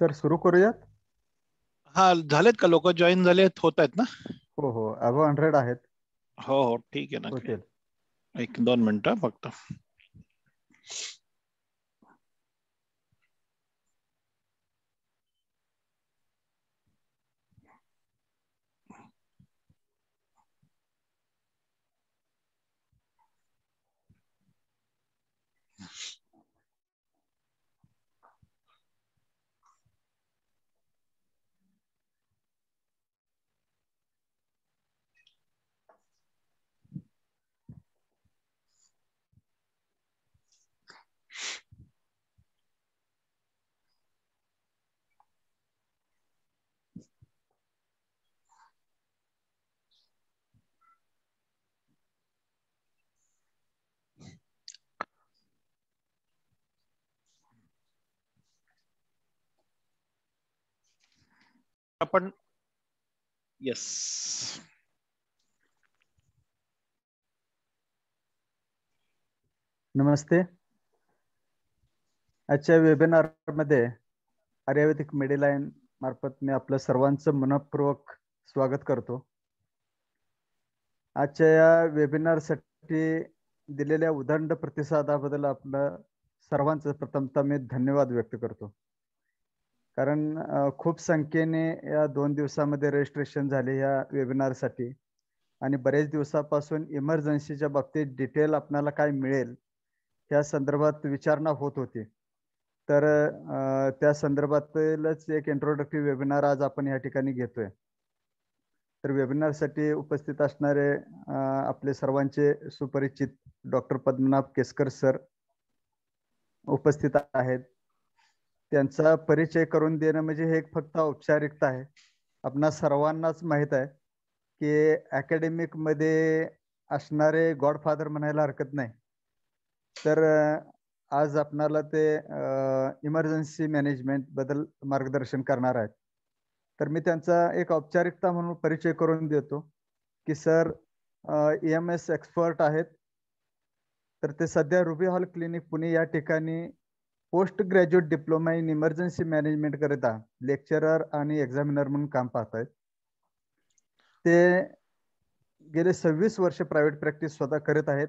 Sir सुरू करूयात हा झालेत का लोक जॉईन झालेत होत आहेत ना हो हो अबो हंड्रेड आहेत हो हो ठीक आहे ना एक दोन मिनिटं फक्त आपण येस नमस्ते आजच्या वेबिनार मध्ये आर्यावेदिक मेडिलाईन मार्फत मी आपलं सर्वांचं मनपूर्वक स्वागत करतो आजच्या या वेबिनार साठी दिलेल्या उदंड प्रतिसादाबद्दल आपलं सर्वांचं प्रथमतः मी धन्यवाद व्यक्त करतो कारण खूप संख्येने या दोन दिवसामध्ये रजिस्ट्रेशन झाले या वेबिनारसाठी आणि बरेच दिवसापासून इमर्जन्सीच्या बाबतीत डिटेल आपल्याला काय मिळेल त्या संदर्भात विचारणा होत होती तर त्या संदर्भातीलच एक इंट्रोडक्टिव्ह वेबिनार आज आपण या ठिकाणी घेतोय तर वेबिनारसाठी उपस्थित असणारे आपले सर्वांचे सुपरिचित डॉक्टर पद्मनाभ केसकर सर उपस्थित आहेत त्यांचा परिचय करून देणं म्हणजे हे एक फक्त औपचारिकता आहे आपणा सर्वांनाच माहीत आहे की अकॅडमिक मध्ये असणारे गॉडफादर म्हणायला हरकत नाही तर आज आपणाला ते इमर्जन्सी मॅनेजमेंट बद्दल मार्गदर्शन करणार आहेत तर मी त्यांचा एक औपचारिकता म्हणून परिचय करून देतो की सर एम एस एक्सपर्ट आहेत तर ते सध्या रुबी हॉल क्लिनिक पुणे या ठिकाणी post graduate diploma in emergency management करिता लेक्चरर आणि एक्झामिनर म्हणून काम पाहत आहेत ते गेले सव्वीस वर्ष प्रायव्हेट प्रॅक्टिस स्वतः करत आहेत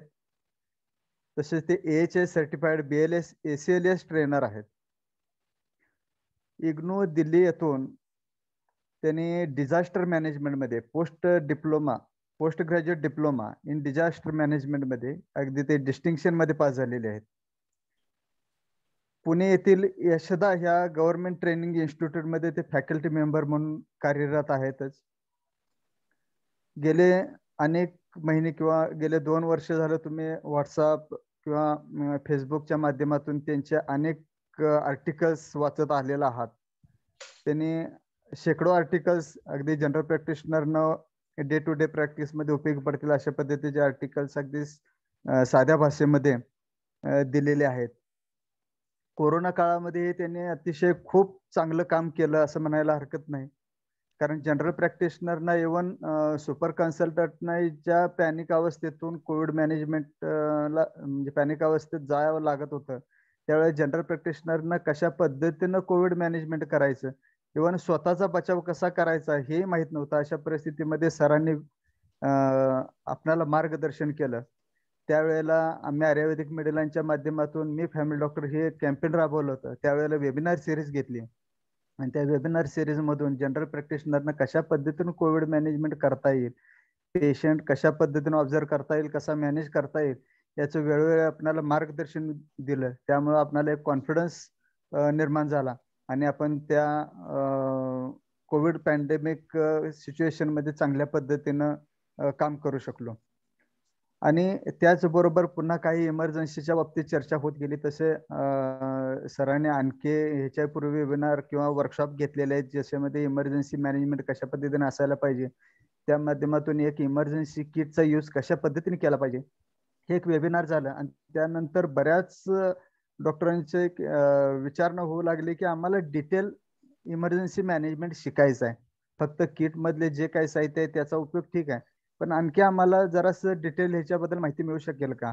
तसेच ते H S certified B L S A C L S trainer आहेत इग्नो दिल्ली येथून त्यांनी डिझास्टर मॅनेजमेंटमध्ये post diploma post graduate diploma in disaster मॅनेजमेंटमध्ये अगदी ते डिस्टिंक्शनमध्ये पास झालेले आहेत पुणे येथील यशदा ह्या गव्हर्नमेंट ट्रेनिंग इन्स्टिट्यूट मध्ये ते फॅकल्टी मेंबर म्हणून कार्यरत आहेतच गेले अनेक महिने किंवा गेले दोन वर्ष झालं तुम्ही व्हॉट्सअप किंवा फेसबुकच्या माध्यमातून त्यांचे अनेक आर्टिकल्स वाचत आलेले आहात त्यांनी शेकडो आर्टिकल्स अगदी जनरल प्रॅक्टिशनरनं डे टू डे प्रॅक्टिसमध्ये उपयोग पडतील अशा पद्धतीचे आर्टिकल्स अगदी साध्या भाषेमध्ये दिलेले आहेत कोरोना काळामध्ये त्यांनी अतिशय खूप चांगलं काम केलं असं म्हणायला हरकत नाही कारण जनरल प्रॅक्टिशनरना इवन सुपर कन्सल्टंटना ज्या पॅनिक अवस्थेतून कोविड मॅनेजमेंटला म्हणजे पॅनिक अवस्थेत जावं लागत होतं त्यावेळेस जनरल प्रॅक्टिशनरनं कशा पद्धतीनं कोविड मॅनेजमेंट करायचं इव्हन स्वतःचा बचाव कसा करायचा हे माहीत नव्हतं अशा परिस्थितीमध्ये सरांनी आपल्याला मार्गदर्शन केलं त्यावेळेला आम्ही आयुर्वेदिक मेडिलांच्या माध्यमातून मी फॅमिली डॉक्टर हे कॅम्पेन राबवलं होतं त्यावेळेला वेबिनार सिरीज घेतली आणि त्या वेबिनार सिरीजमधून जनरल प्रॅक्टिशनरना कशा पद्धतीने कोविड मॅनेजमेंट करता येईल पेशंट कशा पद्धतीनं ऑब्झर्व करता येईल कसा मॅनेज करता येईल याचं वेळोवेळी आपल्याला मार्गदर्शन दिलं त्यामुळं आपल्याला एक कॉन्फिडन्स निर्माण झाला आणि आपण त्या कोविड पॅन्डेमिक सिच्युएशनमध्ये चांगल्या पद्धतीनं काम करू शकलो आणि त्याचबरोबर पुन्हा काही इमर्जन्सीच्या बाबतीत चर्चा होत गेली तसे सरांनी आणखी ह्याच्यापूर्वी वेबिनार किंवा वर्कशॉप घेतलेले आहेत ज्याच्यामध्ये इमर्जन्सी मॅनेजमेंट कशा पद्धतीने असायला पाहिजे त्या माध्यमातून एक इमर्जन्सी किटचा यूज कशा पद्धतीने केला पाहिजे हे एक वेबिनार झालं आणि त्यानंतर बऱ्याच डॉक्टरांचे विचारणं होऊ लागले की आम्हाला डिटेल इमर्जन्सी मॅनेजमेंट शिकायचं आहे फक्त किटमधले जे काही साहित्य आहे त्याचा उपयोग ठीक आहे पण आणखी आम्हाला जरास डिटेल ह्याच्याबद्दल माहिती मिळू शकेल का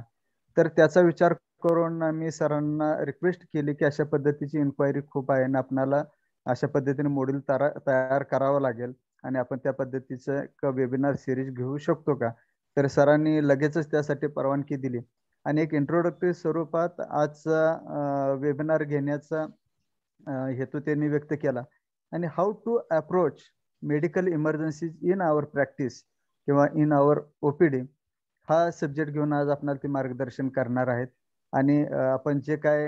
तर त्याचा विचार करून मी सरांना रिक्वेस्ट केली की अशा पद्धतीची इन्क्वायरी खूप आहे आणि आपणाला अशा पद्धतीने मॉड्यूल तयार करावा लागेल आणि आपण त्या पद्धतीचं वेबिनार सिरीज घेऊ शकतो का तर सरांनी लगेचच त्यासाठी परवानगी दिली आणि एक इंट्रोडक्टरी स्वरूपात आजचा वेबिनार घेण्याचा हेतू त्यांनी व्यक्त केला आणि how to approach medical emergencies in our practice किंवा इन आवर ओपीडी हा सब्जेक्ट घेऊन आज आपणाला ते मार्गदर्शन करणार आहेत आणि आपण जे काय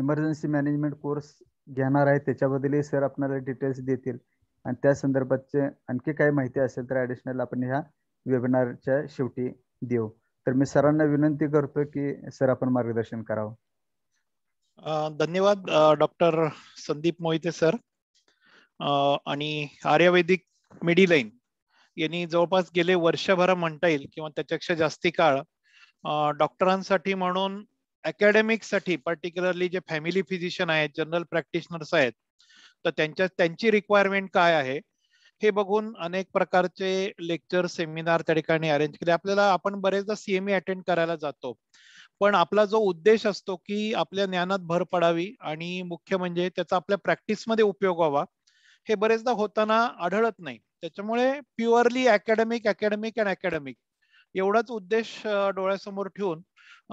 इमर्जन्सी मॅनेजमेंट कोर्स घेणार आहे त्याच्याबद्दलही सर आपल्याला डिटेल्स देतील आणि त्या संदर्भातचे आणखी काही माहिती असेल तर ॲडिशनल आपण ह्या वेबिनारच्या शेवटी देऊ तर मी सरांना विनंती करतो की सर आपण मार्गदर्शन करावं धन्यवाद डॉक्टर संदीप मोहिते सर आणि आर्यवेदिक मेडिलाईन यांनी जवळपास गेले वर्षभर म्हणता येईल किंवा त्याच्यापेक्षा जास्ती काळ डॉक्टरांसाठी म्हणून अकॅडमिकसाठी पर्टिक्युलरली जे फॅमिली फिजिशियन आहेत जनरल प्रॅक्टिशनर्स आहेत तर त्यांच्या त्यांची रिक्वायरमेंट काय आहे हे बघून अनेक प्रकारचे लेक्चर सेमिनार त्या ठिकाणी अरेंज केले आपल्याला आपण बरेचदा सीएमई अटेंड e करायला जातो पण आपला जो उद्देश असतो की आपल्या ज्ञानात भर पडावी आणि मुख्य म्हणजे त्याचा आपल्या प्रॅक्टिसमध्ये उपयोग व्हावा हे बरेचदा होताना आढळत नाही त्याच्यामुळे purely academic academic and academic एवढाच उद्देश डोळ्यासमोर ठेवून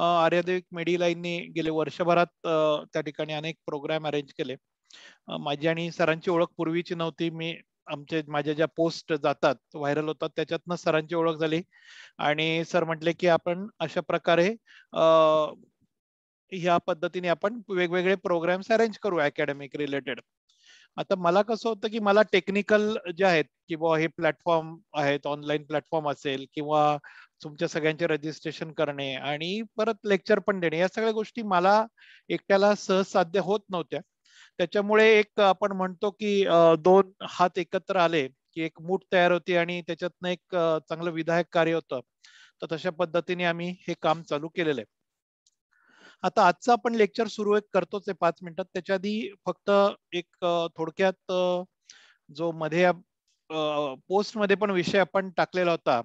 आर्यादेविक मेडीलाईननी गेले वर्षभरात त्या ठिकाणी अनेक प्रोग्राम अरेंज केले माझी आणि सरांची ओळख पूर्वीची नव्हती मी आमचे माझ्या ज्या पोस्ट जातात व्हायरल होतात त्याच्यातनं सरांची ओळख झाली आणि सर म्हटले की आपण अशा प्रकारे ह्या पद्धतीने आपण वेगवेगळे प्रोग्राम्स अरेंज करू अकॅडमिक रिलेटेड आता मला कसं होतं की मला टेक्निकल जे आहेत किंवा हे प्लॅटफॉर्म आहेत ऑनलाईन प्लॅटफॉर्म असेल किंवा तुमच्या सगळ्यांचे रजिस्ट्रेशन करणे आणि परत लेक्चर पण देणे या सगळ्या गोष्टी मला एकट्याला सहज साध्य होत नव्हत्या त्याच्यामुळे एक आपण म्हणतो की दोन हात एकत्र आले की एक मूठ तयार होती आणि त्याच्यातनं एक चांगलं विधायक कार्य होतं तर तशा पद्धतीने आम्ही हे काम चालू केलेलं आहे आता आजचा आपण लेक्चर सुरू करतोच आहे पाच मिनिटात त्याच्या आधी फक्त एक थोडक्यात जो मध्ये पोस्ट मध्ये पण विषय आपण टाकलेला होता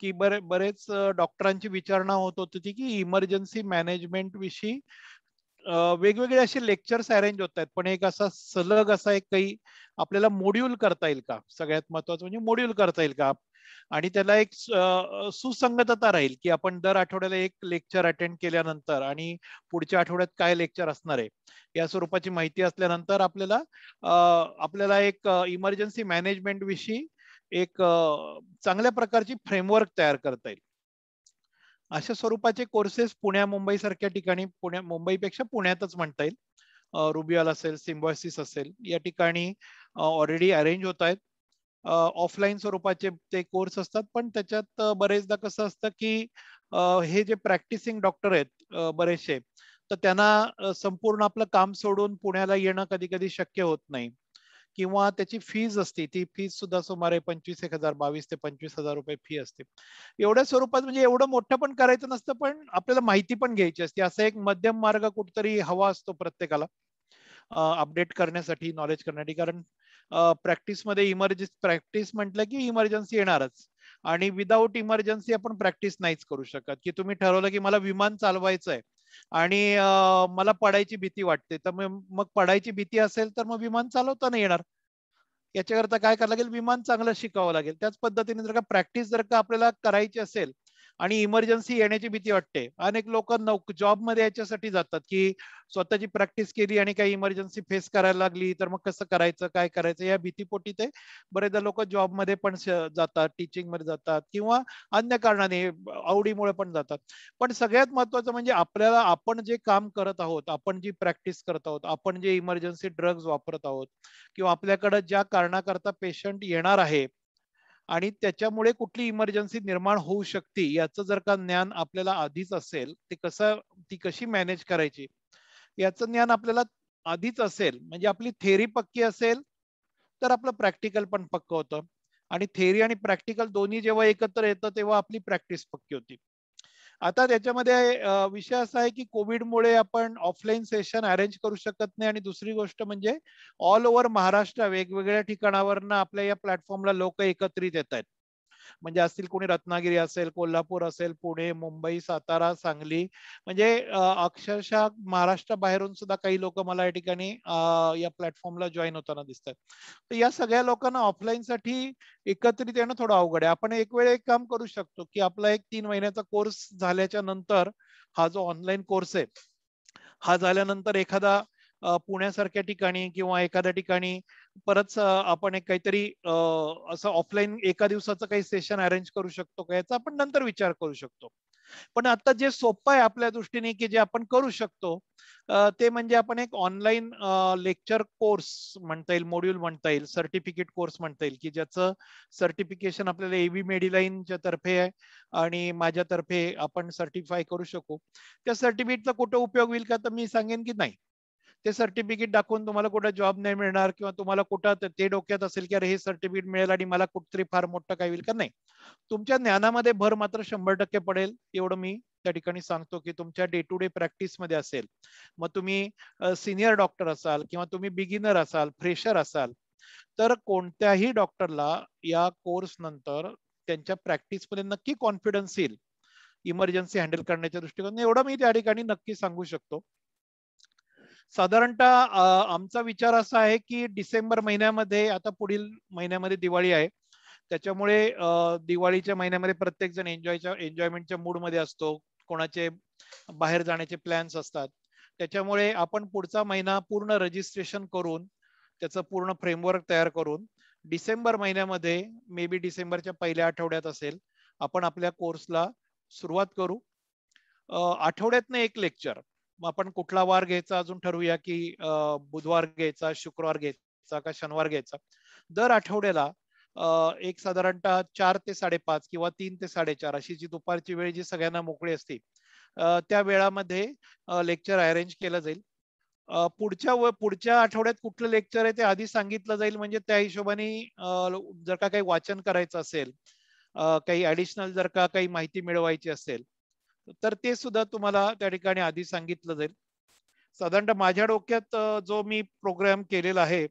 की बरे बरेच डॉक्टरांची विचारणा होत होती की इमर्जन्सी मॅनेजमेंट विषयी वेगवेगळे असे लेक्चर्स अरेंज होत आहेत पण एक असा सलग असा एक काही आपल्याला मोड्यूल करता येईल का सगळ्यात महत्वाचं म्हणजे मोड्यूल करता येईल का आणि त्याला एक सुसंगतता राहील की आपण दर आठवड्याला एक लेक्चर अटेंड केल्यानंतर आणि पुढच्या आठवड्यात काय लेक्चर असणार आहे या स्वरूपाची माहिती असल्यानंतर आपल्याला आपल्याला एक इमर्जन्सी मॅनेजमेंट विषयी एक चांगल्या प्रकारची फ्रेमवर्क तयार करता येईल अशा स्वरूपाचे कोर्सेस पुण्या मुंबई सारख्या ठिकाणी पुण्या मुंबईपेक्षा पुण्यातच म्हणता येईल रुबियल असेल सिम्बॉसिस असेल या ठिकाणी ऑलरेडी अरेंज होत आहेत ऑफलाईन स्वरूपाचे ते कोर्स असतात पण त्याच्यात बरेचदा कसं असतं की हे जे प्रॅक्टिसिंग डॉक्टर आहेत बरेचसे तर त्यांना संपूर्ण आपलं काम सोडून पुण्याला येणं कधी कधी शक्य होत नाही किंवा त्याची फीज असते ती फीज सुद्धा सुमारे पंचवीस एक हजार बावीस ते पंचवीस हजार रुपये फी असते एवढ्या स्वरूपात म्हणजे एवढं मोठं पण करायचं नसतं पण आपल्याला माहिती पण घ्यायची असते असा एक मध्यम मार्ग कुठतरी हवा असतो प्रत्येकाला अपडेट करण्यासाठी नॉलेज करण्यासाठी कारण प्रॅक्टिसमध्ये इमर्जन्स प्रॅक्टिस म्हटलं की इमर्जन्सी येणारच आणि विदाऊट इमर्जन्सी आपण प्रॅक्टिस नाहीच करू शकत की तुम्ही ठरवलं की मला विमान चालवायचं आहे आणि मला पडायची भीती वाटते तर मग पडायची भीती असेल तर मग विमान चालवताना येणार याच्याकरता काय करावं लागेल विमान चांगलं शिकावं लागेल त्याच पद्धतीने जर का प्रॅक्टिस जर का आपल्याला करायची असेल आणि इमर्जन्सी येण्याची भीती वाटते अनेक लोक नोक मध्ये याच्यासाठी जातात की स्वतःची प्रॅक्टिस केली आणि काही इमर्जन्सी फेस करायला लागली तर मग कसं करायचं काय करायचं या भीतीपोटी ते बरेचदा लोक जॉब मध्ये पण जातात टीचिंग मध्ये जातात किंवा अन्य कारणाने आवडीमुळे पण जातात पण सगळ्यात महत्वाचं म्हणजे आपल्याला आपण जे काम करत आहोत आपण जी प्रॅक्टिस करत आहोत आपण जे इमर्जन्सी ड्रग्ज वापरत आहोत किंवा आपल्याकडे ज्या कारणाकरता पेशंट येणार आहे आणि त्याच्यामुळे कुठली इमर्जन्सी निर्माण होऊ शकते याचं जर का ज्ञान आपल्याला आधीच असेल ते कसं ती कशी मॅनेज करायची याचं ज्ञान आपल्याला आधीच असेल म्हणजे आपली थेअरी पक्की असेल तर आपलं प्रॅक्टिकल पण पक्क होतं आणि थेअरी आणि प्रॅक्टिकल दोन्ही जेव्हा एकत्र येतं तेव्हा आपली प्रॅक्टिस पक्की होती आता त्याच्यामध्ये विषय असा आहे की कोविडमुळे आपण ऑफलाईन सेशन अरेंज करू शकत नाही आणि दुसरी गोष्ट म्हणजे ऑल ओव्हर महाराष्ट्र वेगवेगळ्या ठिकाणावरनं आपल्या या प्लॅटफॉर्मला लोक एकत्रित येत आहेत म्हणजे असतील कोणी रत्नागिरी असेल कोल्हापूर असेल पुणे मुंबई सातारा सांगली म्हणजे अक्षरशः महाराष्ट्र बाहेरून सुद्धा काही लोक मला या ठिकाणी या प्लॅटफॉर्मला जॉईन होताना दिसतात तर या सगळ्या लोकांना ऑफलाईन साठी एकत्रित येणं थोडं अवघड आहे आपण एक वेळ एक काम करू शकतो की आपला एक तीन महिन्याचा कोर्स झाल्याच्या नंतर हा जो ऑनलाईन कोर्स आहे हा झाल्यानंतर एखादा पुण्यासारख्या ठिकाणी किंवा एखाद्या ठिकाणी परत आपण एक काहीतरी असं ऑफलाईन एका दिवसाचं काही सेशन अरेंज करू शकतो का याचा आपण नंतर विचार करू शकतो पण आता जे सोपं आहे आपल्या दृष्टीने की जे आपण करू शकतो ते म्हणजे आपण एक ऑनलाईन लेक्चर कोर्स म्हणता येईल मॉड्यूल म्हणता येईल सर्टिफिकेट कोर्स म्हणता येईल की ज्याचं सर्टिफिकेशन आपल्याला एव्ही मेडिलाईनच्या तर्फे आहे आणि माझ्यातर्फे आपण सर्टिफाय करू शकू त्या सर्टिफिकेटचा कुठं उपयोग होईल का तर मी सांगेन की नाही ते सर्टिफिकेट दाखवून तुम्हाला कुठं जॉब नाही मिळणार किंवा तुम्हाला कुठं ते डोक्यात असेल की अरे हे सर्टिफिकेट मिळेल आणि मला कुठतरी फार मोठं काय होईल का नाही तुमच्या ज्ञानामध्ये भर मात्र शंभर टक्के पडेल एवढं मी त्या ठिकाणी सांगतो की तुमच्या डे टू डे प्रॅक्टिस मध्ये असेल मग तुम्ही सिनियर डॉक्टर असाल किंवा तुम्ही बिगिनर असाल फ्रेशर असाल तर कोणत्याही डॉक्टरला या कोर्स नंतर त्यांच्या प्रॅक्टिस मध्ये नक्की कॉन्फिडन्स येईल इमर्जन्सी हँडल करण्याच्या दृष्टिकोन एवढं मी त्या ठिकाणी नक्की सांगू शकतो साधारणतः आमचा विचार असा आहे की डिसेंबर महिन्यामध्ये आता पुढील महिन्यामध्ये दिवाळी आहे त्याच्यामुळे दिवाळीच्या महिन्यामध्ये प्रत्येक जण एन्जॉयच्या एन्जॉयमेंटच्या मूडमध्ये असतो कोणाचे बाहेर जाण्याचे प्लॅन्स असतात त्याच्यामुळे आपण पुढचा महिना पूर्ण रजिस्ट्रेशन करून त्याचं पूर्ण फ्रेमवर्क तयार करून डिसेंबर महिन्यामध्ये मे बी डिसेंबरच्या पहिल्या आठवड्यात असेल आपण आपल्या कोर्सला सुरुवात करू आठवड्यातनं एक लेक्चर आपण कुठला वार घ्यायचा अजून ठरवूया की बुधवार घ्यायचा शुक्रवार घ्यायचा का शनिवार घ्यायचा दर आठवड्याला एक साधारणतः चार ते साडेपाच किंवा तीन ते साडेचार अशी जी दुपारची वेळ जी सगळ्यांना मोकळी असते त्या वेळामध्ये लेक्चर अरेंज केलं जाईल पुढच्या पुढच्या आठवड्यात कुठलं लेक्चर आहे ते आधी सांगितलं जाईल म्हणजे त्या हिशोबाने जर का काही वाचन करायचं असेल काही ऍडिशनल जर का काही माहिती मिळवायची असेल तर ते सुद्धा तुम्हाला त्या ठिकाणी आधी सांगितलं जाईल साधारणतः माझ्या डोक्यात जो मी प्रोग्राम केलेला आहे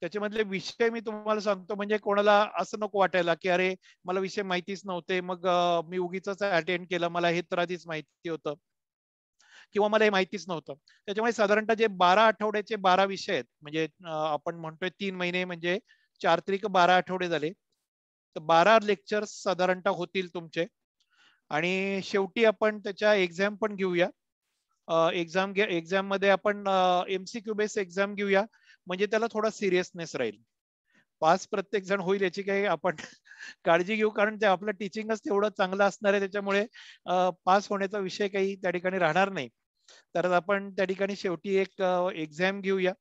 त्याच्यामधले विषय मी तुम्हाला सांगतो म्हणजे कोणाला असं नको वाटायला की अरे मला विषय माहितीच नव्हते मग मी उगीच अटेंड केलं मला हे तर आधीच माहिती होतं किंवा मला हे माहितीच नव्हतं त्याच्यामुळे साधारणतः जे बारा आठवड्याचे बारा विषय आहेत म्हणजे आपण म्हणतोय तीन महिने म्हणजे चार त्रिक बारा आठवडे झाले तर बारा लेक्चर्स साधारणतः होतील तुमचे आणि शेवटी आपण त्याच्या एक्झाम पण घेऊया एक्झाम एक्झाम मध्ये आपण एमसीक्यू बेस एक्झाम घेऊया म्हणजे त्याला थोडा सिरियसनेस राहील पास प्रत्येक जण होईल याची काही आपण काळजी घेऊ कारण ते आपलं टीचिंगच तेवढं चांगलं असणार आहे त्याच्यामुळे पास होण्याचा विषय काही त्या ठिकाणी राहणार नाही तर आपण त्या ठिकाणी शेवटी एक एक्झाम घेऊया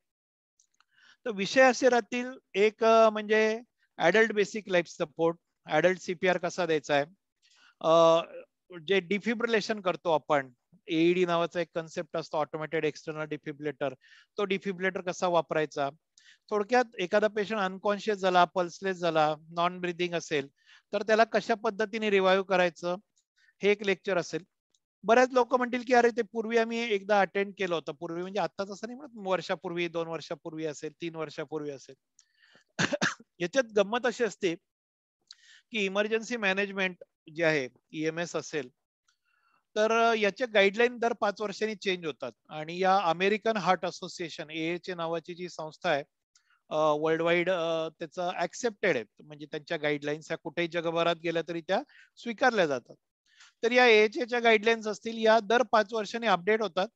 तर विषय असे राहतील एक म्हणजे adult basic life support adult CPR कसा द्यायचा आहे जे डिफिब्रिलेशन करतो आपण एईडी e नावाचा एक कन्सेप्ट असतो ऑटोमेटेड एक्सटर्नल डिफिब्रिलेटर तो डिफिब्रिलेटर कसा वापरायचा थोडक्यात एखादा पेशंट अनकॉन्शियस झाला पल्सलेस झाला नॉन ब्रिदिंग असेल तर त्याला कशा पद्धतीने रिवाईव्ह करायचं हे एक लेक्चर असेल बऱ्याच लोक म्हणतील की अरे ते पूर्वी आम्ही एकदा अटेंड केलं होतं पूर्वी म्हणजे आताच असं नाही म्हणत वर्षापूर्वी दोन वर्षापूर्वी असेल तीन वर्षापूर्वी असेल याच्यात गंमत अशी असते की इमर्जन्सी मॅनेजमेंट जे आहे ईएमएस e असेल तर याच्या गाईडलाईन दर पाच वर्षांनी चेंज होतात आणि या अमेरिकन हार्ट असोसिएशन एएचए नावाची जी संस्था आहे वर्ल्ड वाईड त्याचा ऍक्सेप्टेड आहे म्हणजे त्यांच्या गाईडलाईन्स ह्या कुठेही जगभरात गेल्या तरी त्या स्वीकारल्या जातात तर या एएचएच्या गाईडलाईन्स असतील या दर पाच वर्षांनी अपडेट होतात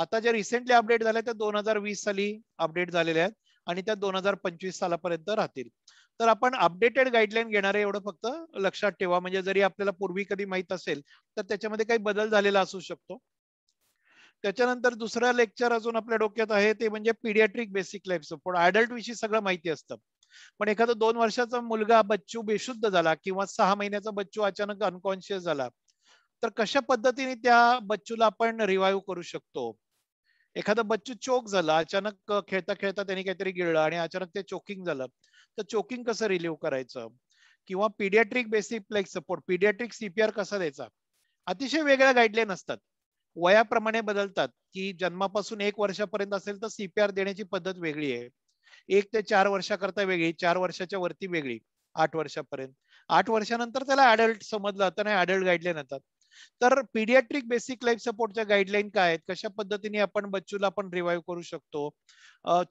आता ज्या रिसेंटली अपडेट झाल्या त्या दोन हजार वीस साली अपडेट झालेल्या आहेत आणि त्या दोन हजार पंचवीस सालापर्यंत राहतील तर आपण अपडेटेड गाईडलाईन घेणार आहे एवढं फक्त लक्षात ठेवा म्हणजे जरी आपल्याला पूर्वी कधी माहित असेल तर त्याच्यामध्ये काही बदल झालेला असू शकतो त्याच्यानंतर दुसरा लेक्चर अजून आपल्या डोक्यात आहे ते म्हणजे paediatric basic life support adult विषयी सगळं माहिती असतं पण एखादा दोन वर्षाचा मुलगा बच्चू बेशुद्ध झाला किंवा सहा महिन्याचा बच्चू अचानक अनकॉन्शियस झाला तर कशा पद्धतीने त्या बच्चूला आपण रिवाईव्ह करू शकतो एखादा बच्चू चोक झाला अचानक खेळता खेळता त्यांनी काहीतरी गिळलं आणि अचानक ते चोकिंग झालं तर चोकिंग कसं रिलीव्ह करायचं किंवा पीडियाट्रिक बेसिक प्लेक्स सपोर्ट पीडियाट्रिक सीपीआर कसा द्यायचा अतिशय वेगळ्या गाईडलाईन असतात वयाप्रमाणे बदलतात की जन्मापासून एक वर्षापर्यंत असेल तर सीपीआर देण्याची पद्धत वेगळी आहे एक ते चार वर्षाकरता वेगळी चार वर्षाच्या वरती वेगळी आठ वर्षापर्यंत आठ वर्षानंतर त्याला अडल्ट समजलं तर नाही अडल्ट गाईडलाईन येतात तर पीडियाट्रिक बेसिक लाईफ सपोर्टच्या गाईडलाईन काय आहेत कशा पद्धतीने आपण बच्चूला आपण रिवाईव्ह करू शकतो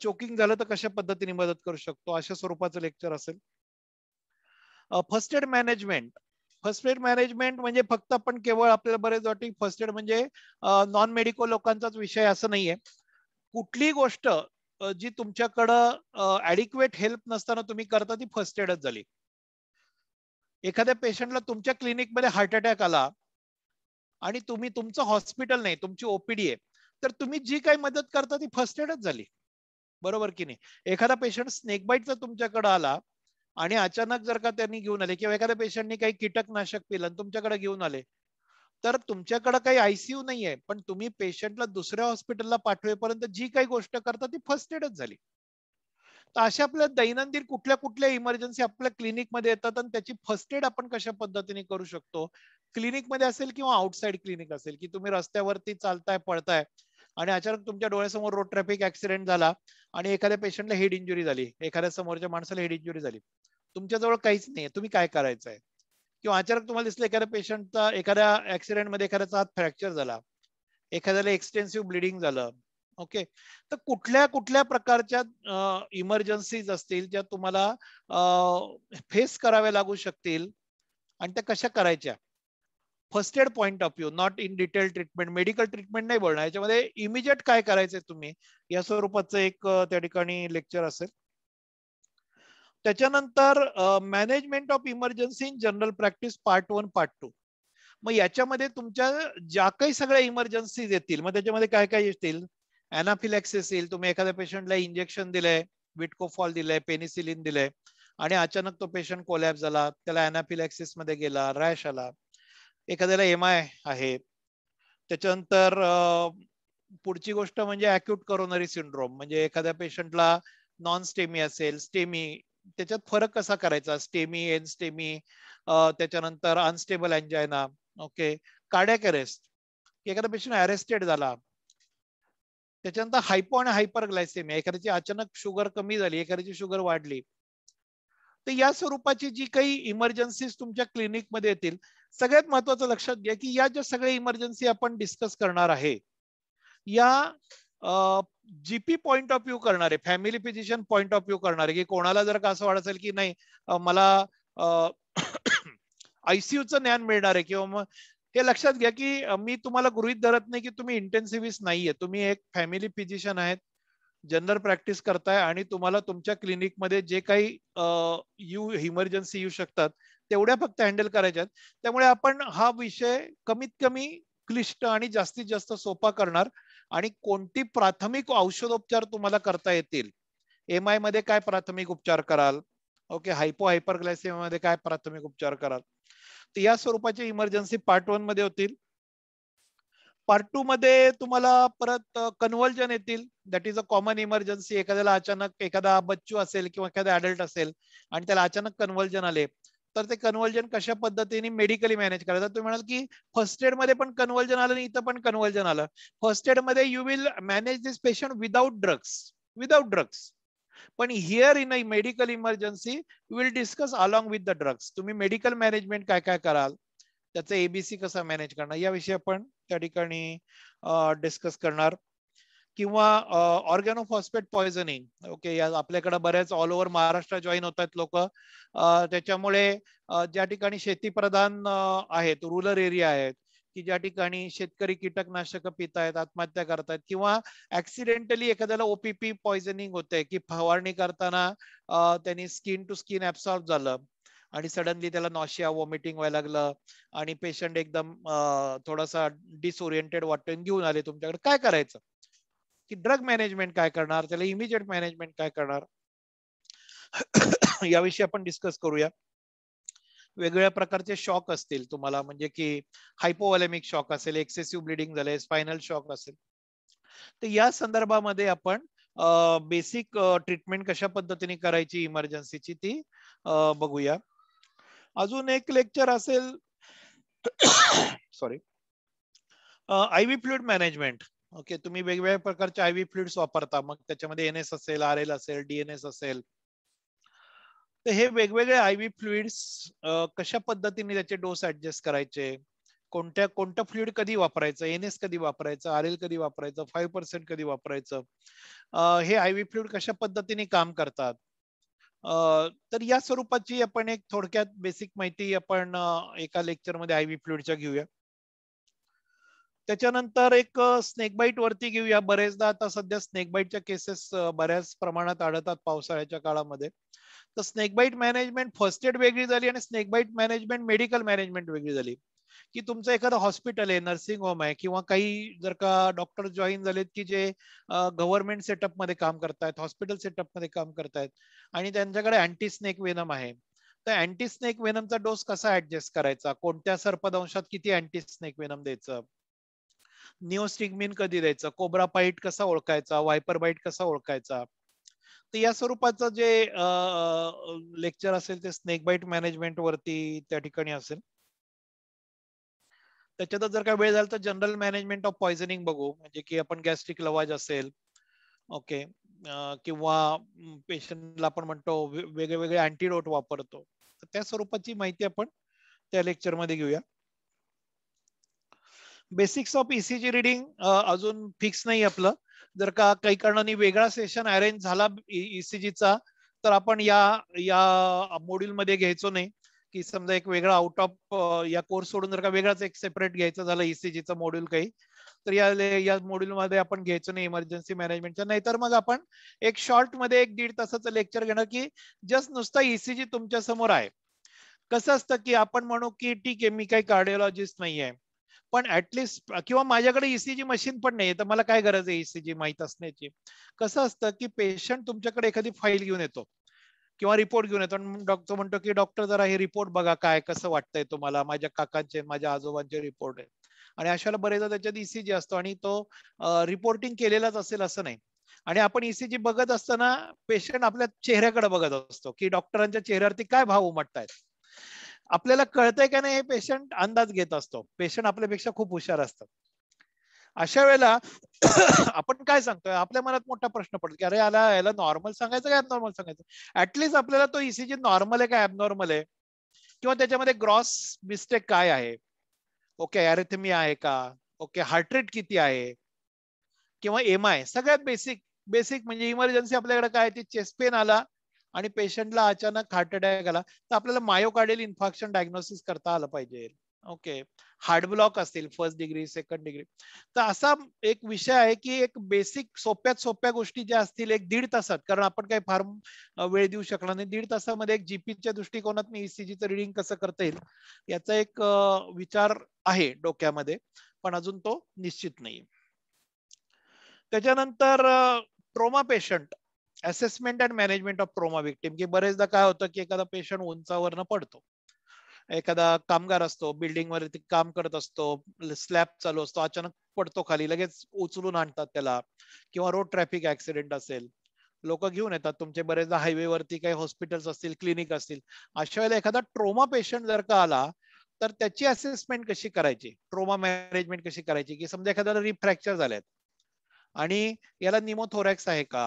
चोकिंग झालं तर कशा पद्धतीने मदत करू शकतो अशा स्वरूपाचं लेक्चर असेल first aid management first aid management म्हणजे फक्त आपण केवळ आपल्याला बरेच वाटते फर्स्ट एड म्हणजे नॉन मेडिकल लोकांचाच विषय असं नाहीये कुठली गोष्ट जी तुमच्याकडं ऍडिक्वेट हेल्प नसताना तुम्ही करता ती फर्स्ट एडच झाली एखाद्या पेशंटला तुमच्या क्लिनिकमध्ये हार्ट अटॅक आला आणि तुम्ही तुमचं हॉस्पिटल नाही तुमची ओपीडी आहे तर तुम्ही जी काही मदत करता ती फर्स्ट एडच झाली बरोबर की नाही एखादा पेशंट स्नेक बाईटचा तुमच्याकडे आला आणि अचानक जर का त्यांनी घेऊन आले किंवा एखाद्या पेशंटनी काही कीटकनाशक पिलं आणि तुमच्याकडे घेऊन आले तर तुमच्याकडे काही आयसीयू नाहीये पण तुम्ही पेशंटला दुसऱ्या हॉस्पिटलला पाठवेपर्यंत जी काही गोष्ट करता ती फर्स्ट एडच झाली तर अशा आपल्या दैनंदिन कुठल्या कुठल्या इमर्जन्सी आपल्या क्लिनिकमध्ये येतात आणि त्याची फर्स्ट एड आपण कशा पद्धतीने करू शकतो क्लिनिक मध्ये असेल किंवा आउटसाइड क्लिनिक असेल की तुम्ही रस्त्यावरती चालताय पळताय आणि अचानक तुमच्या डोळ्यासमोर रोड ट्रॅफिक ऍक्सिडेंट झाला आणि एखाद्या पेशंटला हेड इंजुरी झाली एखाद्या समोरच्या माणसाला हेड इंजुरी झाली तुमच्याजवळ काहीच नाही तुम्ही काय करायचंय किंवा अचानक तुम्हाला दिसलं एखाद्या पेशंटचा एखाद्या मध्ये एखाद्याचा हात फ्रॅक्चर झाला एखाद्याला एक्सटेन्सिव्ह ब्लिडिंग झालं ओके तर कुठल्या कुठल्या प्रकारच्या इमर्जन्सीज असतील ज्या तुम्हाला फेस कराव्या लागू शकतील आणि त्या कशा करायच्या first aid point of view not in detail treatment medical treatment नाही बोलणार याच्यामध्ये इमिजिएट काय करायचंय तुम्ही या स्वरूपाचं एक त्या ठिकाणी लेक्चर असेल त्याच्यानंतर management of emergency in general practice part one part two मग याच्यामध्ये तुमच्या ज्या काही सगळ्या इमर्जन्सीज येतील मग त्याच्यामध्ये काय काय येतील अॅनाफिलॅक्सिस येईल तुम्ही एखाद्या पेशंटला इंजेक्शन दिले विटकोफॉल दिले पेनिसिलिन दिले आणि अचानक तो पेशंट कोलॅप झाला त्याला एनाफिलॅक्सिस मध्ये गेला रॅश आला एखाद्याला एम आय आहे त्याच्यानंतर पुढची गोष्ट म्हणजे अक्यूट करोनरी सिंड्रोम म्हणजे एखाद्या पेशंटला नॉन स्टेमी असेल स्टेमी त्याच्यात फरक कसा करायचा स्टेमी एन स्टेमी त्याच्यानंतर unstable angina okay cardiac arrest एखादा पेशंट अरेस्टेड झाला त्याच्यानंतर हायपो आणि हायपर ग्लायसेमिया एखाद्याची अचानक शुगर कमी झाली एखाद्याची शुगर वाढली तर या स्वरूपाची जी काही इमर्जन्सीज तुमच्या क्लिनिकमध्ये येतील सगळ्यात महत्वाचं लक्षात घ्या की या ज्या सगळ्या इमर्जन्सी आपण डिस्कस करणार आहे या जीपी पॉइंट ऑफ व्ह्यू करणारे family physician point of view करणारे की कोणाला जर का असं वाटत असेल की नाही मला आयसीयूचं ज्ञान मिळणार आहे किंवा मग हे लक्षात घ्या की मी तुम्हाला गृहित धरत नाही की तुम्ही इंटेन्सिव्हिस्ट नाहीये तुम्ही एक फॅमिली फिजिशियन आहेत जनरल प्रॅक्टिस करताय आणि तुम्हाला तुमच्या क्लिनिकमध्ये जे काही यू इमर्जन्सी येऊ शकतात तेवढ्या फक्त हँडल करायच्या त्यामुळे आपण हा विषय कमीत कमी क्लिष्ट आणि जास्तीत जास्त सोपा करणार आणि कोणती प्राथमिक औषधोपचार तुम्हाला करता येतील एम आय मध्ये काय प्राथमिक उपचार कराल ओके हायपो हायपर मध्ये काय प्राथमिक उपचार कराल तर या स्वरूपाचे इमर्जन्सी पार्ट वन मध्ये होतील पार्ट टू मध्ये तुम्हाला परत कन्व्हर्जन येतील that is a common emergency एखाद्याला अचानक एखादा बच्चू असेल किंवा एखादा अडल्ट असेल आणि त्याला अचानक कन्व्हर्जन आले तर ते कन्वर्जन कशा पद्धतीने मेडिकली मॅनेज करायचं तुम्ही म्हणाल की फर्स्ट एड मध्ये पण कन्वर्जन आलं आणि इथं पण कन्वर्जन आलं फर्स्ट एड मध्ये you will manage this patient without drugs without drugs पण here in a medical emergency will discuss along with the drugs तुम्ही मेडिकल मॅनेजमेंट काय काय कराल त्याचं एबीसी कसं मॅनेज करणार याविषयी आपण त्या ठिकाणी डिस्कस करणार किंवा ऑर्गॅनोफॉस्फेट पॉयझनिंग ओके आपल्याकडे बऱ्याच ऑल ओव्हर महाराष्ट्र जॉईन होत आहेत लोक त्याच्यामुळे ज्या ठिकाणी शेतीप्रधान आहेत रुरल एरिया आहेत की ज्या ठिकाणी शेतकरी कीटकनाशक पितायत आत्महत्या करतायत किंवा ऍक्सिडेंटली एखाद्याला ओपीपी पॉयझनिंग होते की फवारणी करताना त्यांनी स्किन टू स्किन ऍब्सॉर्ब झालं आणि सडनली त्याला नॉशिया वॉमिटिंग व्हायला लागलं आणि पेशंट एकदम थोडासा डिसओरिएंटेड वाटून घेऊन आले तुमच्याकडे काय करायचं की ड्रग मॅनेजमेंट काय करणार त्याला इमिजिएट मॅनेजमेंट काय करणार याविषयी आपण डिस्कस करूया वेगवेगळ्या प्रकारचे शॉक असतील तुम्हाला म्हणजे की हायपोवॅलेमिक शॉक असेल एक्सेसिव्ह ब्लिडिंग झाले स्पायनल शॉक असेल तर या संदर्भामध्ये आपण बेसिक ट्रीटमेंट कशा पद्धतीने करायची इमर्जन्सीची ती बघूया अजून एक लेक्चर असेल sorry I V fluid management okay तुम्ही वेगवेगळ्या प्रकारचे आयव्ही फ्लुइड्स वापरता मग त्याच्यामध्ये एन एस असेल आर एल असेल डीएनएस असेल तर हे वेगवेगळे आयव्ही फ्लुइड्स कशा पद्धतीने त्याचे डोस ऍडजस्ट करायचे कोणत्या कोणतं फ्लुइड कधी वापरायचं एन एस कधी वापरायचं आर एल कधी वापरायचं फाईव्ह पर्सेंट कधी वापरायचं हे आयव्ही फ्लुइड कशा पद्धतीने काम करतात तर या स्वरूपाची आपण एक थोडक्यात बेसिक माहिती आपण एका लेक्चरमध्ये व्ही फ्लुइडच्या घेऊया त्याच्यानंतर एक स्नेक बाईट वरती घेऊया बरेचदा आता सध्या स्नेक केसेस बऱ्याच प्रमाणात आढळतात पावसाळ्याच्या काळामध्ये तर snake bite management first aid वेगळी झाली आणि snake bite management medical management वेगळी झाली की तुमचं एखादं हॉस्पिटल आहे नर्सिंग होम आहे किंवा काही जर का डॉक्टर जॉईन झालेत की जे गव्हर्नमेंट सेटअप मध्ये काम करतायत हॉस्पिटल सेटअप मध्ये काम करतायत आणि त्यांच्याकडे अँटी स्नेक वेनम आहे तर अँटी स्नेक वेनमचा डोस कसा ऍडजस्ट करायचा कोणत्या सर्पदंशात किती अँटी स्नेक वेनम द्यायचं निओस्टिगमिन कधी द्यायचं कोब्रा पाईट कसा ओळखायचा वायपर बाईट कसा ओळखायचा तर या स्वरूपाचं जे लेक्चर असेल ते स्नेक बाईट मॅनेजमेंट वरती त्या ठिकाणी असेल त्याच्यात जर काय वेळ झाला तर जनरल मॅनेजमेंट ऑफ पॉइझनिंग बघू म्हणजे की आपण गॅस्ट्रिक लवाज असेल ओके किंवा पेशंटला आपण म्हणतो वेगळे वेगळे अँटीडोट वापरतो तर त्या स्वरूपाची माहिती आपण त्या लेक्चरमध्ये घेऊया basics of ECG e reading अजून फिक्स नाही आपलं जर का काही कारणाने वेगळा सेशन अरेंज झाला ईसीजीचा e, e तर आपण या या मॉड्यूल मध्ये घ्यायचो नाही की समजा एक वेगळा आउट ऑफ या कोर्स सोडून जर का वेगळाच एक सेपरेट घ्यायचं झालं ईसीजीचा मॉड्यूल काही तर या या मॉड्यूल मध्ये आपण घ्यायचो नाही इमर्जन्सी मॅनेजमेंटच्या नाहीतर मग आपण एक शॉर्ट मध्ये एक दीड तासाचं लेक्चर घेणार की जस्ट नुसता ईसीजी तुमच्या समोर आहे कसं असतं की आपण म्हणू की ठीक आहे मी काही कार्डिओलॉजिस्ट नाही आहे पण ऍटलिस्ट किंवा माझ्याकडे ईसीजी e मशीन पण नाही तर मला काय गरज आहे ईसीजी e माहीत असण्याची कसं असतं की पेशंट तुमच्याकडे एखादी फाईल घेऊन येतो किंवा रिपोर्ट घेऊन येतो डॉक्टर म्हणतो की डॉक्टर जरा हे रिपोर्ट बघा काय कसं वाटतंय तुम्हाला माझ्या काकांचे माझ्या आजोबांचे रिपोर्ट आहे आणि अशाला बरेचदा त्याच्यात ईसीजी e असतो आणि तो रिपोर्टिंग केलेलाच असेल असं नाही आणि आपण ईसीजी बघत असताना पेशंट आपल्या चेहऱ्याकडे बघत असतो की डॉक्टरांच्या चेहऱ्यावरती काय भाव उमटतायत आपल्याला कळतंय का नाही हे पेशंट अंदाज घेत असतो पेशंट आपल्यापेक्षा खूप हुशार असतात अशा वेळेला आपण काय सांगतोय आपल्या मनात मोठा प्रश्न पडतो की अरे याला याला नॉर्मल सांगायचं का ऍबनॉर्मल सांगायचं ऍटलीस्ट आपल्याला तो इसीजी नॉर्मल आहे का ऍबनॉर्मल आहे किंवा त्याच्यामध्ये ग्रॉस मिस्टेक काय आहे ओके अरेथमी आहे का ओके हार्टरेट किती आहे किंवा एम आय सगळ्यात बेसिक बेसिक म्हणजे इमर्जन्सी आपल्याकडे काय ती चेस्ट पेन आला आणि पेशंटला अचानक हार्ट अटॅक आला तर आपल्याला मायोकार्डियल इन्फॅक्शन डायग्नोसिस करता आलं पाहिजे ओके हार्ट ब्लॉक असतील फर्स्ट डिग्री सेकंड डिग्री तर असा एक विषय आहे की एक बेसिक सोप्यात सोप्या गोष्टी ज्या असतील एक दीड तासात कारण आपण काही फार वेळ देऊ शकणार नाही दीड तासामध्ये एक जीपीच्या दृष्टिकोनात मी ईसीजीचं e रिडिंग कसं करता येईल याचा एक विचार आहे डोक्यामध्ये पण अजून तो निश्चित नाही त्याच्यानंतर trauma patient assessment and management of trauma victim की बरेचदा काय होतं की एखादा पेशंट उंचावरनं पडतो एखादा कामगार असतो बिल्डिंग वरती काम करत असतो स्लॅब चालू असतो अचानक पडतो खाली लगेच उचलून आणतात त्याला किंवा रोड ट्रॅफिक ऍक्सिडेंट असेल लोक घेऊन येतात तुमचे बरेचदा हायवेवरती काही हॉस्पिटल्स असतील क्लिनिक असतील अशा वेळेला एखादा ट्रोमा पेशंट जर का आला तर त्याची असेसमेंट कशी करायची ट्रोमा मॅनेजमेंट कशी करायची की समजा एखाद्याला रिफ्रॅक्चर झाल्यात आणि याला निमोथोरॅक्स आहे का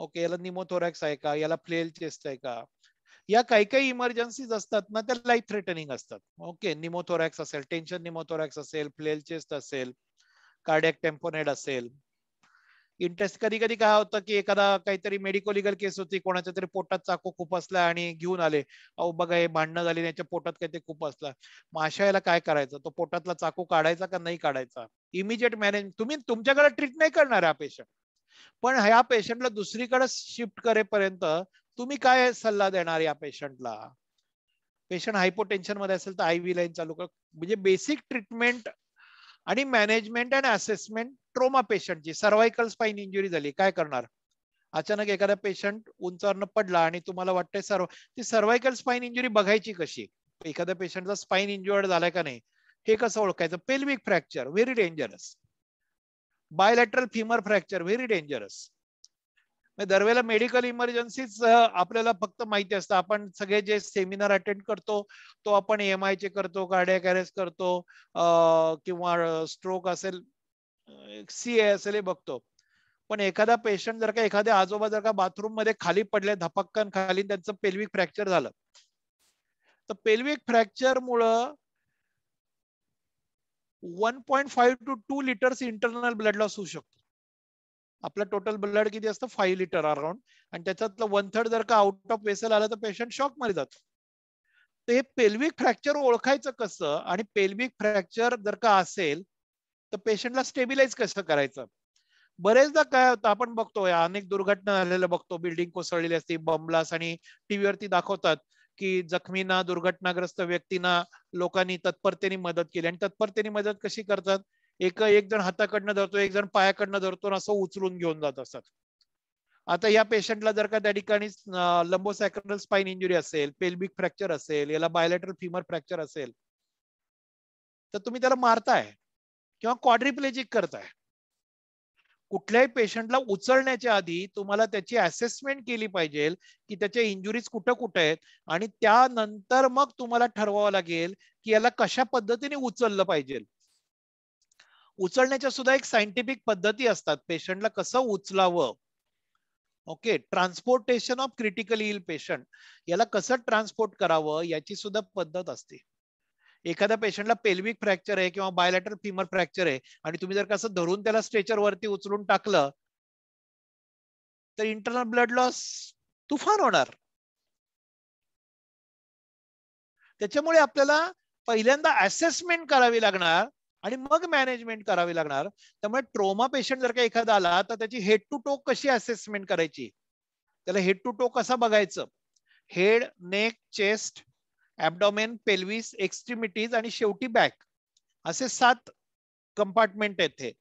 ओके याला निमोथोरॅक्स आहे का याला फ्लेल चेस्ट आहे का या काही काही इमर्जन्सीज असतात ना त्या लाईफ थ्रेटनिंग असतात ओके निमोथोरॅक्स असेल टेन्शन निमोथोरॅक्स असेल फ्लेल चेस्ट असेल कार्डियक टेम्पोनेड असेल इंटरेस्ट कधी कधी काय होतं की एखादा काहीतरी मेडिकोलिगल केस होती कोणाच्या तरी पोटात चाकू खूप असला आणि घेऊन आले अहो बघा हे भांडणं झाली याच्या पोटात ते खूप असला मग याला काय करायचं तो पोटातला चाकू काढायचा का नाही काढायचा इमिजिएट मॅनेज तुम्ही तुमच्याकडे ट्रीट नाही करणार हा पेशंट पण ह्या पेशंटला दुसरीकडे शिफ्ट करेपर्यंत तुम्ही काय सल्ला देणार या पेशंटला पेशंट हायपोटेन्शन मध्ये असेल तर आय व्ही लाईन चालू कर म्हणजे बेसिक ट्रीटमेंट आणि मॅनेजमेंट अँड असेसमेंट ट्रोमा पेशंटची सर्वायकल स्पाइन इंजुरी झाली काय करणार अचानक एखादा पेशंट उंचावरनं पडला आणि तुम्हाला वाटतंय सर्व ती सर्वायकल स्पाइन इंजुरी बघायची कशी एखाद्या पेशंटचा स्पाइन इंजुअर्ड झालाय का नाही हे कसं ओळखायचं pelvic fracture very dangerous bilateral femur fracture very dangerous दरवेळेला मेडिकल इमर्जन्सीच आपल्याला फक्त माहिती असतं आपण सगळे जे सेमिनार अटेंड करतो तो आपण एम e चे करतो कार्डियाक अरेस्ट करतो किंवा स्ट्रोक असेल सी ए असेल हे बघतो पण एखादा पेशंट जर का एखाद्या आजोबा जर का बाथरूम मध्ये खाली पडले धपक्कन खाली त्यांचं पेल्विक फ्रॅक्चर झालं तर पेल्विक फ्रॅक्चर मुळे one point five two two litre internal blood loss होऊ शकतो आपलं टोटल ब्लड किती असतं फाईव्ह लिटर अराउंड आणि त्याच्यातलं वन थर्ड जर का आउट ऑफ वेसल आलं तर पेशंट शॉक मध्ये जातो ते पेल्विक फ्रॅक्चर ओळखायचं कसं आणि पेल्विक फ्रॅक्चर जर का असेल तर पेशंटला स्टेबिलाईज कसं करायचं बरेचदा काय होतं आपण बघतो अनेक दुर्घटना झालेल्या बघतो बिल्डिंग कोसळलेली असते बॉम्बलास आणि टीव्हीवरती दाखवतात की जखमींना दुर्घटनाग्रस्त व्यक्तींना लोकांनी तत्परतेने मदत केली आणि तत्परतेने मदत कशी करतात एक एक जण हाताकडनं धरतो एक जण पायाकडनं धरतो असं उचलून घेऊन जात असतात आता या पेशंटला जर का त्या ठिकाणी लंबोसॅक्रल स्पाइन इंजुरी असेल पेल्बिक फ्रॅक्चर असेल याला बायलेटर फिमर फ्रॅक्चर असेल तर तुम्ही त्याला मारताय किंवा क्वाड्रिप्लेजिक करताय कुठल्याही पेशंटला उचलण्याच्या आधी तुम्हाला त्याची असेसमेंट केली पाहिजे की त्याच्या इंजुरीज कुठं कुठं आहेत आणि त्यानंतर मग तुम्हाला ठरवावं लागेल की याला कशा पद्धतीने उचललं पाहिजे उचलण्याच्या सुद्धा एक सायंटिफिक पद्धती असतात पेशंटला कसं उचलावं okay transportation of critically ill patient याला कसं ट्रान्सपोर्ट करावं याची सुद्धा पद्धत असते एखाद्या पेशंटला पेल्विक फ्रॅक्चर आहे किंवा बायलॅटर फिमर फ्रॅक्चर आहे आणि तुम्ही जर कसं धरून त्याला स्ट्रेचर वरती उचलून टाकलं तर इंटरनल ब्लड लॉस तुफान होणार त्याच्यामुळे आपल्याला पहिल्यांदा असेसमेंट करावी लागणार आणि मग मॅनेजमेंट करावी लागणार त्यामुळे ट्रोमा पेशंट जर का एखादा आला तर त्याची हेड टू टोक कशी असेसमेंट करायची त्याला हेड टू टोक कसा बघायचं head neck chest abdomen pelvis extremities आणि शेवटी बॅक असे सात कंपार्टमेंट आहेत हे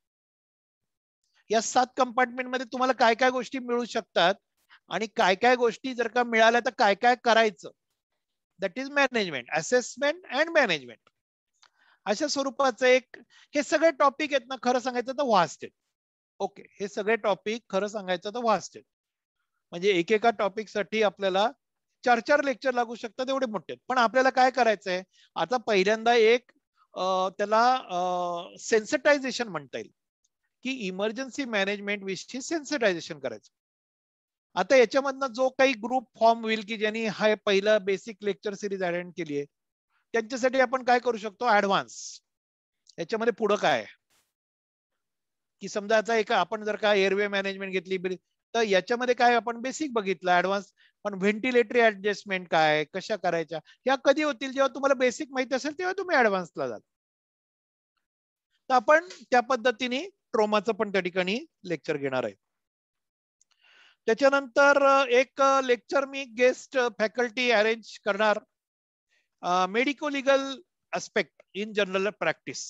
या सात कंपार्टमेंट मध्ये तुम्हाला काय काय गोष्टी मिळू शकतात आणि काय काय गोष्टी जर का मिळाल्या तर काय काय करायचं that is management assessment and management अशा स्वरूपाचं एक हे सगळे टॉपिक आहेत ना खरं सांगायचं तर व्हास्ट आहेत ओके हे सगळे टॉपिक खरं सांगायचं तर व्हास्ट आहेत म्हणजे एकेका टॉपिक साठी आपल्याला चार चार लेक्चर लागू शकतात एवढे मोठे पण आपल्याला काय करायचंय आता पहिल्यांदा एक त्याला सेन्सिटायझेशन म्हणता येईल की इमर्जन्सी मॅनेजमेंट विषयी सेन्सिटायझेशन करायचं आता याच्यामधनं जो काही ग्रुप फॉर्म होईल की ज्यांनी हा पहिला बेसिक लेक्चर सिरीज अटेंड केली आहे त्यांच्यासाठी आपण काय करू शकतो ऍडव्हान्स याच्यामध्ये पुढं काय की समजा आता एक आपण जर का एअरवे मॅनेजमेंट घेतली तर याच्यामध्ये काय आपण बेसिक बघितलं ऍडव्हान्स पण व्हेंटिलेटरी ऍडजस्टमेंट काय कशा करायच्या या कधी होतील जेव्हा तुम्हाला बेसिक माहिती असेल तेव्हा तुम्ही ऍडव्हान्सला जाल तर आपण त्या पद्धतीने ट्रोमाचं पण त्या ठिकाणी लेक्चर घेणार आहे त्याच्यानंतर एक लेक्चर मी गेस्ट फॅकल्टी अरेंज करणार medico legal aspect in general practice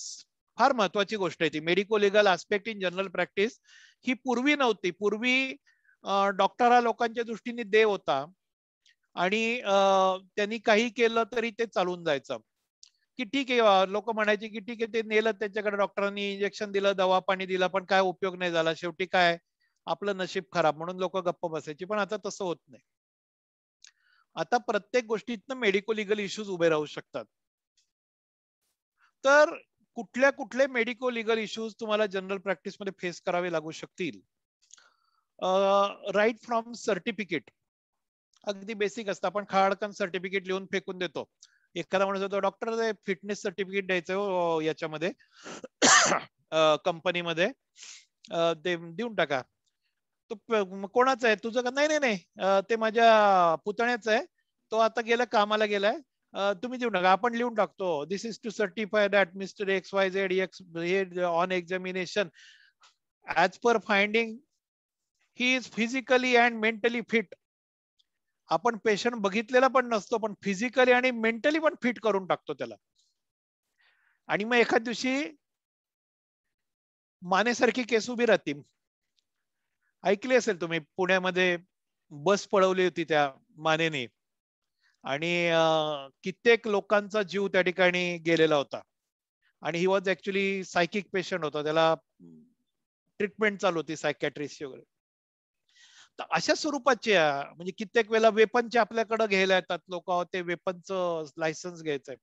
फार महत्वाची गोष्ट आहे ती medico legal aspect in general practice ही पूर्वी नव्हती पूर्वी डॉक्टर हा लोकांच्या दृष्टीने देव होता आणि त्यांनी काही केलं तरी ते चालून जायचं की ठीक आहे लोक म्हणायचे की ठीक आहे ते नेलं त्याच्याकडे डॉक्टरांनी इंजेक्शन दिलं दवा पाणी दिलं पण काय उपयोग नाही झाला शेवटी काय आपलं नशीब खराब म्हणून लोक गप्प बसायची पण आता तसं होत नाही आता प्रत्येक गोष्टीतनं मेडिको लिगल इश्यूज उभे राहू शकतात तर कुठल्या कुठले मेडिको लिगल इश्यूज तुम्हाला जनरल प्रॅक्टिसमध्ये फेस करावे लागू शकतील राईट फ्रॉम सर्टिफिकेट अगदी बेसिक असतं आपण खाडकन सर्टिफिकेट लिहून फेकून देतो एखादा म्हणत होतो डॉक्टर फिटनेस सर्टिफिकेट द्यायचं हो, हो, याच्यामध्ये कंपनीमध्ये देऊन टाका तो आहे तुझं का नाही नाही नाही ते माझ्या पुतण्याचं आहे तो आता गेला कामाला गेलाय तुम्ही देऊ नका आपण लिहून टाकतो this is to certify that mister X Y Z X on examination as per finding he is physically and mentally fit आपण पेशंट बघितलेला पण नसतो पण फिजिकली आणि मेंटली पण फिट करून टाकतो त्याला आणि मग एखाद दिवशी मानेसारखी केस उभी राहते ऐकली असेल तुम्ही पुण्यामध्ये बस पळवली होती त्या मानेने आणि कित्येक लोकांचा जीव त्या ठिकाणी गेलेला होता आणि he was actually psychic patient होता त्याला ट्रीटमेंट चालू होती सायकॅट्रिस्ट वगैरे अशा स्वरूपाचे म्हणजे कित्येक वेळेला वेपनचे आपल्याकडे घ्यायला येतात लोक ते वेपनचं लायसन्स घ्यायचंय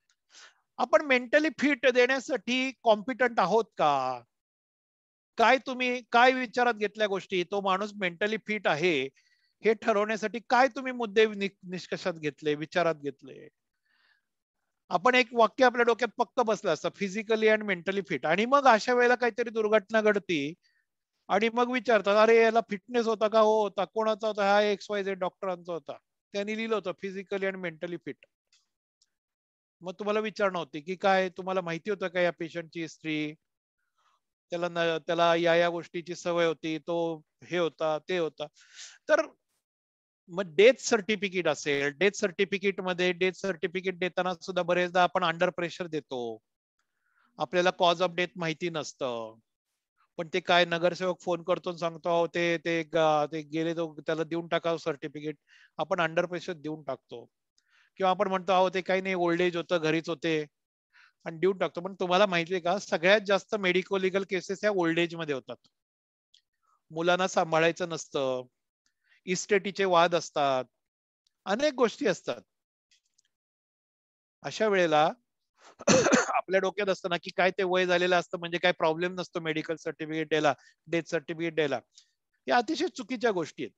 आपण मेंटली फिट देण्यासाठी कॉम्पिटंट आहोत का काय तुम्ही काय विचारात घेतल्या गोष्टी तो माणूस मेंटली फिट आहे हे ठरवण्यासाठी काय तुम्ही मुद्दे निष्कर्षात घेतले विचारात घेतले आपण एक वाक्य आपल्या डोक्यात पक्क बसलं असतं फिजिकली अँड मेंटली फिट आणि मग अशा वेळेला काहीतरी दुर्घटना घडती आणि मग विचारतात अरे याला फिटनेस होता का हो होता कोणाचा होता हा एक्स वाय झेड डॉक्टरांचा होता त्यांनी लिहिलं होतं फिजिकली आणि मेंटली फिट मग तुम्हाला विचारणं होती की काय तुम्हाला माहिती होतं का या पेशंटची हिस्ट्री त्याला त्याला या या गोष्टीची सवय होती तो हे होता ते होता तर मग डेथ सर्टिफिकेट असेल डेथ सर्टिफिकेट मध्ये डेथ सर्टिफिकेट देताना सुद्धा बरेचदा आपण अंडर प्रेशर देतो आपल्याला कॉज ऑफ डेथ माहिती नसतं पण ते काय नगरसेवक फोन करतो सांगतो हो ते, ते गेले तो त्याला देऊन टाकावं सर्टिफिकेट आपण अंडर प्रेशर देऊन टाकतो किंवा आपण म्हणतो आहो ते काही नाही ओल्ड एज होतं घरीच होते आणि देऊन टाकतो पण तुम्हाला माहितीये का सगळ्यात जास्त मेडिको लिगल केसेस ह्या ओल्ड एज मध्ये होतात मुलांना सांभाळायचं नसतं इस्टेटीचे वाद असतात अनेक गोष्टी असतात अशा वेळेला आपल्या डोक्यात असतं ना की काय ते वय झालेलं असतं म्हणजे काय प्रॉब्लेम नसतो मेडिकल सर्टिफिकेट द्यायला डेथ सर्टिफिकेट द्यायला या अतिशय चुकीच्या गोष्टी आहेत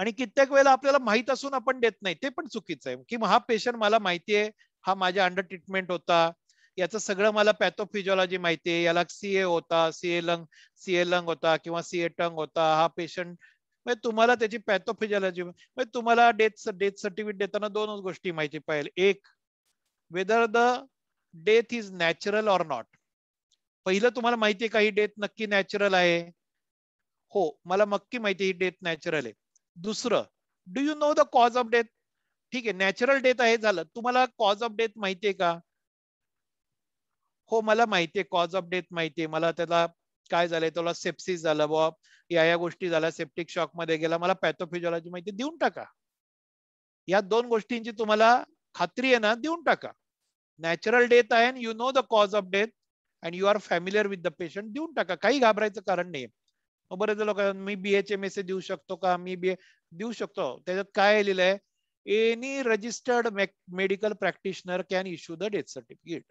आणि कित्येक वेळेला आपल्याला माहित असून आपण देत नाही ते पण चुकीचं आहे की हा पेशंट मला माहिती आहे हा माझ्या अंडर ट्रीटमेंट होता याचं सगळं मला पॅथोफिजिओलॉजी माहिती आहे याला सीए होता सीए लंग सीए लंग होता किंवा सीए टंग होता हा पेशंट म्हणजे तुम्हाला त्याची पॅथोफिजिओलॉजी म्हणजे तुम्हाला डेथ डेथ सर्टिफिकेट देताना दोनच गोष्टी माहिती पाहिजे एक whether the death is natural or not पहिलं तुम्हाला माहिती आहे का ही डेथ नक्की नॅचरल आहे हो मला नक्की माहिती ही डेथ नॅचरल आहे दुसरं do you know the cause of death ठीक आहे नॅचरल डेथ आहे झालं तुम्हाला कॉज ऑफ डेथ माहितीये का हो मला माहितीये कॉज ऑफ डेथ माहितीये मला त्याला काय झालंय त्याला सेप्सिस झालं बॉ या या गोष्टी झाल्या सेप्टिक शॉक मध्ये गेला मला पॅथोफिजॉलॉजी माहिती देऊन टाका या दोन गोष्टींची तुम्हाला खात्री आहे ना देऊन टाका नॅचरल डेथ आहे you know the cause of death and you are familiar with the patient देऊन टाका काही घाबरायचं कारण नाही मग बरेच लोक मी एच एम एस देऊ शकतो का मी बी देऊ शकतो त्याच्यात काय आहे any registered medical practitioner can issue the death certificate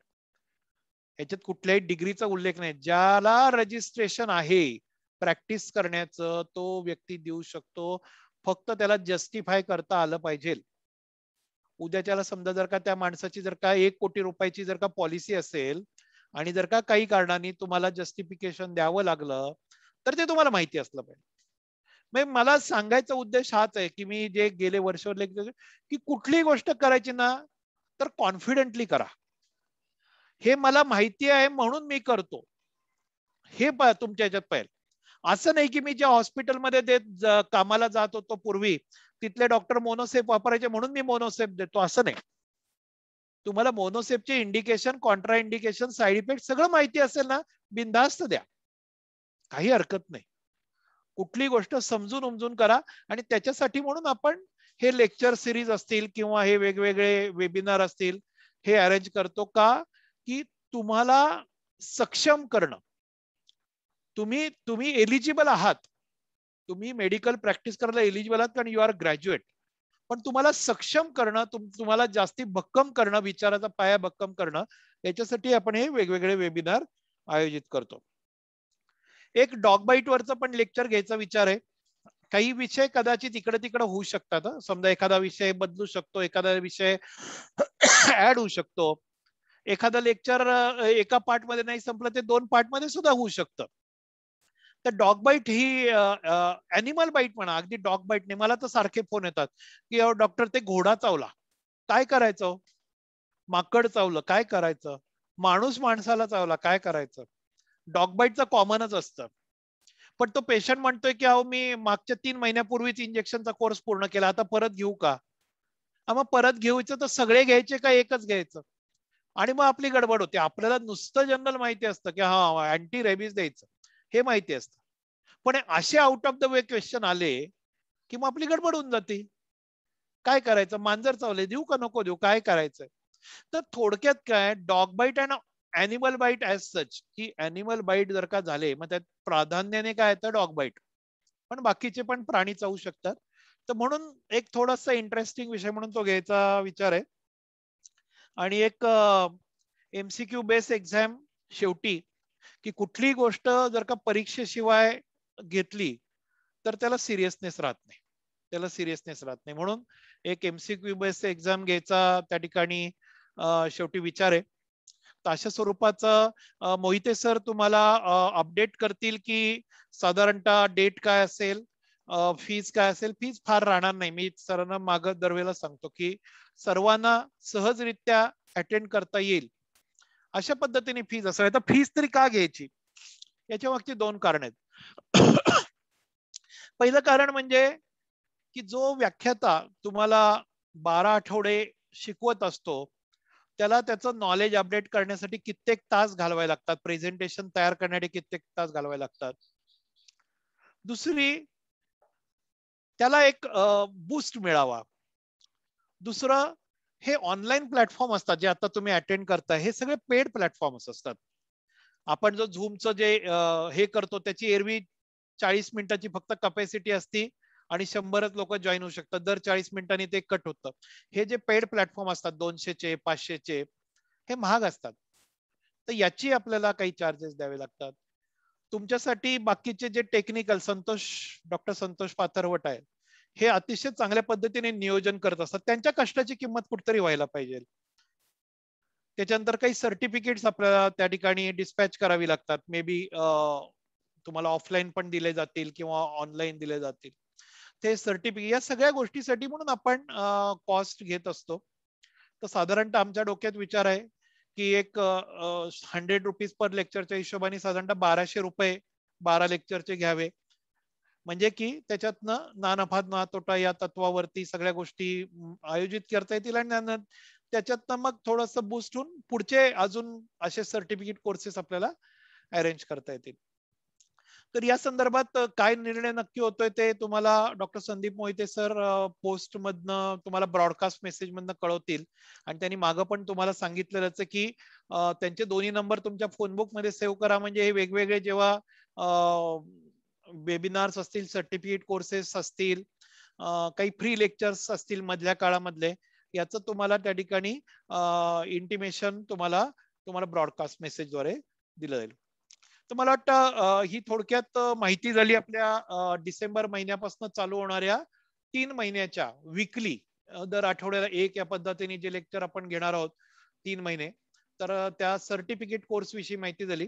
याच्यात कुठल्याही डिग्रीचा उल्लेख नाही ज्याला रजिस्ट्रेशन आहे प्रॅक्टिस करण्याचं तो व्यक्ती देऊ शकतो फक्त त्याला जस्टिफाय करता आलं पाहिजे उद्याच्याला समजा जर का त्या माणसाची जर का एक कोटी रुपयाची जर का पॉलिसी असेल आणि जर का काही कारणाने तुम्हाला जस्टिफिकेशन द्यावं लागलं तर ते तुम्हाला माहिती असलं पाहिजे म्हणजे मला सांगायचा उद्देश हाच आहे की मी जे गेले वर्षभर की कुठलीही गोष्ट करायची ना तर कॉन्फिडेंटली करा हे मला माहिती आहे म्हणून मी करतो हे तुमच्या ह्याच्यात पाहिजे असं नाही की मी ज्या हॉस्पिटलमध्ये देत कामाला जात होतो पूर्वी तिथले डॉक्टर मोनोसेप वापरायचे म्हणून मी मोनोसेप देतो असं नाही तुम्हाला मोनोसेपचे indication contra indication side effect सगळं माहिती असेल ना बिनधास्त द्या काही हरकत नाही कुठली गोष्ट समजून उमजून करा आणि त्याच्यासाठी म्हणून आपण हे लेक्चर सिरीज असतील किंवा हे वेगवेगळे वेबिनार असतील हे अरेंज करतो का की तुम्हाला सक्षम करणं तुम्ही तुम्ही एलिजिबल आहात तुम्ही मेडिकल प्रॅक्टिस करायला एलिजिबल आहात कारण यू आर ग्रॅज्युएट पण तुम्हाला सक्षम करणं तुम, तुम्हाला जास्ती भक्कम करणं विचाराचा पाया भक्कम करणं याच्यासाठी आपण हे वेगवेगळे वेबिनार आयोजित करतो एक डॉग बाईट वरचं पण लेक्चर घ्यायचा विचार आहे काही विषय कदाचित इकडे तिकडे होऊ शकतात समजा एखादा विषय बदलू शकतो एखादा विषय ऍड होऊ शकतो एखादा लेक्चर एका पार्ट मध्ये नाही संपलं ते दोन पार्ट मध्ये सुद्धा होऊ शकतं तर डॉग बाईट ही अॅनिमल बाईट म्हणा अगदी डॉग बाईटने मला तर सारखे फोन येतात की डॉक्टर ते घोडा चावला काय करायचं माकड चावलं काय करायचं माणूस माणसाला चावला काय करायचं डॉग बाईटचं कॉमनच असतं पण तो पेशंट म्हणतोय की अहो मी मागच्या तीन महिन्यापूर्वीच इंजेक्शनचा कोर्स पूर्ण केला आता परत घेऊ का मग परत घेऊचं तर सगळे घ्यायचे का एकच घ्यायचं आणि मग आपली गडबड होते आपल्याला नुसतं जनरल माहिती असतं की हा अँटी रेबीज द्यायचं हे माहिती असतं पण असे out of the way question आले की मग आपली गडबड होऊन जाते काय करायचं मांजर चावले देऊ का नको देऊ काय करायचं तर थोडक्यात काय dog bite and animal bite as such की अॅनिमल बाईट जर का झाले मग त्यात प्राधान्याने काय येतं डॉग बाईट पण बाकीचे पण प्राणी चावू शकतात तर म्हणून एक थोडासा इंटरेस्टिंग विषय म्हणून तो घ्यायचा विचार आहे आणि एक एमसीक्यू बेस एक्झाम शेवटी की कुठली गोष्ट जर का परीक्षेशिवाय घेतली तर त्याला सिरियसनेस राहत नाही त्याला सिरियसनेस राहत नाही म्हणून एक एमसीक्यू बेस एक्झाम घ्यायचा त्या ठिकाणी शेवटी विचार आहे अशा स्वरूपाचा मोहिते सर तुम्हाला अपडेट करतील की साधारणतः डेट काय असेल फीज काय असेल फीज फार राहणार नाही मी सरांना माग दरवेळेला सांगतो की सर्वांना सहजरित्या अटेंड करता येईल अशा पद्धतीने फीज असावी तर फीज तरी का घ्यायची याच्या मागची दोन कारण आहेत पहिलं कारण म्हणजे की जो व्याख्याता तुम्हाला बारा आठवडे शिकवत असतो त्याला त्याचं नॉलेज अपडेट करण्यासाठी कित्येक तास घालवाय लागतात प्रेझेंटेशन तयार करण्यासाठी कित्येक तास घालवाय लागतात दुसरी त्याला एक बूस्ट मिळावा दुसरं हे ऑनलाईन प्लॅटफॉर्म असतात जे आता तुम्ही अटेंड करता हे सगळे पेड प्लॅटफॉर्म असतात आपण जो झूमचं जे हे करतो त्याची एरवी चाळीस मिनिटाची फक्त कपॅसिटी असती आणि शंभरच लोक जॉईन होऊ शकतात दर चाळीस मिनिटांनी ते कट होतं हे जे पेड प्लॅटफॉर्म असतात दोनशेचे पाचशेचे हे महाग असतात तर याची आपल्याला काही चार्जेस द्यावे लागतात तुमच्यासाठी बाकीचे जे टेक्निकल संतोष डॉक्टर संतोष पाथरवट आहे हे अतिशय चांगल्या पद्धतीने नियोजन करत असतात त्यांच्या कष्टाची किंमत कुठतरी व्हायला पाहिजे त्याच्यानंतर काही सर्टिफिकेट्स आपल्याला त्या ठिकाणी डिस्पॅच करावी लागतात मे बी तुम्हाला ऑफलाईन पण दिले जातील किंवा ऑनलाईन दिले जातील ते सर्टिफिकेट या सगळ्या गोष्टीसाठी म्हणून आपण कॉस्ट घेत असतो तर साधारणतः आमच्या डोक्यात विचार आहे की एक हंड्रेड रुपीज पर लेक्चरच्या हिशोबाने साधारणतः बाराशे रुपये बारा लेक्चरचे घ्यावे म्हणजे की त्याच्यातनं ना नफा ना तोटा या तत्वावरती सगळ्या गोष्टी आयोजित करता येतील आणि त्याच्यातनं मग थोडस बूस्ट होऊन पुढचे अजून असे सर्टिफिकेट कोर्सेस आपल्याला अरेंज करता येतील तर या संदर्भात काय निर्णय नक्की होतोय ते तुम्हाला doctor Sandeep Mohite sir post मधनं तुम्हाला ब्रॉडकास्ट मेसेज मधनं कळवतील आणि त्यांनी मागं पण तुम्हाला सांगितलेलंच की त्यांचे दोन्ही नंबर तुमच्या फोनबुक मध्ये सेव्ह करा म्हणजे हे वेगवेगळे जेव्हा वेबिनार्स असतील सर्टिफिकेट कोर्सेस असतील काही फ्री लेक्चर्स असतील मधल्या काळामधले याच तुम्हाला त्या ठिकाणी इंटिमेशन तुम्हाला तुम्हाला ब्रॉडकास्ट मेसेजद्वारे दिलं जाईल तर मला वाटतं ही थोडक्यात माहिती झाली आपल्या डिसेंबर महिन्यापासून चालू होणाऱ्या तीन महिन्याच्या विकली दर आठवड्याला एक या पद्धतीने जे लेक्चर आपण घेणार आहोत तीन महिने तर त्या सर्टिफिकेट कोर्स विषयी माहिती झाली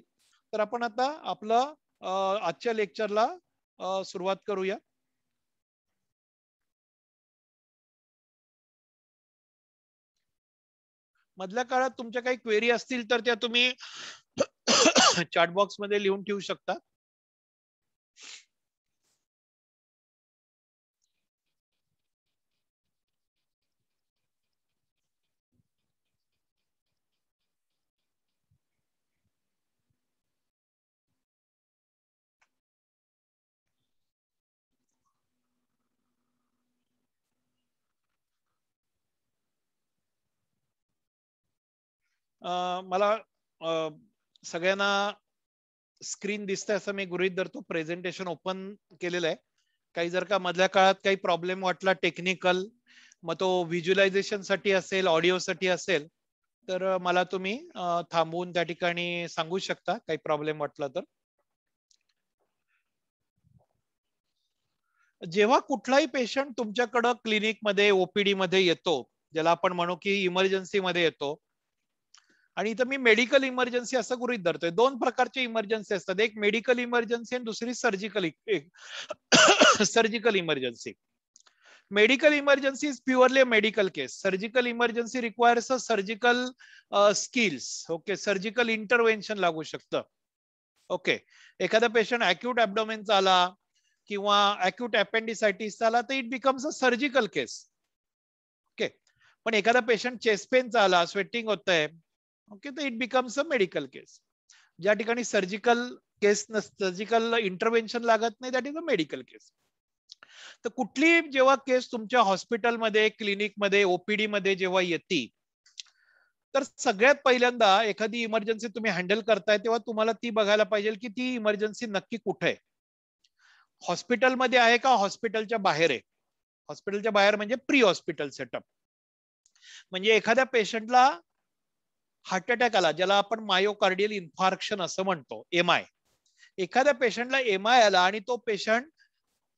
तर आपण आता आपलं आजच्या लेक्चरला सुरुवात करूया मधल्या काळात तुमच्या काही क्वेरी असतील तर त्या तुम्ही चॅट बॉक्स मध्ये लिहून ठेवू शकता मला सगळ्यांना स्क्रीन दिसतंय असं मी गृहित धरतो प्रेझेंटेशन ओपन केलेलं आहे काही जर का मधल्या काळात काही प्रॉब्लेम वाटला टेक्निकल मग तो व्हिज्युलायझेशन साठी असेल ऑडिओ साठी असेल तर मला तुम्ही थांबवून त्या ठिकाणी सांगू शकता काही प्रॉब्लेम वाटला तर जेव्हा कुठलाही पेशंट तुमच्याकडं क्लिनिकमध्ये ओपीडी मध्ये येतो ज्याला आपण म्हणू की इमर्जन्सी मध्ये येतो आणि इथं मी मेडिकल इमर्जन्सी असं गृहित धरतोय दोन प्रकारचे इमर्जन्सी असतात एक मेडिकल इमर्जन्सी आणि दुसरी surgical surgical emergency medical emergency is purely medical case surgical emergency requires a surgical skills okay surgical intervention लागू शकतं ओके एखादा पेशंट अॅक्यूट ऍबडोमेनचा आला किंवा अॅक्यूट अपेंडिसायटिसचा आला तर it becomes a surgical case okay पण एखादा पेशंट चेस्ट पेनचा आला स्वेटिंग होत आहे ओके तर it becomes a medical case ज्या ठिकाणी सर्जिकल केस नसतं सर्जिकल इंटरव्हेन्शन लागत नाही that is a medical case तर कुठली जेव्हा केस तुमच्या हॉस्पिटलमध्ये क्लिनिकमध्ये ओपीडी मध्ये जेव्हा येते तर सगळ्यात पहिल्यांदा एखादी इमर्जन्सी तुम्ही हँडल करताय तेव्हा तुम्हाला ती बघायला पाहिजे की ती इमर्जन्सी नक्की कुठे आहे हॉस्पिटलमध्ये आहे का हॉस्पिटलच्या बाहेर आहे हॉस्पिटलच्या बाहेर म्हणजे प्री हॉस्पिटल सेटअप म्हणजे एखाद्या पेशंटला हार्ट अटॅक आला ज्याला आपण मायोकार्डियल इन्फार्क्शन असं म्हणतो एम आय एखाद्या पेशंटला एम आय आला आणि तो पेशंट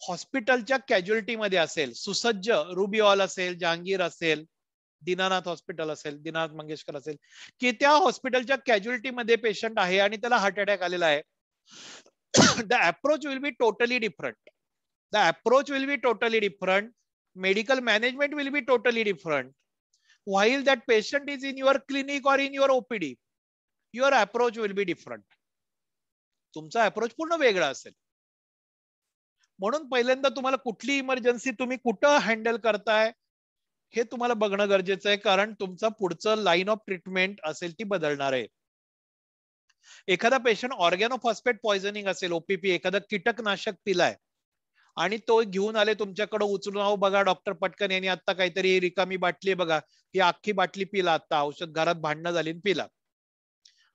हॉस्पिटलच्या कॅज्युलिटीमध्ये असेल सुसज्ज रुबिओल असेल जहांगीर असेल दीनानाथ हॉस्पिटल असेल दिनानाथ मंगेशकर असेल की त्या हॉस्पिटलच्या कॅज्युलिटीमध्ये पेशंट आहे आणि त्याला हार्ट अटॅक आलेला आहे the approach will be totally different the approach will be totally different medical management will be totally different while that patient is in your clinic or in your OPD, your approach will be different. तुमचा approach पूर्ण वेगळा असेल म्हणून पहिल्यांदा तुम्हाला कुठली emergency तुम्ही कुठं हँडल करताय हे तुम्हाला बघणं गरजेचं आहे कारण तुमचं पुढचं लाईन ऑफ ट्रीटमेंट असेल ती बदलणार आहे एखादा पेशंट ऑर्गॅनो फॉस्फेट पॉइझनिंग असेल ओपीपी एखादा कीटकनाशक पिलाय आणि तो घेऊन आले तुमच्याकडे उचलून आहो बघा डॉक्टर पटकन यांनी आता काहीतरी रिकामी बाटली बघा ही अख्खी बाटली पिला आता औषध घरात भांडणं झाली पिला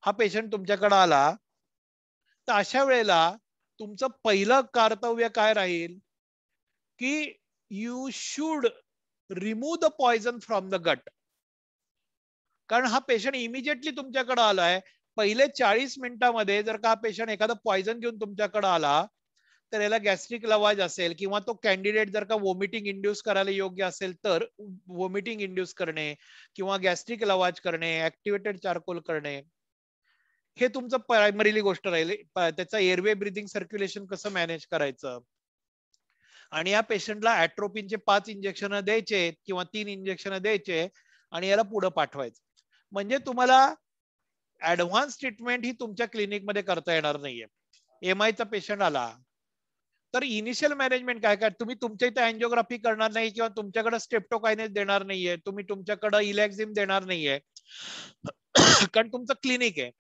हा पेशंट तुमच्याकडे आला तर अशा वेळेला तुमचं पहिलं कर्तव्य काय राहील की you should remove the poison from the gut कारण हा पेशंट इमिजिएटली तुमच्याकडे आलाय पहिले चाळीस मिनिटांमध्ये जर का हा पेशंट एखादा पॉयझन घेऊन तुमच्याकडे आला तर याला गॅस्ट्रिक लवाज असेल किंवा तो कॅन्डिडेट जर का वॉमिटिंग इंड्यूस करायला योग्य असेल तर वॉमिटिंग इंड्यूस करणे किंवा गॅस्ट्रिक लवाज करणे ऍक्टिव्हेटेड चारकोल करणे हे तुमचं प्रायमरीली गोष्ट राहील त्याचा एअरवे ब्रिदिंग सर्क्युलेशन कसं मॅनेज करायचं आणि या पेशंटला ऍट्रोपिनचे पाच इंजेक्शन द्यायचे किंवा तीन इंजेक्शन द्यायचे आणि याला पुढे पाठवायचं म्हणजे तुम्हाला ऍडव्हान्स ट्रीटमेंट ही तुमच्या क्लिनिकमध्ये करता येणार नाहीये एमआयचा पेशंट आला तर इनिशियल मॅनेजमेंट काय काय तुम्ही तुमच्या इथे अँजिओग्राफी करणार नाही किंवा तुमच्याकडे स्टेप्टो देणार नाहीये तुम्ही तुमच्याकडे इलेक्झिम देणार नाहीये कारण तुमचं क्लिनिक आहे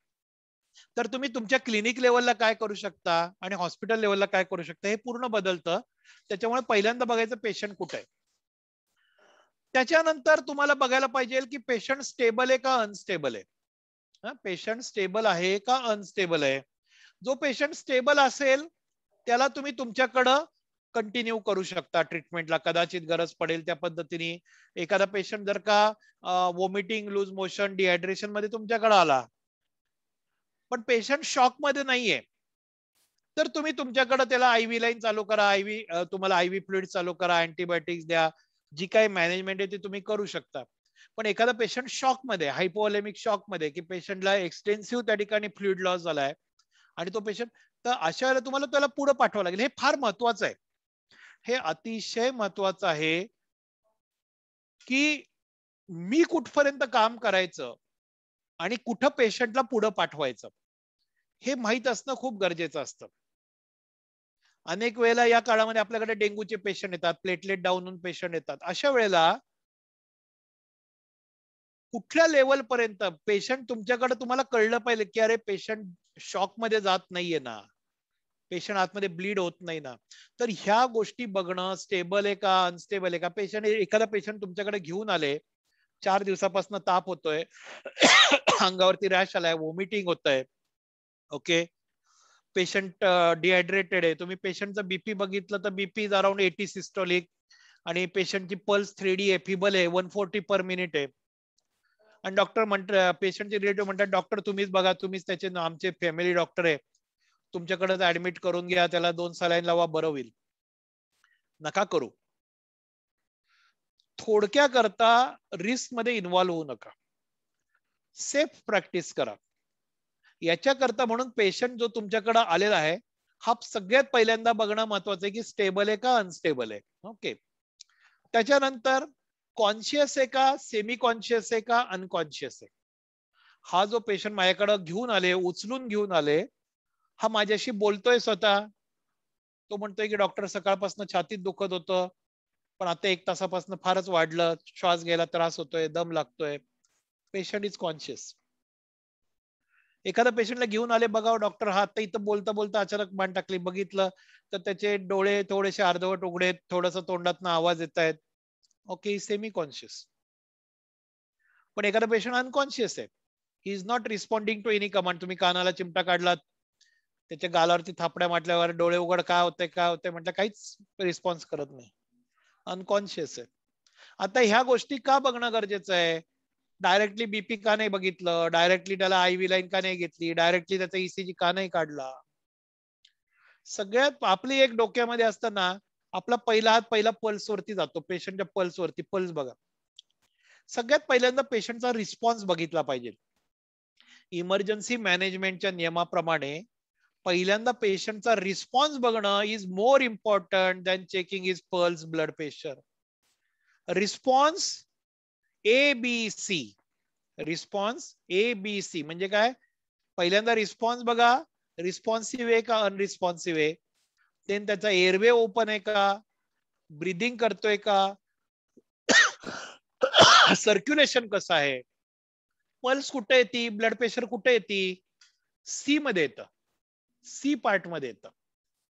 तर तुम्ही तुमच्या क्लिनिक लेवलला काय करू शकता आणि हॉस्पिटल लेवलला काय करू शकता हे पूर्ण बदलतं त्याच्यामुळे पहिल्यांदा बघायचं पेशंट कुठे आहे त्याच्यानंतर तुम्हाला बघायला पाहिजे की पेशंट स्टेबल आहे का अनस्टेबल आहे पेशंट स्टेबल आहे का अनस्टेबल आहे जो पेशंट स्टेबल असेल त्याला तुम्ही तुमच्याकडं कंटिन्यू करू शकता ट्रीटमेंटला कदाचित गरज पडेल त्या पद्धतीने एखादा पेशंट जर का वॉमिटिंग लूज मोशन डिहायड्रेशन मध्ये तुमच्याकडे आला पण पेशंट शॉक मध्ये नाहीये तर तुम्ही तुमच्याकडे त्याला आयव्ही लाईन चालू करा आयव्ही तुम्हाला व्ही फ्लुइड चालू करा अँटीबायोटिक्स द्या जी काही मॅनेजमेंट आहे ती तुम्ही करू शकता पण एखादा पेशंट शॉक मध्ये हायपोलेमिक शॉक मध्ये की पेशंटला एक्सटेन्सिव्ह त्या ठिकाणी फ्लुइड लॉस झालाय आणि तो पेशंट तर अशा वेळेला तुम्हाला त्याला पुढे पाठवावं लागेल हे फार महत्वाचं आहे हे अतिशय महत्वाचं आहे की मी कुठपर्यंत काम करायचं आणि कुठं पेशंटला पुढे पाठवायचं हे माहीत असणं खूप गरजेचं असतं अनेक वेळेला या काळामध्ये आपल्याकडे डेंग्यूचे पेशंट येतात प्लेटलेट डाऊन होऊन पेशंट येतात अशा वेळेला कुठल्या लेवल पर्यंत पेशंट तुमच्याकडे तुम्हाला कळलं पाहिजे की अरे पेशंट शॉक मध्ये जात नाहीये ना पेशंट आतमध्ये ब्लीड होत नाही ना तर ह्या गोष्टी बघणं स्टेबल आहे का अनस्टेबल आहे का पेशंट एखादा पेशंट तुमच्याकडे घेऊन आले चार दिवसापासून ताप होतोय अंगावरती रॅश आलाय व्हॉमिटिंग होत आहे ओके पेशंट डिहायड्रेटेड आहे तुम्ही पेशंटचं बीपी बघितलं तर BP is around eighty systolic आणि पेशंटची पल्स थ्री डी आहे फिबल आहे वन फोर्टी पर मिनिट आहे आणि डॉक्टर म्हणत पेशंटचे रिलेटिव्ह म्हणतात डॉक्टर तुम्हीच बघा तुम्हीच त्याचे आमचे फॅमिली डॉक्टर आहे तुमच्याकडे ऍडमिट करून घ्या त्याला दोन सलाईन लावा बरं होईल नका करू थोडक्या करता रिस्क मध्ये इन्व्हॉल्व्ह होऊ नका सेफ प्रॅक्टिस करा याच्या करता म्हणून पेशंट जो तुमच्याकडे आलेला आहे हा सगळ्यात पहिल्यांदा बघणं महत्वाचं आहे की स्टेबल आहे का अनस्टेबल आहे ओके त्याच्यानंतर कॉन्शियस आहे का सेमी कॉन्शियस आहे का अनकॉन्शियस आहे हा जो पेशंट माझ्याकडे घेऊन आले उचलून घेऊन आले हा माझ्याशी बोलतोय स्वतः तो म्हणतोय की डॉक्टर सकाळपासून छातीत दुखत होतं पण आता एक तासापासून फारच वाढलं श्वास घ्यायला त्रास होतोय दम लागतोय पेशंट इज कॉन्शियस एखादा पेशंटला घेऊन आले बघा डॉक्टर हा आता इथं बोलता बोलता अचानक मान टाकली बघितलं तर त्याचे डोळे थोडेसे अर्धवट उघडे थोडस तोंडातनं आवाज येत आहेत ओके सेमी कॉन्शियस पण एखादा पेशंट अनकॉन्शियस आहे he is not responding to any command तुम्ही कानाला चिमटा काढलात त्याच्या गालावरती थापड्या माटल्यावर डोळे उघड काय होते काय होते म्हटलं काहीच रिस्पॉन्स करत नाही अनकॉन्शियस आहे आता ह्या गोष्टी का बघणं गरजेचं आहे डायरेक्टली बीपी का नाही बघितलं डायरेक्टली त्याला आय व्ही लाईन का नाही घेतली डायरेक्टली त्याचा ईसीजी e का नाही काढला सगळ्यात आपली एक डोक्यामध्ये असताना आपला पहिला हात पहिला पल्स वरती जातो पेशंटच्या पल्स वरती पल्स बघा सगळ्यात पहिल्यांदा पेशंटचा रिस्पॉन्स बघितला पाहिजे इमर्जन्सी मॅनेजमेंटच्या नियमाप्रमाणे पहिल्यांदा पेशंटचा रिस्पॉन्स बघणं is more important than checking is pulse blood pressure response A B C response A B C म्हणजे काय पहिल्यांदा रिस्पॉन्स बघा रिस्पॉन्सिव्ह आहे का अनरिस्पॉन्सिव्ह आहे देन त्याचा एअरवे ओपन आहे का ब्रिदिंग करतोय का सर्क्युलेशन कसं आहे पल्स कुठे येते ब्लड प्रेशर कुठे येते सी मध्ये येतं सी पार्ट मध्ये येतं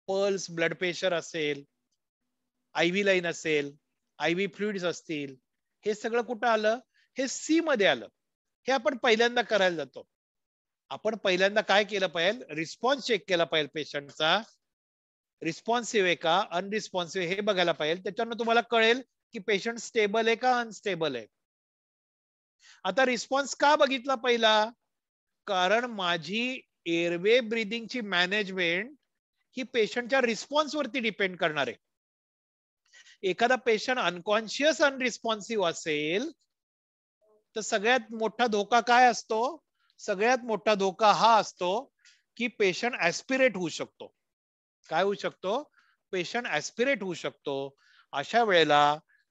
पल्स ब्लड प्रेशर असेल व्ही लाईन असेल आयव्ही फ्लुइड्स असतील हे सगळं कुठं आलं हे सी मध्ये आलं हे आपण पहिल्यांदा करायला जातो आपण पहिल्यांदा काय केलं पाहिजे रिस्पॉन्स चेक केला पाहिजे पेशंटचा रिस्पॉन्सिव्ह आहे का अनरिस्पॉन्सिव्ह हे बघायला पाहिजे त्याच्यानं तुम्हाला कळेल की पेशंट स्टेबल आहे का अनस्टेबल आहे आता रिस्पॉन्स का बघितला पहिला कारण माझी एअरवे ची मॅनेजमेंट ही पेशंटच्या वरती डिपेंड करणार आहे एखादा पेशंट अनकॉन्शियस अनरिस्पॉन्सिव्ह असेल तर सगळ्यात मोठा धोका काय असतो सगळ्यात मोठा धोका हा असतो की पेशंट ऍस्पिरेट होऊ शकतो काय होऊ शकतो पेशंट ऍस्पिरेट होऊ शकतो अशा वेळेला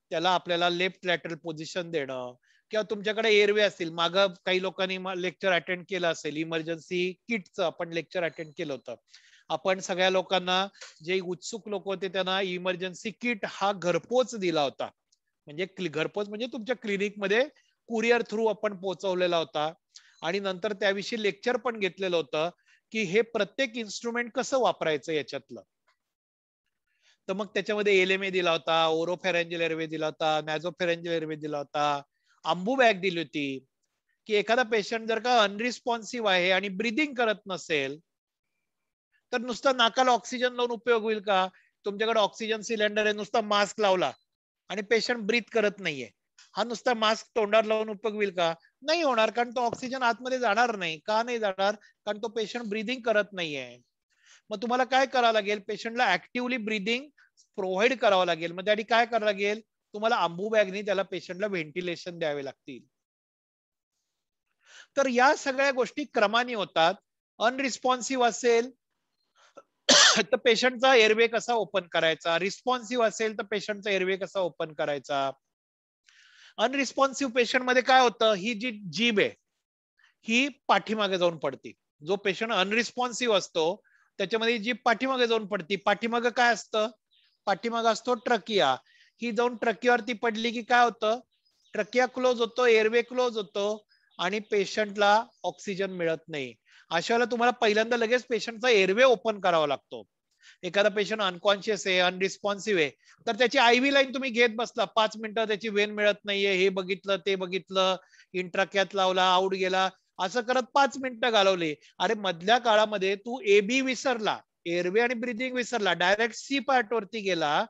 त्याला आपल्याला लेफ्ट लॅटरल पोझिशन देणं किंवा तुमच्याकडे एअरवे असतील माग काही लोकांनी लेक्चर अटेंड केलं असेल इमर्जन्सी किटचं आपण लेक्चर अटेंड केलं होतं आपण सगळ्या लोकांना जे उत्सुक लोक होते त्यांना इमर्जन्सी किट हा घरपोच दिला होता म्हणजे घरपोच म्हणजे तुमच्या क्लिनिकमध्ये कुरिअर थ्रू आपण पोहोचवलेला होता आणि नंतर त्याविषयी लेक्चर पण घेतलेलं होतं की हे प्रत्येक इन्स्ट्रुमेंट कसं वापरायचं याच्यातलं तर मग त्याच्यामध्ये एलएमए दिला होता ओरोफेरेंजल एरवे दिला होता नॅझोफेरेंजल एरवे दिला होता आंबू बॅग दिली होती की एखादा पेशंट जर का अनरिस्पॉन्सिव्ह आहे आणि ब्रिदिंग करत नसेल तर नुसता नाकाला ऑक्सिजन लावून उपयोग होईल का तुमच्याकडे ऑक्सिजन सिलेंडर आहे नुसता मास्क लावला आणि पेशंट ब्रीथ करत नाहीये हा नुसता मास्क तोंडावर लावून उपयोग होईल का नाही होणार कारण तो ऑक्सिजन आतमध्ये जाणार नाही का नाही जाणार कारण तो पेशंट ब्रिदिंग करत नाहीये मग तुम्हाला काय करावं लागेल पेशंटला ऍक्टिव्हली ब्रिदिंग प्रोव्हाइड करावं लागेल मग त्यासाठी काय करावं लागेल तुम्हाला आंबू बॅगने त्याला पेशंटला व्हेंटिलेशन द्यावे लागतील तर या सगळ्या गोष्टी क्रमाने होतात अनरिस्पॉन्सिव्ह असेल तर पेशंटचा एअरवे कसा ओपन करायचा रिस्पॉन्सिव्ह असेल तर पेशंटचा एअरवे कसा ओपन करायचा अनरिस्पॉन्सिव्ह पेशंट मध्ये काय होतं ही जी जीब आहे ही पाठीमागे जाऊन पडते जो पेशंट अनरिस्पॉन्सिव्ह असतो त्याच्यामध्ये जीभ पाठीमागे जाऊन पडते पाठीमागे काय असतं पाठीमागे असतो ट्रकिया ही जाऊन ट्रकीवरती पडली की काय होतं ट्रकिया क्लोज होतो एअरवे क्लोज होतो आणि पेशंटला ऑक्सिजन मिळत नाही अशा वेळेला तुम्हाला पहिल्यांदा लगेच पेशंटचा एअरवे ओपन करावा लागतो एखादा पेशंट अनकॉन्शियस आहे अनरिस्पॉन्सिव्ह आहे तर त्याची आय व्ही लाईन तुम्ही घेत बसला पाच मिनिटं त्याची वेन मिळत नाहीये हे बघितलं ते बघितलं इंट्राक्यात लावला आउट गेला असं करत पाच मिनिटं घालवली अरे मधल्या काळामध्ये तू एबी विसरला एअरवे आणि ब्रिदिंग विसरला डायरेक्ट सी पार्ट वरती गेला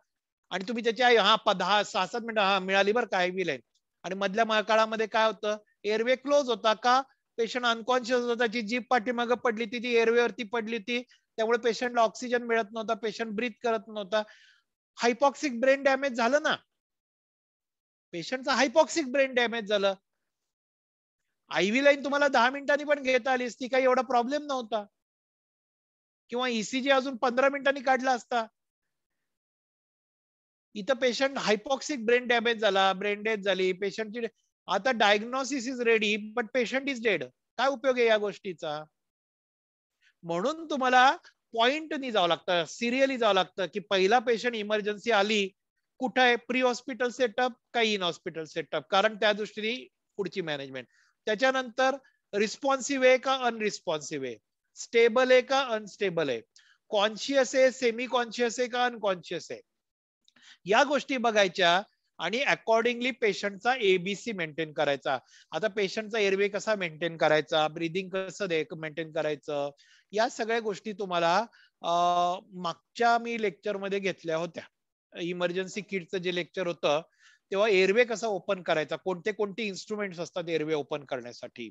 आणि तुम्ही त्याच्या हा दहा सहा सात मिनिट हा मिळाली बरं काय वी लाईन आणि मधल्या काळामध्ये काय होतं एअरवे क्लोज होता का पेशंट अनकॉन्शियस होता त्याची जीप पाठीमागं पडली ती ती एअरवेवरती पडली ती त्यामुळे पेशंटला ऑक्सिजन मिळत नव्हता पेशंट ब्रीथ करत नव्हता हायपॉक्सिक ब्रेन डॅमेज झालं ना पेशंटचा हायपॉक्सिक ब्रेन डॅमेज झालं आयव्ही लाईन तुम्हाला दहा मिनिटांनी पण घेता आली ती काही एवढा प्रॉब्लेम नव्हता किंवा ईसीजी e अजून पंधरा मिनिटांनी काढला असता इथं पेशंट हायपॉक्सिक ब्रेन डॅमेज झाला ब्रेन डेथ झाली पेशंटची आता diagnosis is ready but patient is dead काय उपयोग आहे या गोष्टीचा म्हणून तुम्हाला पॉइंटनी जावं लागतं सिरियली जावं लागतं की पहिला पेशंट इमर्जन्सी आली कुठं आहे प्री हॉस्पिटल सेटअप का इन हॉस्पिटल सेटअप कारण त्या दृष्टीने पुढची मॅनेजमेंट त्याच्यानंतर रिस्पॉन्सिव्ह आहे का अनरिस्पॉन्सिव्ह आहे स्टेबल आहे का अनस्टेबल आहे कॉन्शियस आहे सेमी कॉन्शियस आहे का अनकॉन्शियस आहे या गोष्टी बघायच्या आणि अकॉर्डिंगली पेशंटचा एबीसी मेंटेन करायचा आता पेशंटचा एअरवे कसा मेंटेन करायचा ब्रिदिंग कसं मेंटेन करायचं या सगळ्या गोष्टी तुम्हाला मागच्या मी लेक्चर मध्ये घेतल्या होत्या इमर्जन्सी किटचं जे लेक्चर होतं तेव्हा एअरवे कसा ओपन करायचा कोणते कोणते इन्स्ट्रुमेंट असतात एअरवे ओपन करण्यासाठी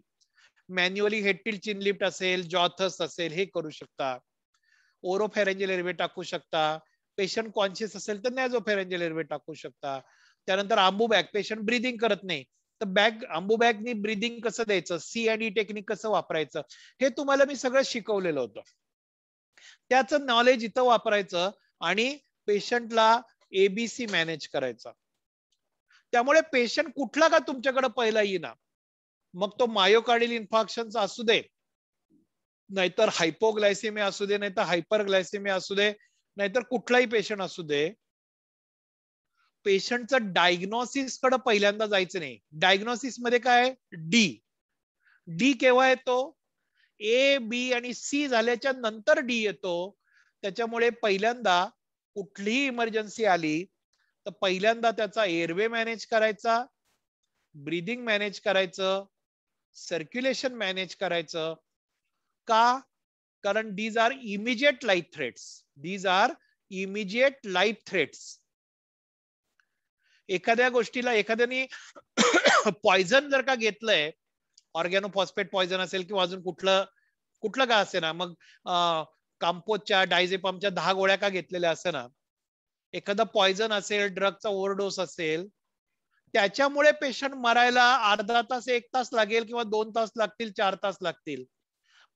मॅन्युअली हेटील चिन लिफ्ट असेल जॉथस असेल हे करू शकता ओरोफेरेंजल एअरवे टाकू शकता पेशंट कॉन्शियस असेल तर नॅझो फेरेंजल एअरवे टाकू शकता त्यानंतर आंबू बॅग पेशंट ब्रिदिंग करत नाही तर बॅग आंबू बॅगनी ब्रिदिंग कसं द्यायचं सी अँड ई टेक्निक कसं वापरायचं हे तुम्हाला मी सगळं शिकवलेलं होतं त्याचं नॉलेज इथं वापरायचं आणि पेशंटला एबीसी मॅनेज करायचं त्यामुळे पेशंट कुठला का तुमच्याकडे पहिला येईना मग तो मायोकार्डियल इन्फॉक्शन असू दे नाहीतर हायपोग्लायसेमिया असू दे नाहीतर हायपर असू दे नाहीतर कुठलाही पेशंट असू दे पेशंटचं डायग्नॉसिस कडे पहिल्यांदा जायचं नाही डायग्नॉसिस मध्ये काय डी डी केव्हा येतो ए बी आणि सी झाल्याच्या नंतर डी येतो त्याच्यामुळे पहिल्यांदा कुठलीही इमर्जन्सी आली तर पहिल्यांदा त्याचा एअरवे मॅनेज करायचा ब्रीदिंग मॅनेज करायचं सर्क्युलेशन मॅनेज करायचं का कारण these are immediate life threats these are immediate life threats एखाद्या गोष्टीला एखाद्याने पॉयझन जर का घेतलंय ऑर्गॅनोफॉस्फेट पॉयझन असेल किंवा अजून कुठलं कुठलं का असे ना मग काम्पोजच्या डायझेपमच्या दहा गोळ्या का घेतलेल्या असे ना एखादा पॉयझन असेल ड्रगचा ओव्हरडोस असेल त्याच्यामुळे पेशंट मरायला अर्धा तास एक तास लागेल किंवा दोन तास लागतील चार तास लागतील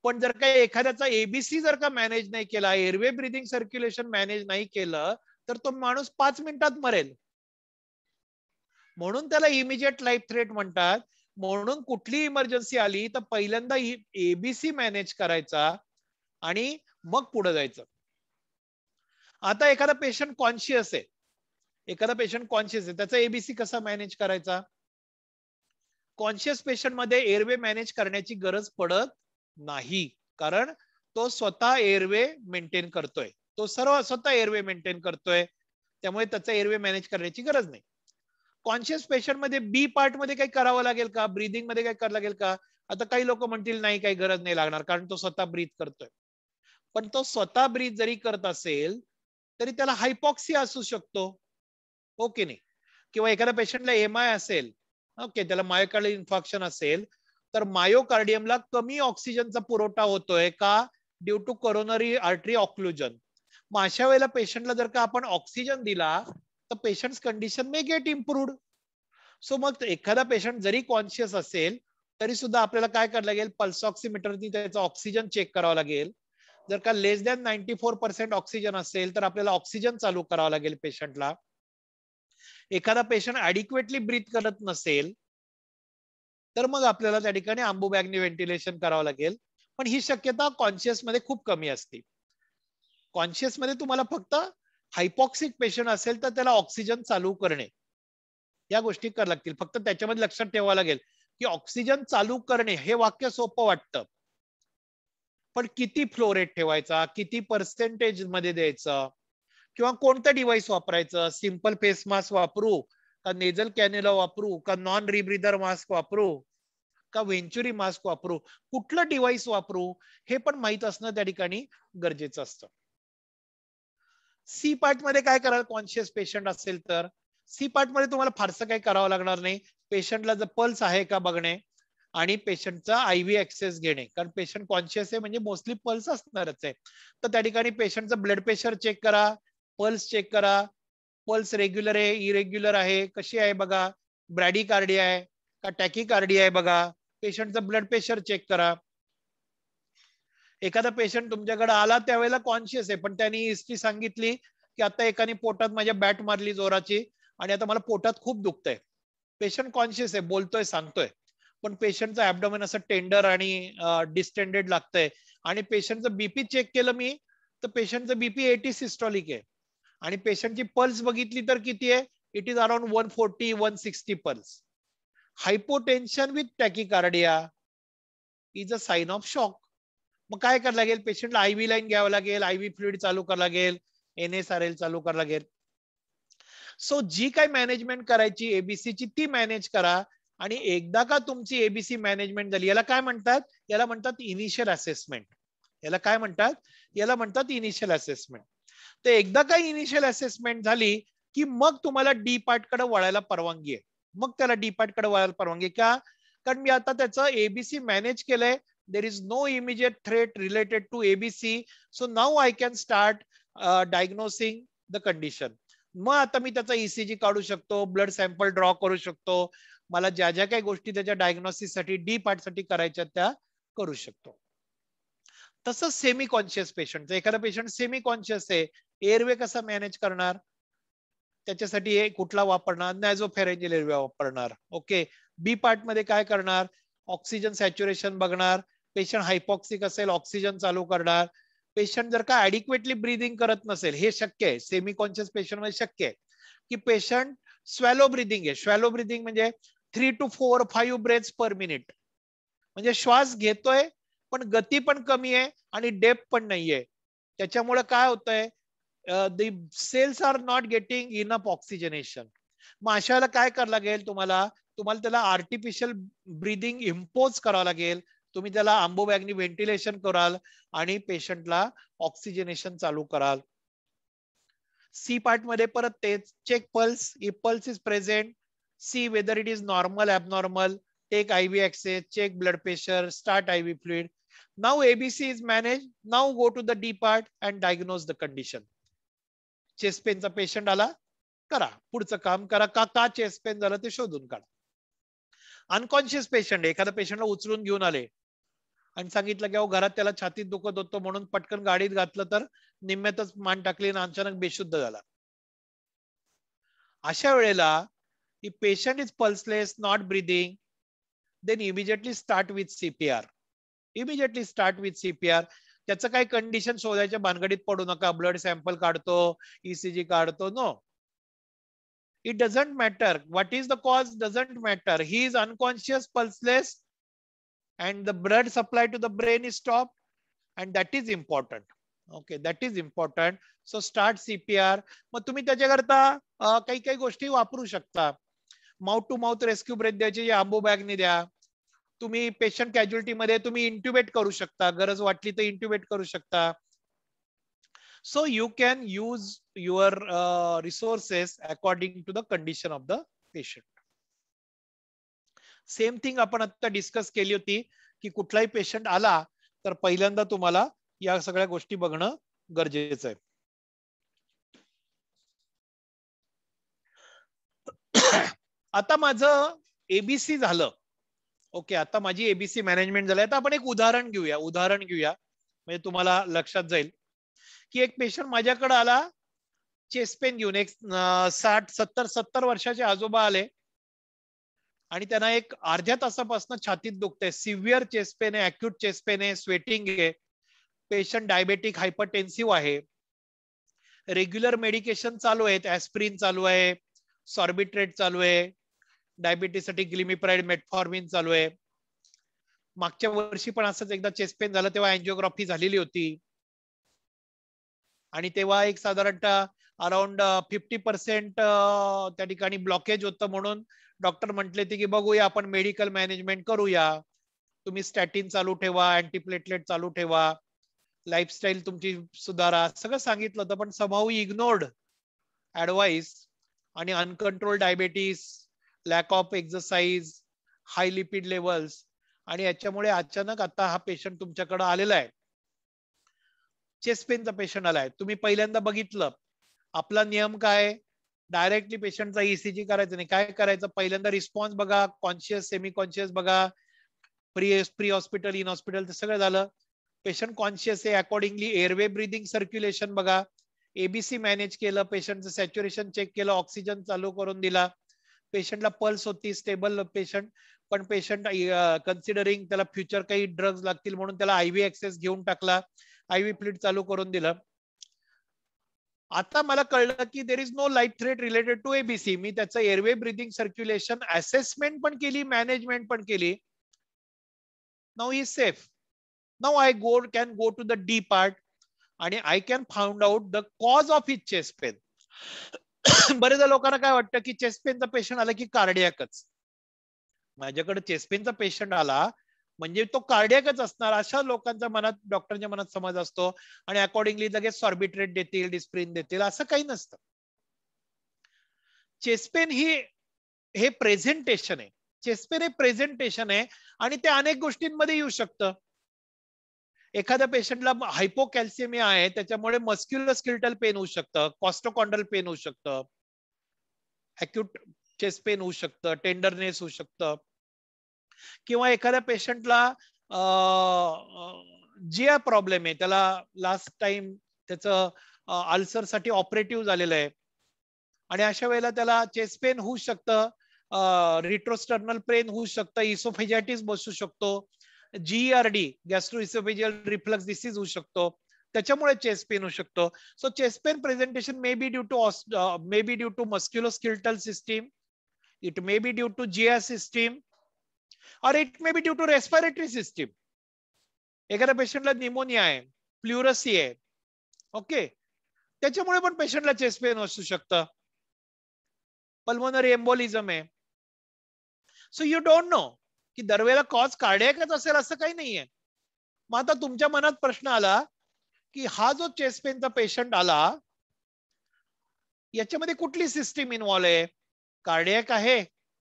पण जर का एखाद्याचा एबीसी जर का मॅनेज नाही केला एअरवे ब्रिदिंग सर्क्युलेशन मॅनेज नाही केलं तर तो माणूस पाच मिनिटात मरेल म्हणून त्याला इमिजिएट लाईफ थ्रेट म्हणतात म्हणून कुठली इमर्जन्सी आली तर पहिल्यांदा एबीसी मॅनेज करायचा आणि मग पुढे जायचं आता एखादा पेशंट कॉन्शियस आहे एखादा पेशंट कॉन्शियस आहे त्याचा एबीसी कसा मॅनेज करायचा कॉन्शियस पेशंट मध्ये एअरवे मॅनेज करण्याची गरज पडत नाही कारण तो स्वतः एअरवे मेंटेन करतोय तो सर्व स्वतः एअरवे मेंटेन करतोय त्यामुळे त्याचा एअरवे मॅनेज करण्याची गरज नाही कॉन्शियस पेशंट मध्ये बी पार्ट मध्ये काही करावं लागेल का ब्रिदिंग मध्ये काही करावं लागेल का आता काही लोक म्हणतील नाही काही गरज नाही लागणार कारण तो स्वतः ब्रीथ करतोय पण तो स्वतः ब्रीथ जरी करत असेल तरी त्याला हायपॉक्सिया असू शकतो ओके हो नाही किंवा एखाद्या पेशंटला एम आय असेल ओके त्याला मायोकार्डियल इन्फॅक्शन असेल तर मायोकार्डियमला कमी ऑक्सिजनचा पुरवठा होतोय का due to coronary artery occlusion मग अशा वेळेला पेशंटला जर का आपण ऑक्सिजन दिला तर patient condition may get improve so मग एखादा पेशंट जरी कॉन्शियस असेल तरी सुद्धा आपल्याला काय करावं लागेल पल्स ऑक्सिमीटरनी त्याचा ऑक्सिजन चेक करावा लागेल जर का less than ninety four percent oxygen असेल तर आपल्याला ऑक्सिजन चालू करावा लागेल पेशंटला एखादा पेशंट ऍडिक्वेटली ब्रीथ करत नसेल तर मग आपल्याला त्या ठिकाणी आंबू बॅगने व्हेंटिलेशन करावं लागेल पण ही शक्यता कॉन्शियस मध्ये खूप कमी असते कॉन्शियस मध्ये तुम्हाला फक्त हायपॉक्सिक पेशंट असेल तर त्याला ऑक्सिजन चालू करणे या गोष्टी करा लागतील फक्त त्याच्यामध्ये लक्षात ठेवा लागेल की ऑक्सिजन चालू करणे हे वाक्य सोपं वाटतं पण किती फ्लोरेट ठेवायचा किती पर्सेंटेज मध्ये द्यायचं किंवा कोणतं डिव्हाइस वापरायचं सिम्पल फेस मास्क वापरू का नेझल कॅनेला वापरू का नॉन रिब्रिदर मास्क वापरू का मास्क वापरू कुठलं डिव्हाइस वापरू हे पण माहित असणं त्या ठिकाणी गरजेचं असतं सी पार्ट मध्ये काय कराल कॉन्शियस पेशंट असेल तर सी पार्ट मध्ये तुम्हाला फारसं काही करावं लागणार नाही पेशंटला जर पल्स आहे का बघणे आणि पेशंटचा आय व्ही ऍक्सेस घेणे कारण पेशंट कॉन्शियस आहे म्हणजे मोस्टली पल्स असणारच आहे तर त्या ठिकाणी पेशंटचं ब्लड प्रेशर चेक करा पल्स चेक करा पल्स रेग्युलर आहे इरेग्युलर आहे कशी आहे बघा ब्रॅडी कार्डी आहे का टॅकी कार्डी आहे बघा पेशंटचं ब्लड प्रेशर चेक करा एखादा पेशंट तुमच्याकडे आला त्यावेळेला कॉन्शियस आहे पण त्यांनी हिस्ट्री सांगितली की आता एकाने पोटात माझ्या बॅट मारली जोराची आणि आता मला पोटात खूप दुखतंय पेशंट कॉन्शियस आहे बोलतोय सांगतोय पण पेशंटचं ऍबडोमेन असं टेंडर आणि डिस्टेंडेड लागतंय आणि पेशंटचं बीपी चेक केलं मी तर पेशंटचं बीपी एटी सिस्टॉलिक आहे आणि पेशंटची पल्स बघितली तर किती आहे it is around one forty one sixty pulse hypotension with tachycardia is a sign of shock मग काय करावं लागेल पेशंटला आय व्ही लाईन घ्यावं लागेल आय व्ही फ्लुइड चालू करावं लागेल एन एस आर एल चालू करावं लागेल सो जी काय मॅनेजमेंट करायची एबीसी ची ती मॅनेज करा आणि एकदा का तुमची एबीसी मॅनेजमेंट झाली याला काय म्हणतात याला म्हणतात इनिशियल असेसमेंट याला काय म्हणतात याला म्हणतात इनिशियल असेसमेंट तर एकदा का इनिशियल असेसमेंट झाली की मग तुम्हाला डी पार्ट कडे वळायला परवानगी आहे मग त्याला डी पार्ट कडे वळायला परवानगी का कारण मी आता त्याचं एबीसी मॅनेज केलंय there is no immediate threat related to ABC so now I can start diagnosing the condition मग आता मी त्याचा ईसीजी e काढू शकतो ब्लड सॅम्पल ड्रॉ करू शकतो मला ज्या ज्या काही गोष्टी त्याच्या डायग्नोसिस साठी डी पार्ट साठी करायच्या त्या करू शकतो तसं सेमी कॉन्शियस पेशंट एखादा पेशंट सेमी कॉन्शियस आहे एअरवे कसा मॅनेज करणार त्याच्यासाठी हे कुठला वापरणार नॅझोफेरेंजिल एरिया वापरणार ओके बी पार्ट मध्ये काय करणार ऑक्सिजन सॅच्युरेशन बघणार पेशंट हायपॉक्सिक असेल ऑक्सिजन चालू करणार पेशंट जर का ऍडिक्वेटली ब्रिदिंग करत नसेल हे शक्य आहे सेमी कॉन्शियस पेशंट मध्ये शक्य आहे की पेशंट स्वॅलो ब्रिदिंग आहे स्वॅलो ब्रिदिंग म्हणजे three two four five breaths per minute म्हणजे श्वास घेतोय पण गती पण कमी आहे आणि डेप पण नाहीये त्याच्यामुळे काय होतंय the cells are not getting in up oxygenation मग अशाला काय करावं लागेल तुम्हाला तुम्हाला त्याला आर्टिफिशियल ब्रिदिंग इम्पोज करावं लागेल तुम्ही त्याला आंबोबॅगनी व्हेंटिलेशन कराल आणि पेशंटला ऑक्सिजनेशन चालू कराल सी पार्ट मध्ये परत तेच check pulse if pulse is present see whether it is normal abnormal take I V access check blood pressure start I V fluid now ABC is manage now go to the D part and diagnose the condition chest पेनचा patient आला करा पुढचं काम करा का का chest pain झालं ते शोधून काढा अनकॉन्शियस पेशंट आहे पेशंटला उचलून घेऊन आले आणि सांगितलं की अहो घरात त्याला छातीत दुखत होतो म्हणून पटकन गाडीत घातलं तर निम्म्यातच मान टाकली आणि अचानक बेशुद्ध झाला अशा वेळेला patient is pulseless not breathing then immediately start with CPR immediately start with CPR त्याचं काही कंडिशन शोधायच्या भानगडीत पडू नका ब्लड सॅम्पल काढतो ईसीजी e काढतो no it doesn't matter what is the cause doesn't matter he is unconscious pulseless and the blood supply to the brain is stop and that is important okay that is important so start CPR मग तुम्ही त्याच्याकरता काही काही गोष्टी वापरू शकता mouth to mouth rescue breath द्यायची Ambu बॅगने द्या तुम्ही पेशंट मध्ये तुम्ही इंट्युबेट करू शकता गरज वाटली तर इंट्युबेट करू शकता so you can use your resources according to the condition of the patient same thing आपण आता डिस्कस केली होती की कुठलाही पेशंट आला तर पहिल्यांदा तुम्हाला या सगळ्या गोष्टी बघणं गरजेचं आहे आता माझं एबीसी झालं ओके आता माझी एबीसी मॅनेजमेंट झाली आता आपण एक उदाहरण घेऊया उदाहरण घेऊया म्हणजे तुम्हाला लक्षात जाईल की एक पेशंट माझ्याकडे आला चेस्ट पेन घेऊन एक साठ सत्तर सत्तर वर्षाचे आजोबा आले आणि त्यांना एक अर्ध्या तासापासून छातीत दुखते सिव्हिअर चेस्ट पेन आहे अक्यूट चेस्ट पेन आहे स्वेटिंग आहे पेशंट डायबेटिक हायपरटेन्सिव्ह आहे रेग्युलर मेडिकेशन चालू आहेत ऍस्प्रिन चालू आहे सॉर्बिट्रेट चालू आहे साठी ग्लिमिप्राइड मेटफॉर्मिन चालू आहे मागच्या वर्षी पण असंच एकदा चेस्ट पेन झालं तेव्हा अँजिओग्राफी झालेली होती आणि तेव्हा एक साधारणतः अराउंड फिफ्टी पर्सेंट त्या ठिकाणी ब्लॉकेज होतं म्हणून डॉक्टर म्हटले ते की बघूया आपण मेडिकल मॅनेजमेंट करूया तुम्ही स्टॅटिन चालू ठेवा अँटीप्लेटलेट चालू ठेवा लाईफस्टाईल तुमची सुधारा सगळं सांगितलं होतं पण समाऊ इग्नोर्ड ऍडवाइस आणि uncontrol diabetes lack of exercise high lipid levels आणि याच्यामुळे अचानक आता हा पेशंट तुमच्याकडे आलेला आहे चेस्ट पेनचा पेशंट आलाय तुम्ही पहिल्यांदा बघितलं आपला नियम काय डायरेक्टली पेशंटचा ईसीजी करायचं नाही काय करायचं पहिल्यांदा रिस्पॉन्स बघा कॉन्शियस सेमी कॉन्शियस बघा pre pre hospital in hospital ते सगळं झालं पेशंट कॉन्शियस आहे अकॉर्डिंगली एअरवे ब्रिदिंग सर्क्युलेशन बघा एबीसी मॅनेज केलं पेशंटचं सॅच्युरेशन चेक केलं ऑक्सिजन चालू करून दिला पेशंटला पल्स होती स्टेबल पेशंट पण पेशंट कन्सिडरिंग त्याला फ्युचर काही ड्रग्ज लागतील म्हणून त्याला आयव्ही ऍक्सेस घेऊन टाकला आयव्ही फ्लिट चालू करून दिलं आता मला कळलं की there is no light threat related to ABC मी त्याचं एअरवे ब्रिदिंग सर्क्युलेशन असेसमेंट पण केली मॅनेजमेंट पण केली now is safe now I go can go to the D part आणि I can found out the cause of his chest pain बरेचदा लोकांना काय वाटतं की चेस्टपेनचा पेशंट आला की कार्डियाकच माझ्याकडे चेस्टपेनचा पेशंट आला म्हणजे तो कार्डियाकच असणार अशा लोकांच्या मनात डॉक्टरच्या मनात समज असतो आणि अकॉर्डिंगली लगेच सॉर्बिट्रेट देतील डिस्प्रिन देतील असं काही नसतं चेस्पेन ही हे प्रेझेंटेशन आहे चेस्पेन हे प्रेझेंटेशन आहे आणि ते अनेक गोष्टींमध्ये येऊ शकतं एखाद्या पेशंटला हायपोकॅल्सियमिया आहे त्याच्यामुळे मस्क्युलस्किल्टल पेन होऊ शकतं कॉस्टोकॉन्डल पेन होऊ शकतं अक्यूट चेस्ट पेन होऊ शकतं टेंडरनेस होऊ शकतं किंवा एखाद्या पेशंटला जिया प्रॉब्लेम आहे त्याला लास्ट टाइम त्याचं आल्सरसाठी ऑपरेटिव्ह झालेलं आहे आणि अशा वेळेला त्याला चेस्ट पेन होऊ शकतं रिट्रोस्टर्नल पेन होऊ शकतं इसोफेजायटीस बसू शकतो जीआरडी गॅस्ट्रोइसोफेजियल रिफ्लक्स डिसीज होऊ शकतो त्याच्यामुळे चेस्ट पेन होऊ शकतो so chest pain presentation may be due to may be due to skeletal system it may be due to GR system और it may be due to respiratory system एखाद्या पेशंटला pneumonia आहे प्ल्युरसी आहे okay त्याच्यामुळे पण पेशंटला चेस्ट पेन असू शकतं पल्मोनरी एम्बोलिझम आहे सो यू डोंट नो की दरवेळेला कॉज कार्डियकच असेल असं काही नाहीये मग आता तुमच्या मनात प्रश्न आला की हा जो चेस्ट पेनचा पेशंट आला याच्यामध्ये कुठली सिस्टीम इन्वॉल्व आहे कार्डियक आहे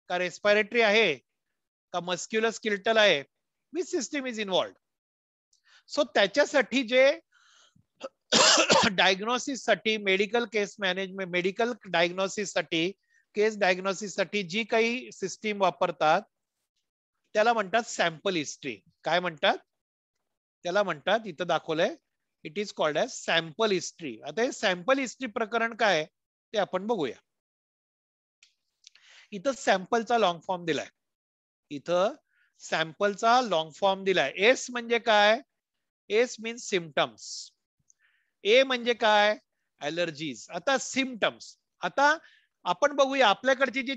का रेस्पायरेटरी आहे का मस्क्युलर स्किल्टल आहे मी सिस्टीम इज इन्वॉल्व सो त्याच्यासाठी जे डायग्नोसिस साठी medical case management medical diagnosis साठी केस डायग्नोसिस साठी जी काही सिस्टीम वापरतात त्याला म्हणतात सॅम्पल हिस्ट्री काय म्हणतात त्याला म्हणतात इथं दाखवलंय it is called as sample history आता हे सॅम्पल हिस्ट्री प्रकरण काय ते आपण बघूया इथं सॅम्पलचा लॉंग फॉर्म दिलाय इथं सॅम्पलचा लॉंग फॉर्म दिलाय एस म्हणजे काय एस मीन्स सिमटम्स ए म्हणजे काय अलर्जीज आता सिमटम्स आता आपण बघूया आपल्याकडची जी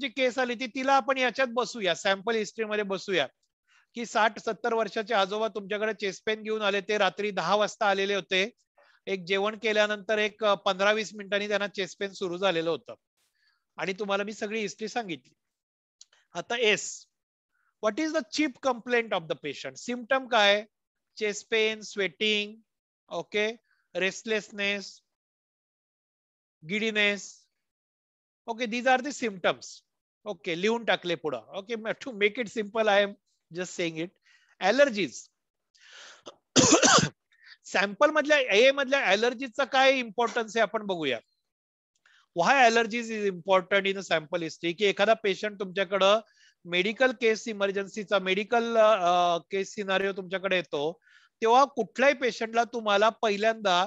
जी केस आली ती तिला आपण याच्यात बसूया सॅम्पल हिस्ट्रीमध्ये बसूया की साठ सत्तर वर्षाचे आजोबा तुमच्याकडे चेस्पेन घेऊन आले ते रात्री दहा वाजता आलेले होते एक जेवण केल्यानंतर एक पंधरा वीस मिनिटांनी त्यांना चेस्पेन सुरू झालेलं होतं आणि तुम्हाला मी सगळी हिस्ट्री सांगितली आता S what is the chief complaint of the patient symptom काय pain sweating okay restlessness giddiness okay these are the symptoms okay लिहून टाकले पुढं okay to make it simple I am just saying it allergies sample मधल्या A मधल्या ऍलर्जीचा काय importance आहे आपण बघूया why allergies is important in a sample history की एखादा पेशंट तुमच्याकडं मेडिकल केस इमर्जन्सीचा मेडिकल केस सिनारिओ तुमच्याकडे येतो तेव्हा कुठल्याही पेशंटला तुम्हाला पहिल्यांदा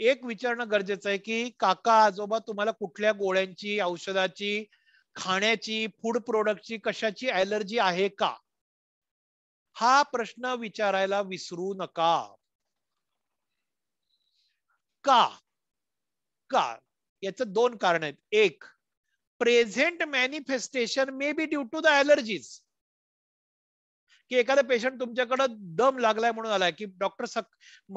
एक विचारणं गरजेचं आहे की काका आजोबा तुम्हाला कुठल्या गोळ्यांची औषधाची खाण्याची फूड प्रोडक्टची कशाची एलर्जी आहे का हा प्रश्न विचारायला विसरू नका का का याच दोन कारण आहेत एक present manifestation may be due to the allergies की एखादा पेशंट तुमच्याकडे दम लागलाय म्हणून आलाय की डॉक्टर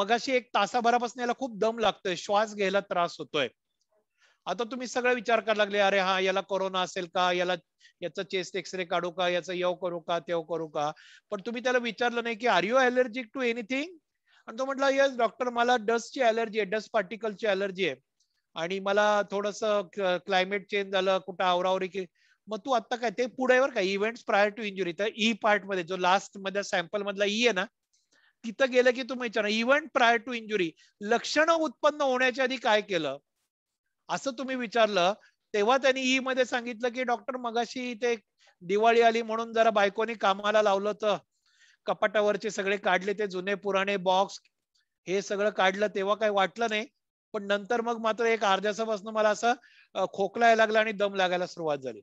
मगाशी एक तासाभरापासून याला खूप दम लागतोय श्वास घ्यायला त्रास होतोय आता तुम्ही सगळं विचार करायला लागले अरे हा याला कोरोना असेल का याला याचा चेस्ट एक्सरे काढू का याचा यव करू का तेव करू का पण तुम्ही त्याला विचारलं नाही की are you allergic to anything आणि तो म्हटला यस डॉक्टर मला डस्टची अलर्जी आहे डस्ट पार्टिकलची अलर्जी आहे आणि मला थोडस क्लायमेट चेंज झालं कुठं आवरावरी मग तू आता काय ते पुढे वर काय इव्हेंट्स प्रायर टू इंजुरी तर ई e पार्ट मध्ये जो लास्ट मध्ये सॅम्पल मधला ई e आहे ना तिथं गेलं की तुम्ही विचारा इव्हेंट प्रायर टू इंजुरी लक्षणं उत्पन्न होण्याच्या आधी काय केलं असं तुम्ही विचारलं तेव्हा त्यांनी ई e मध्ये सांगितलं की डॉक्टर मगाशी ते दिवाळी आली म्हणून जरा बायकोनी कामाला लावलं तर कपाटावरचे सगळे काढले ते जुने पुराणे बॉक्स हे सगळं काढलं तेव्हा काही वाटलं नाही पण नंतर मग मात्र एक अर्ध्यासापासून मला असं खोकला यायला लागला आणि दम लागायला सुरुवात झाली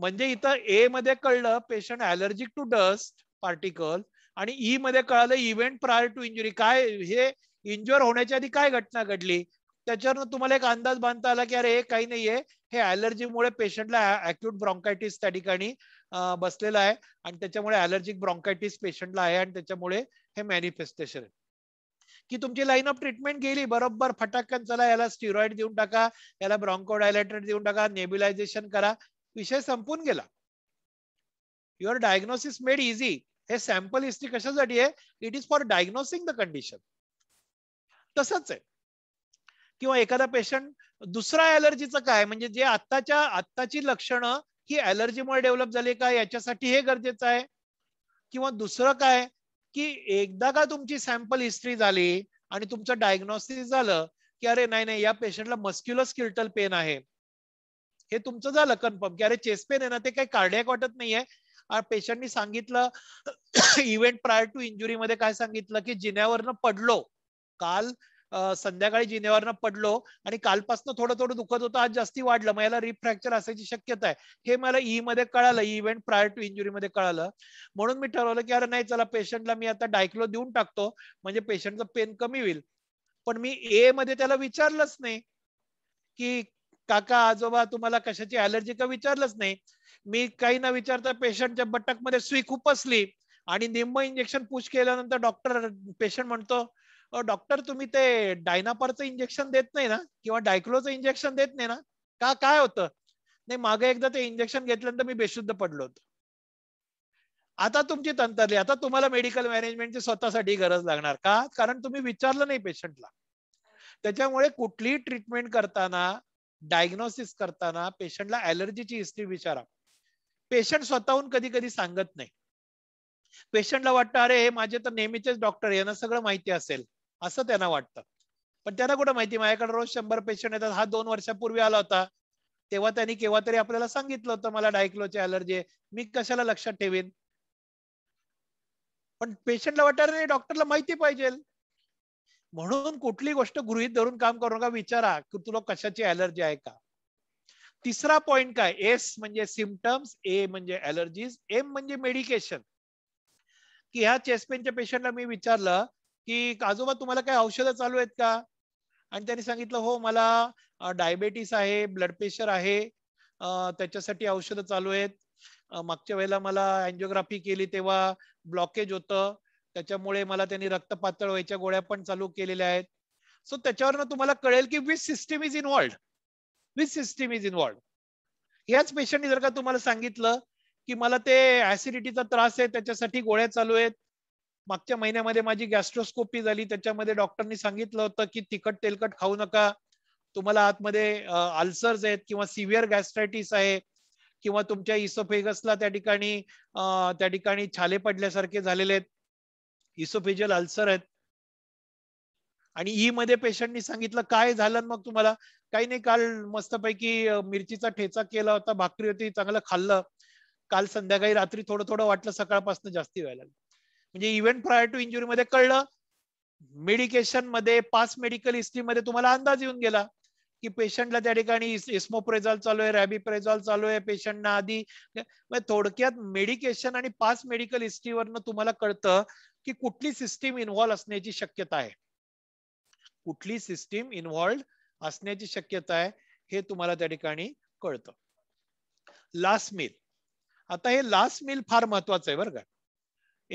म्हणजे इथं ए मध्ये कळलं patient allergic to dust particle आणि ई e मध्ये कळलं इव्हेंट प्रायर टू इंजुरी काय हे इंजुअर होण्याच्या आधी काय घटना घडली त्याच्यावर तुम्हाला एक अंदाज बांधता आला की अरे हे काही नाहीये हे अलर्जीमुळे पेशंटला अॅक्युट ब्रॉन्कायटिस त्या ठिकाणी बसलेला आहे आणि त्याच्यामुळे अलर्जिक ब्रॉन्कायटिस पेशंटला आहे आणि त्याच्यामुळे हे मॅनिफेस्टेशन आहे की तुमची लाईन ऑफ ट्रीटमेंट गेली बरोबर फटाक्यान चला याला स्टिरॉइड देऊन टाका याला ब्रॉन्कोडायलेटेड देऊन टाका नेबिलायझेशन करा विषय संपून गेला युअर डायग्नोसिस मेड इझी हे सॅम्पल हिस्ट्री कशासाठी आहे it is for diagnosing the condition तसंच आहे किंवा एखादा पेशंट दुसरा ऍलर्जीचं काय म्हणजे जे आत्ताच्या आत्ताची लक्षणं ही अलर्जीमुळे डेव्हलप झाली का याच्यासाठी हे गरजेचं आहे किंवा दुसरं काय की एकदा का तुमची सॅम्पल हिस्ट्री झाली आणि तुमचं डायग्नोसिस झालं की अरे नाही नाही या पेशंटला मस्क्युलर स्किल्टल पेन आहे हे तुमचं झालं कन्फर्म की अरे पेन आहे ना ते काही कार्डियाक वाटत नाहीये पेशंटनी सांगितलं इव्हेंट प्रायर टू इंजुरी मध्ये काय सांगितलं की जिन्यावरनं पडलो काल संध्याकाळी जिन्यावरनं पडलो आणि कालपासून थोडं थोडं दुखत होतं आज जास्ती वाढलं याला रिफ्रॅक्चर असायची शक्यता आहे हे मला ई e मध्ये कळालं इव्हेंट प्रायर टू इंजुरी मध्ये कळालं म्हणून मी ठरवलं की अरे नाही चला पेशंटला मी आता डायक्लो देऊन टाकतो म्हणजे पेशंटचं पेन कमी होईल पण मी ए मध्ये त्याला विचारलंच नाही की काका आजोबा तुम्हाला कशाची अलर्जी का विचारलंच नाही मी काही ना विचारता पेशंटच्या बटक मध्ये सुई असली आणि निम्म इंजेक्शन पुश केल्यानंतर डॉक्टर पेशंट म्हणतो डॉक्टर तुम्ही ते डायनापरचं इंजेक्शन देत नाही ना किंवा डायक्लोचं इंजेक्शन देत नाही ना का काय होतं नाही मागे एकदा ते इंजेक्शन घेतल्यानंतर मी बेशुद्ध पडलो होतो आता तुमची तंत्रली आता तुम्हाला मेडिकल मॅनेजमेंटची स्वतःसाठी गरज लागणार का कारण तुम्ही विचारलं नाही पेशंटला त्याच्यामुळे कुठलीही ट्रीटमेंट करताना डायग्नोसिस करताना पेशंटला ऍलर्जीची हिस्ट्री विचारा पेशंट स्वतःहून कधी कधी सांगत नाही पेशंटला वाटतं अरे हे माझे तर नेहमीचेच डॉक्टर यांना सगळं माहिती असेल असं त्यांना वाटतं पण त्यांना कुठं माहिती माझ्याकडे रोज शंभर पेशंट येतात हा दोन वर्षापूर्वी आला होता तेव्हा त्यांनी केव्हा तरी आपल्याला सांगितलं होतं मला डायक्लोची अलर्जी आहे मी कशाला लक्षात ठेवेन पण पेशंटला वाटणार नाही डॉक्टरला माहिती पाहिजे म्हणून कुठली गोष्ट गृहित धरून काम करू नका विचारा की तुला कशाची अलर्जी आहे का तिसरा पॉइंट काय एस म्हणजे सिमटम्स ए म्हणजे अलर्जीज एम म्हणजे मेडिकेशन की ह्या चेस्ट पेनच्या पेशंटला मी विचारलं की आजोबा तुम्हाला काय औषधं चालू आहेत का आणि त्यांनी सांगितलं हो मला डायबेटीस आहे ब्लड प्रेशर आहे त्याच्यासाठी औषधं चालू आहेत मागच्या वेळेला मला अँजिओग्राफी केली तेव्हा ब्लॉकेज होतं त्याच्यामुळे मला त्यांनी रक्त पातळ व्हायच्या गोळ्या पण चालू केलेल्या आहेत सो त्याच्यावर तुम्हाला कळेल की which system is involved which system is involved याच पेशंटनी जर का तुम्हाला सांगितलं की मला ते ऍसिडिटीचा त्रास आहे त्याच्यासाठी गोळ्या चालू आहेत मागच्या महिन्यामध्ये माझी गॅस्ट्रोस्कोपी झाली त्याच्यामध्ये डॉक्टरनी सांगितलं होतं की तिखट तेलकट खाऊ नका तुम्हाला आतमध्ये अल्सर्स आहेत किंवा सिव्हिअर गॅस्ट्रायटिस आहे किंवा तुमच्या इसोफेगसला त्या ठिकाणी त्या ठिकाणी छाले पडल्यासारखे झालेले आहेत इसोफेजियल अल्सर आहेत आणि ई e मध्ये पेशंटनी सांगितलं काय झालं मग तुम्हाला काही नाही काल मस्तपैकी मिरचीचा ठेचा केला होता भाकरी होती चांगलं खाल्लं काल संध्याकाळी रात्री थोडं थोडं वाटलं सकाळपासून जास्ती व्हायला म्हणजे इव्हेंट प्रायर टू इंजुरी मध्ये कळलं मेडिकेशन मध्ये पास मेडिकल हिस्ट्री मध्ये तुम्हाला अंदाज येऊन गेला की पेशंटला त्या ठिकाणी इस्मोप्रेझॉल चालू आहे रॅबीप्रेझॉल चालू आहे पेशंटना आधी म्हणजे थोडक्यात मेडिकेशन आणि पास मेडिकल हिस्ट्रीवरनं तुम्हाला कळतं की कुठली सिस्टीम इन्व्हॉल्व्ह असण्याची शक्यता आहे कुठली सिस्टीम इन्व्हॉल्व्ह असण्याची शक्यता आहे हे तुम्हाला त्या ठिकाणी कळतं लास्ट मिल आता हे लास्ट मिल फार महत्वाचं आहे बरं का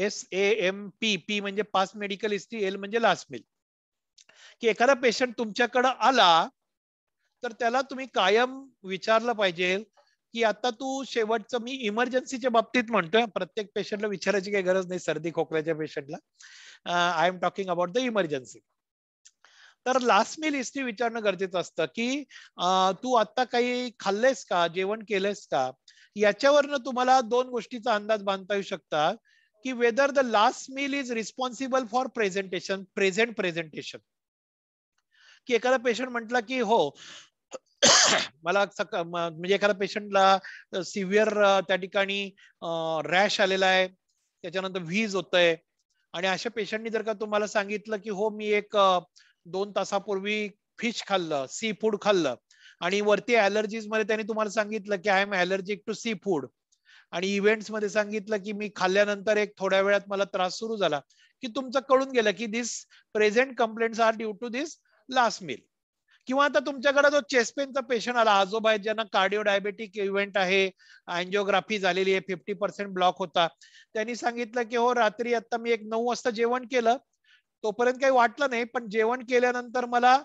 S A M P P म्हणजे पास मेडिकल हिस्ट्री एल म्हणजे लास्ट मिल की एखादा पेशंट तुमच्याकडे आला तर त्याला तुम्ही कायम विचारलं पाहिजे की आता तू शेवटचं मी इमर्जन्सीच्या बाबतीत म्हणतोय प्रत्येक पेशंटला विचारायची काही गरज नाही सर्दी खोकल्याच्या पेशंटला I am talking about the emergency तर लास्ट मी लिस्टी विचारणं गरजेचं असतं की तू आता काही खाल्लेस का जेवण केलंयस का याच्यावरनं तुम्हाला दोन गोष्टीचा अंदाज बांधता येऊ शकता की whether the last meal is responsible for presentation present presentation की एखादा पेशंट म्हटला की हो मला म्हणजे एखाद्या पेशंटला सिव्हिअर त्या ठिकाणी रॅश आलेला आहे त्याच्यानंतर व्हीज होत आहे आणि अशा पेशंटनी जर का तुम्हाला सांगितलं की हो मी एक दोन तासापूर्वी फिश खाल्लं सी फूड खाल्लं आणि वरती अलर्जीज मध्ये त्यांनी तुम्हाला सांगितलं की I am allergic to seafood आणि इव्हेंट्स मध्ये सांगितलं की मी खाल्ल्यानंतर एक थोड्या वेळात मला त्रास सुरू झाला की तुमचं कळून गेलं की this present complaints are due to this last meal किंवा आता तुमच्याकडे जो चेस्पेनचा पेशंट आला आजोबा आहे ज्यांना कार्डिओ डायबेटिक इव्हेंट आहे अँजिओग्राफी झालेली आहे फिफ्टी पर्सेंट ब्लॉक होता त्यांनी सांगितलं की हो रात्री आता मी एक नऊ वाजता जेवण केलं तोपर्यंत काही वाटलं नाही पण जेवण केल्यानंतर मला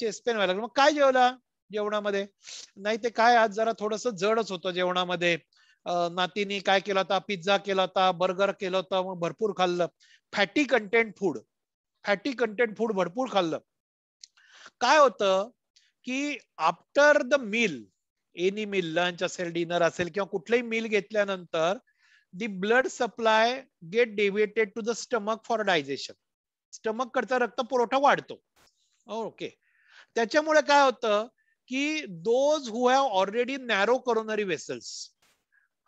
चेस्पेन व्हायला मग काय जेवला जेवणामध्ये नाही ते काय आज जरा थोडस जडच होतं जेवणामध्ये नातीने काय केलं होता पिझ्झा केला होता बर्गर केलं होतं मग भरपूर खाल्लं fatty content food fatty content food भरपूर खाल्लं काय होतं की after the meal any meal lunch असेल डिनर असेल किंवा कुठलंही मिल घेतल्यानंतर the blood supply get deviated to the stomach for digestion stomach कडचा रक्त पुरवठा वाढतो ओके त्याच्यामुळे काय होतं की those who have already narrow coronary vessels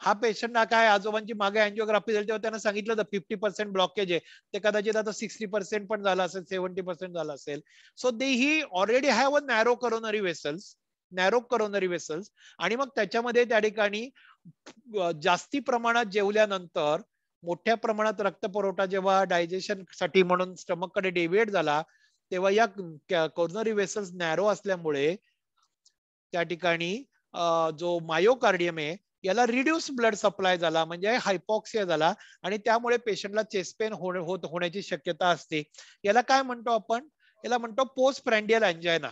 हा पेशंट ना काय आजोबांची मागे अँजिओग्राफी झाली तेव्हा त्यांना सांगितलं होतं फिफ्टी पर्सेंट ब्लॉकेज आहे ते कदाचित आता सिक्स्टी पर्सेंट पण झालं असेल सेव्हन्टी पर्सेंट झालं असेल so they he already have a narrow coronary vessels narrow coronary vessels आणि मग त्याच्यामध्ये त्या ठिकाणी जास्ती प्रमाणात जेवल्यानंतर मोठ्या प्रमाणात रक्त पुरवठा जेव्हा डायजेशन साठी म्हणून स्टमक कडे डेव्हिएट झाला तेव्हा या कोरोनरी वेसल्स नॅरो असल्यामुळे त्या ठिकाणी जो मायोकार्डियम आहे याला रिड्यूस ब्लड सप्लाय झाला म्हणजे हायपॉक्सिया झाला आणि त्यामुळे पेशंटला पेन हो, होत होण्याची शक्यता असते याला काय म्हणतो आपण याला म्हणतो पोस्ट प्रँडियल अँजायना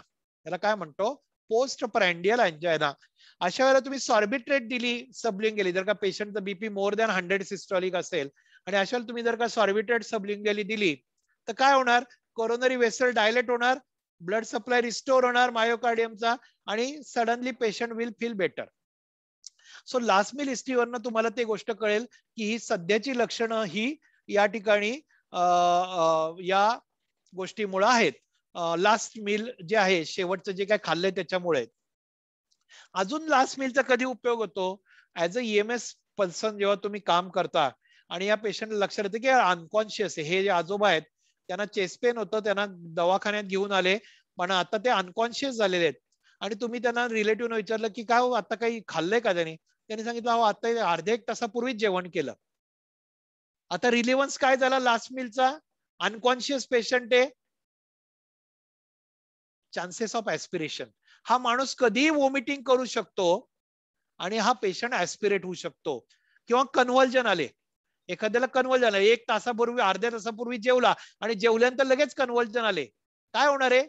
याला काय म्हणतो पोस्ट प्रँडियल अँजायना अशा वेळेला तुम्ही सॉर्बिट्रेट दिली सबलिंग गेली जर का पेशंटचं BP more than hundred systolic असेल आणि अशा वेळेला तुम्ही जर का सॉर्बिट्रेट सबलिंग दिली तर काय होणार कोरोनरी वेसल डायलेट होणार ब्लड सप्लाय रिस्टोर होणार मायोकार्डियमचा आणि suddenly patient will feel better so last meal हिस्ट्रीवरनं तुम्हाला ते गोष्ट कळेल की ही सध्याची लक्षणं ही या ठिकाणी या मुळे आहेत लास्ट मिल जे आहे शेवटचं जे काय खाल्लंय त्याच्यामुळे अजून लास्ट मिलचा कधी उपयोग होतो ऍज अ ईएमएस पर्सन जेव्हा तुम्ही काम करता आणि या पेशंटला लक्षात येते की अनकॉन्शियस हे जे आजोबा आहेत त्यांना चेस्ट पेन होतं त्यांना दवाखान्यात घेऊन आले पण आता ते अनकॉन्शियस झालेले आहेत आणि तुम्ही त्यांना रिलेटिव्ह विचारलं की काय हो, आता काही खाल्लंय का त्यांनी त्यांनी सांगितलं हो आता अर्धे एक तासापूर्वीच जेवण केलं आता रिलेव्हन्स काय झाला लास्ट मिलचा अनकॉन्शियस पेशंट आहे चान्सेस ऑफ ऍस्पिरेशन हा माणूस कधीही वॉमिटिंग करू शकतो आणि हा पेशंट ऍस्पिरेट होऊ शकतो किंवा कन्व्हल्जन आले एखाद्याला कन्व्हल्जन आले एक तासापूर्वी अर्ध्या तासापूर्वी जेवला आणि जेवल्यानंतर लगेच कन्व्हल्जन आले काय होणार आहे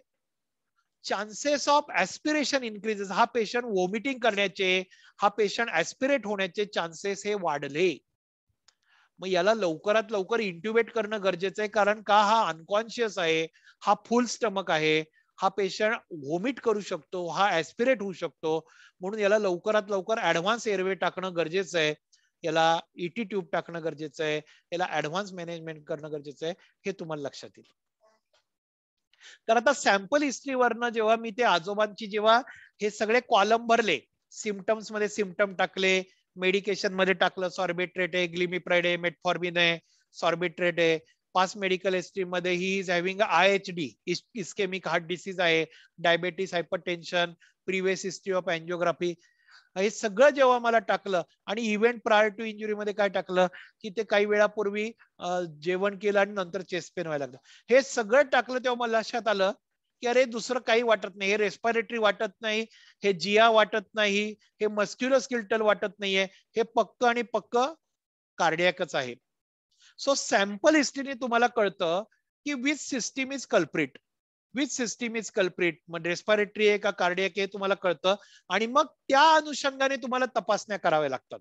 चान्सेस ऑफ ऍस्पिरेशन इन्क्रीजेस हा पेशंट वॉमिटिंग करण्याचे हा पेशंट ऍस्पिरेट होण्याचे चान्सेस हे वाढले मग याला लवकरात लवकर इंट्युबेट करणं गरजेचं आहे कारण का हा अनकॉन्शियस आहे हा फुल स्टमक आहे हा पेशंट व्हॉमिट करू शकतो हा ऍस्पिरेट होऊ शकतो म्हणून याला लवकरात लवकर ऍडव्हान्स एअरवे टाकणं गरजेचं आहे याला ईटी e ट्यूब टाकणं गरजेचं आहे याला ऍडव्हान्स मॅनेजमेंट करणं गरजेचं आहे हे तुम्हाला लक्षात येईल तर आता सॅम्पल हिस्ट्रीवरनं जेव्हा मी ते आजोबांची जेव्हा हे सगळे कॉलम भरले सिमटम्स मध्ये सिमटम टाकले मेडिकेशन मध्ये टाकलं सॉर्बिट्रेट आहे ग्लिमिप्राइड आहे मेटफॉर्मिन आहे सॉर्बिट्रेट आहे पास मेडिकल हिस्ट्री मध्ये he is having I H D ischemic heart disease आहे diabetes hypertension previous history of angiography हे सगळं जेव्हा मला टाकलं आणि इव्हेंट प्रायर टू इंजुरी मध्ये काय टाकलं की ते काही वेळापूर्वी जेवण केलं आणि नंतर चेस्ट पेन व्हायला लागलं हे सगळं टाकलं तेव्हा मला लक्षात आलं की अरे दुसरं काही वाटत नाही हे रेस्पायरेटरी वाटत नाही हे जिया वाटत नाही हे मस्क्युलर स्किल्टल वाटत नाहीये हे पक्क आणि पक्क कार्डियाकच आहे सो सॅम्पल हिस्ट्रीने तुम्हाला कळतं की which system is culprit which system is culprit म्हणजे रेस्पायरेटरी आहे का कार्डियक आहे तुम्हाला कळतं आणि मग त्या अनुषंगाने तुम्हाला तपासण्या कराव्या लागतात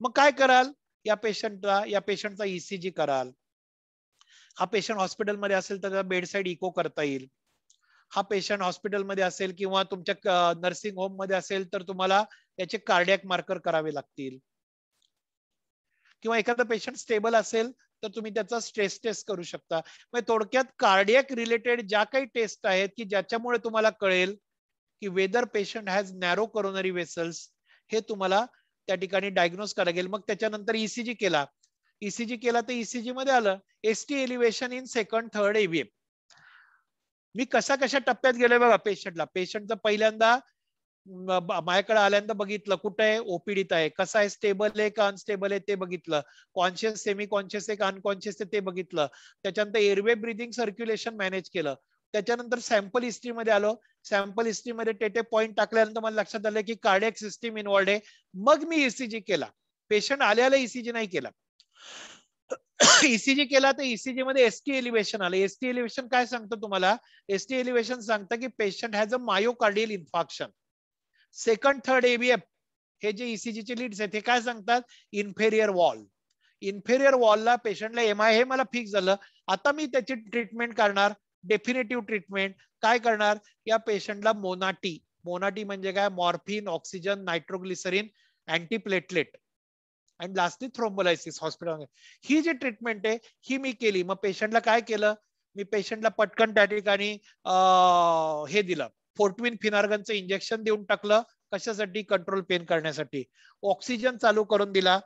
मग काय कराल या पेशंटला या पेशंटचा ईसीजी e कराल हा पेशंट हॉस्पिटलमध्ये असेल तर साईड इको करता येईल हा पेशंट हॉस्पिटलमध्ये असेल किंवा तुमच्या नर्सिंग होम मध्ये असेल तर तुम्हाला त्याचे कार्डियक मार्कर करावे लागतील किंवा एखादा पेशंट स्टेबल असेल तर तुम्ही त्याचा स्ट्रेस टेस्ट करू शकता म्हणजे थोडक्यात कार्डियक रिलेटेड ज्या काही टेस्ट आहेत की ज्याच्यामुळे तुम्हाला कळेल की whether patient has narrow coronary vessels हे तुम्हाला त्या ठिकाणी डायग्नोज करा लागेल मग त्याच्यानंतर ईसीजी e केला ईसीजी e केला तर ईसीजी e मध्ये आलं ST elevation in second third AVF मी कशा कशा टप्प्यात गेलोय बघा पेशंटला पेशंटचा पहिल्यांदा मायाकडे आल्यानंतर बघितलं कुठं आहे ओपीडीत आहे कसं आहे स्टेबल आहे का अनस्टेबल आहे ते बघितलं कॉन्शियस सेमी कॉन्शियस आहे का अनकॉन्शियस आहे ते बघितलं त्याच्यानंतर एअरवे ब्रिदिंग सर्क्युलेशन मॅनेज केलं त्याच्यानंतर सॅम्पल हिस्ट्रीमध्ये आलो सॅम्पल हिस्ट्रीमध्ये टेटे पॉईंट टाकल्यानंतर मला लक्षात आलं की कार्डियक सिस्टीम इन्वॉल्ड आहे मग मी इसीजी केला पेशंट आल्याला इसीजी नाही केला ईसीजी केला तर ईसीजी मध्ये एसटी एलिव्हेशन आलं एसटी एलिव्हेशन काय सांगतं तुम्हाला एसटी एलिव्हेशन सांगतं की patient has a myocardial infarction second third AVF हे जे इसीजीचे e लीड्स आहेत ते काय सांगतात इन्फेरियर वॉल इन्फेरियर वॉलला पेशंटला एम आय हे मला फिक्स झालं आता मी त्याची ट्रीटमेंट करणार डेफिनेटिव्ह ट्रीटमेंट काय करणार या पेशंटला मोनाटी मोनाटी म्हणजे काय morphine oxygen nitroglycerin antiplatelet and lastly thrombolysis hospital ही जी ट्रीटमेंट आहे ही मी केली मग पेशंटला काय केलं मी पेशंटला पटकन त्या ठिकाणी हे दिलं फोर्टविन फिनार्गनचं इंजेक्शन देऊन टाकलं कशासाठी कंट्रोल पेन करण्यासाठी ऑक्सिजन चालू करून दिला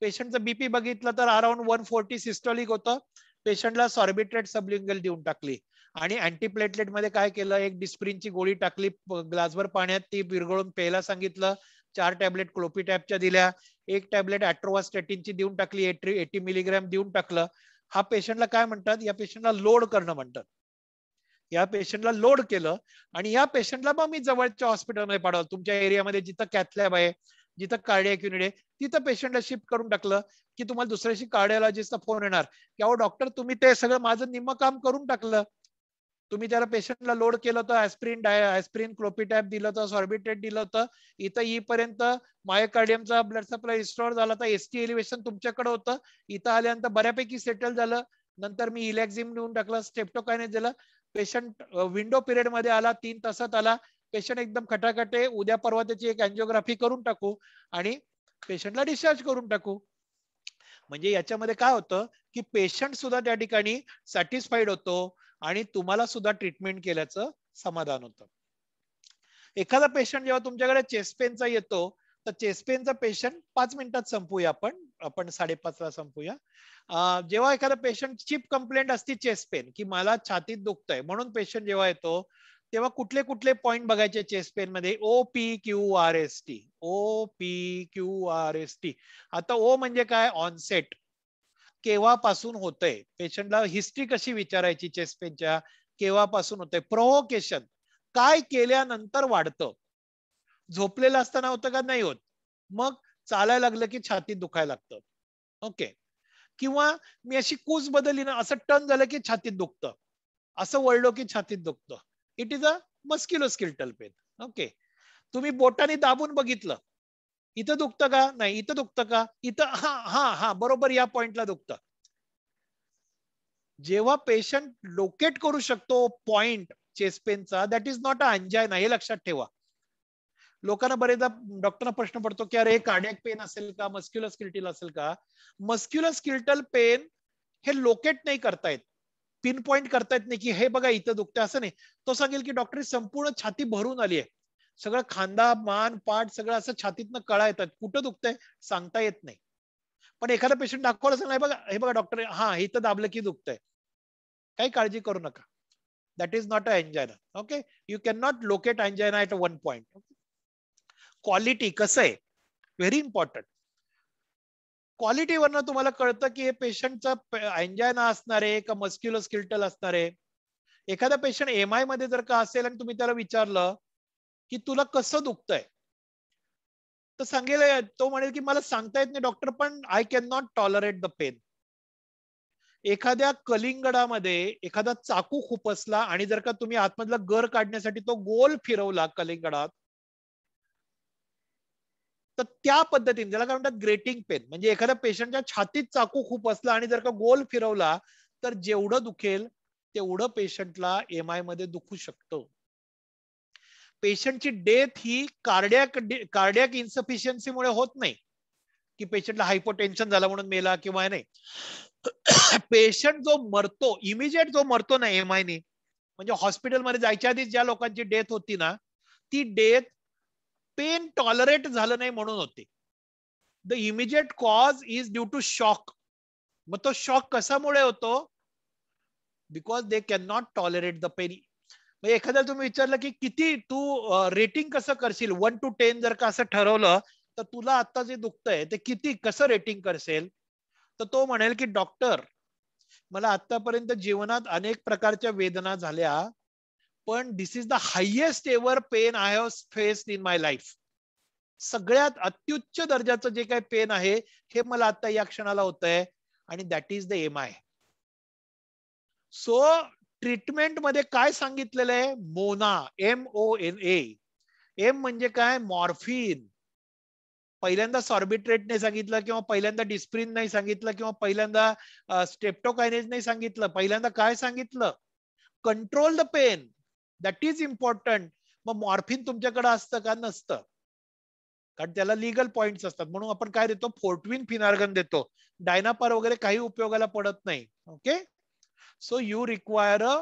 पेशंटचं बीपी बघितलं तर अराउंड वन फोर्टी सिस्टॉलिक होतं पेशंटला सॉर्बिट्रेट सबलिंगल देऊन टाकली आणि अँटीप्लेटलेट मध्ये काय केलं एक डिस्प्रिनची गोळी टाकली ग्लासभर पाण्यात ती विरघळून प्यायला सांगितलं चार टॅबलेट क्लोपीटॅपच्या दिल्या एक टॅबलेट ऍट्रोवास्टॅटिनची देऊन टाकली एटी मिलीग्रॅम देऊन टाकलं हा पेशंटला काय म्हणतात या पेशंटला लोड करणं म्हणतात या पेशंटला लोड केलं आणि या पेशंटला मग मी जवळच्या हॉस्पिटलमध्ये पाठवलं तुमच्या एरियामध्ये जिथं कॅथलॅब आहे जिथं कार्डिया युनिट आहे तिथं पेशंटला शिफ्ट करून टाकलं की तुम्हाला दुसऱ्याशी कार्डिओलॉजिस्टचा फोन येणार की अहो डॉक्टर तुम्ही ते सगळं माझं निम्म काम करून टाकलं तुम्ही त्याला पेशंटला लोड केलं तर ऍस्प्रिन डाय ऍस्प्रिन क्लोपिटॅप दिलं तर सॉर्बिटेट दिलं होतं इथं येईपर्यंत मायोकार्डियमचा ब्लड सप्लाय रिस्टोअर झाला होता एसटी एलिव्हेशन तुमच्याकडे होतं इथं आल्यानंतर बऱ्यापैकी सेटल झालं नंतर मी इलेक्झिम नेऊन टाकलं स्टेप्टोकायने दिलं पेशंट विंडो पिरियड मध्ये आला तीन तासात आला पेशंट एकदम खटाखटे उद्या परवा त्याची एक अँजिओग्राफी करून टाकू आणि पेशंटला डिस्चार्ज करून टाकू म्हणजे याच्यामध्ये काय होतं की पेशंट सुद्धा त्या ठिकाणी सॅटिस्फाईड होतो आणि तुम्हाला सुद्धा ट्रीटमेंट केल्याचं समाधान होतं एखादा पेशंट जेव्हा तुमच्याकडे पेनचा येतो तर पेनचा पेशंट पाच मिनिटात संपूया आपण आपण साडेपाचला संपूया जेव्हा एखादा पेशंट चीप कंप्लेंट असते चेस्ट पेन की मला छातीत दुखतंय म्हणून पेशंट जेव्हा येतो तेव्हा कुठले कुठले पॉइंट बघायचे चेस्ट पेन मध्ये O P Q R S T O P Q R S T आता ओ म्हणजे काय ऑनसेट केव्हापासून होतंय पेशंटला हिस्ट्री कशी विचारायची चेस्ट पेनच्या केव्हापासून होतंय प्रोव्होकेशन काय केल्यानंतर वाढतं झोपलेलं असताना होतं का नाही होत मग चालायला लागलं की छातीत दुखायला लागतं ओके किंवा मी अशी कूस बदलली ना असं टर्न झालं की छातीत दुखतं असं वळलो की छातीत दुखतं it is a musculoskeletal pain okay तुम्ही बोटाने दाबून बघितलं इथं दुखतं का नाही इथं दुखतं का इथं हा हा हा बरोबर या पॉइंटला दुखतं जेव्हा पेशंट लोकेट करू शकतो पॉइंट चेस्ट पेनचा that is not a angina हे लक्षात ठेवा लोकांना बरेचदा डॉक्टरना प्रश्न पडतो की अरे कार्डियक पेन असेल का मस्क्युलर स्किल्टल असेल का मस्क्युलर स्किल्टल पेन हे लोकेट नाही करतायत पिन पॉइंट करतायत नाही की हे बघा इथं दुखतं असं नाही तो सांगेल की डॉक्टर संपूर्ण छाती भरून आली आहे सगळं खांदा मान पाठ सगळं असं छातीतनं कळा येतात कुठं दुखतंय सांगता येत नाही पण एखादा पेशंट दाखवला असेल नाही बघा हे बघा डॉक्टर हा इथं दाबलं की दुखतंय काही काळजी करू नका that is not a angina okay you can not locate angina at one point quality कसं आहे व्हेरी इम्पॉर्टंट क्वालिटीवरनं तुम्हाला कळतं की हे पेशंटचं एन्जायना असणार आहे का मस्क्युलर स्किल्टल असणार आहे एखादा पेशंट एम आय मध्ये जर का असेल आणि तुम्ही त्याला विचारलं की तुला कसं दुखतंय तर सांगेल तो म्हणेल की मला सांगता येत नाही डॉक्टर पण I can not tolerate the pain एखाद्या कलिंगडामध्ये एखादा चाकू खुपसला आणि जर का तुम्ही आतमधला गर काढण्यासाठी तो गोल फिरवला कलिंगडात तर त्या पद्धतीने ज्याला काय म्हणतात ग्रेटिंग पेन म्हणजे एखाद्या पेशंटच्या छातीत चाकू खूप असला आणि जर का गोल फिरवला तर जेवढं दुखेल तेवढं पेशंटला एम आय मध्ये दुखू शकतो पेशंटची डेथ ही कार्डियाक कार्डियाक इन्सफिशियन्सीमुळे होत नाही की पेशंटला हायपोटेन्शन झालं म्हणून मेला किंवा नाही पेशंट जो मरतो इमिजिएट जो मरतो ना एम ने म्हणजे हॉस्पिटलमध्ये जायच्या आधीच ज्या लोकांची डेथ होती ना ती डेथ पेन टॉलरेट झालं नाही म्हणून होते the immediate cause is due to shock मग तो शॉक कशामुळे होतो because they can not tolerate the pain एखाद्या तुम्ही विचारलं की किती तू रेटिंग कसं करशील वन टू टेन जर का असं ठरवलं तर तुला आता जे दुखतंय ते किती कसं रेटिंग करसेल तर तो म्हणेल की डॉक्टर मला आतापर्यंत जीवनात अनेक प्रकारच्या वेदना झाल्या पण this is the highest ever pain I have faced in my life सगळ्यात अत्युच्च दर्जाचं जे काही पेन आहे हे मला आता या क्षणाला होत आहे आणि that is the M I so treatment मध्ये काय सांगितलेलं आहे MONA M O N A M म्हणजे काय मॉर्फिन पहिल्यांदा सॉर्बिट्रेट नाही सांगितलं किंवा पहिल्यांदा डिस्प्रिन नाही सांगितलं किंवा पहिल्यांदा स्टेप्टोकायनेज नाही सांगितलं पहिल्यांदा काय सांगितलं control the pain that is important मग मॉर्फिन तुमच्याकडे असतं का नसतं कारण त्याला लिगल पॉइंट असतात म्हणून आपण काय देतो फोर्टविन फिनार्गन देतो डायनापार वगैरे काही उपयोगाला पडत नाही okay so you require a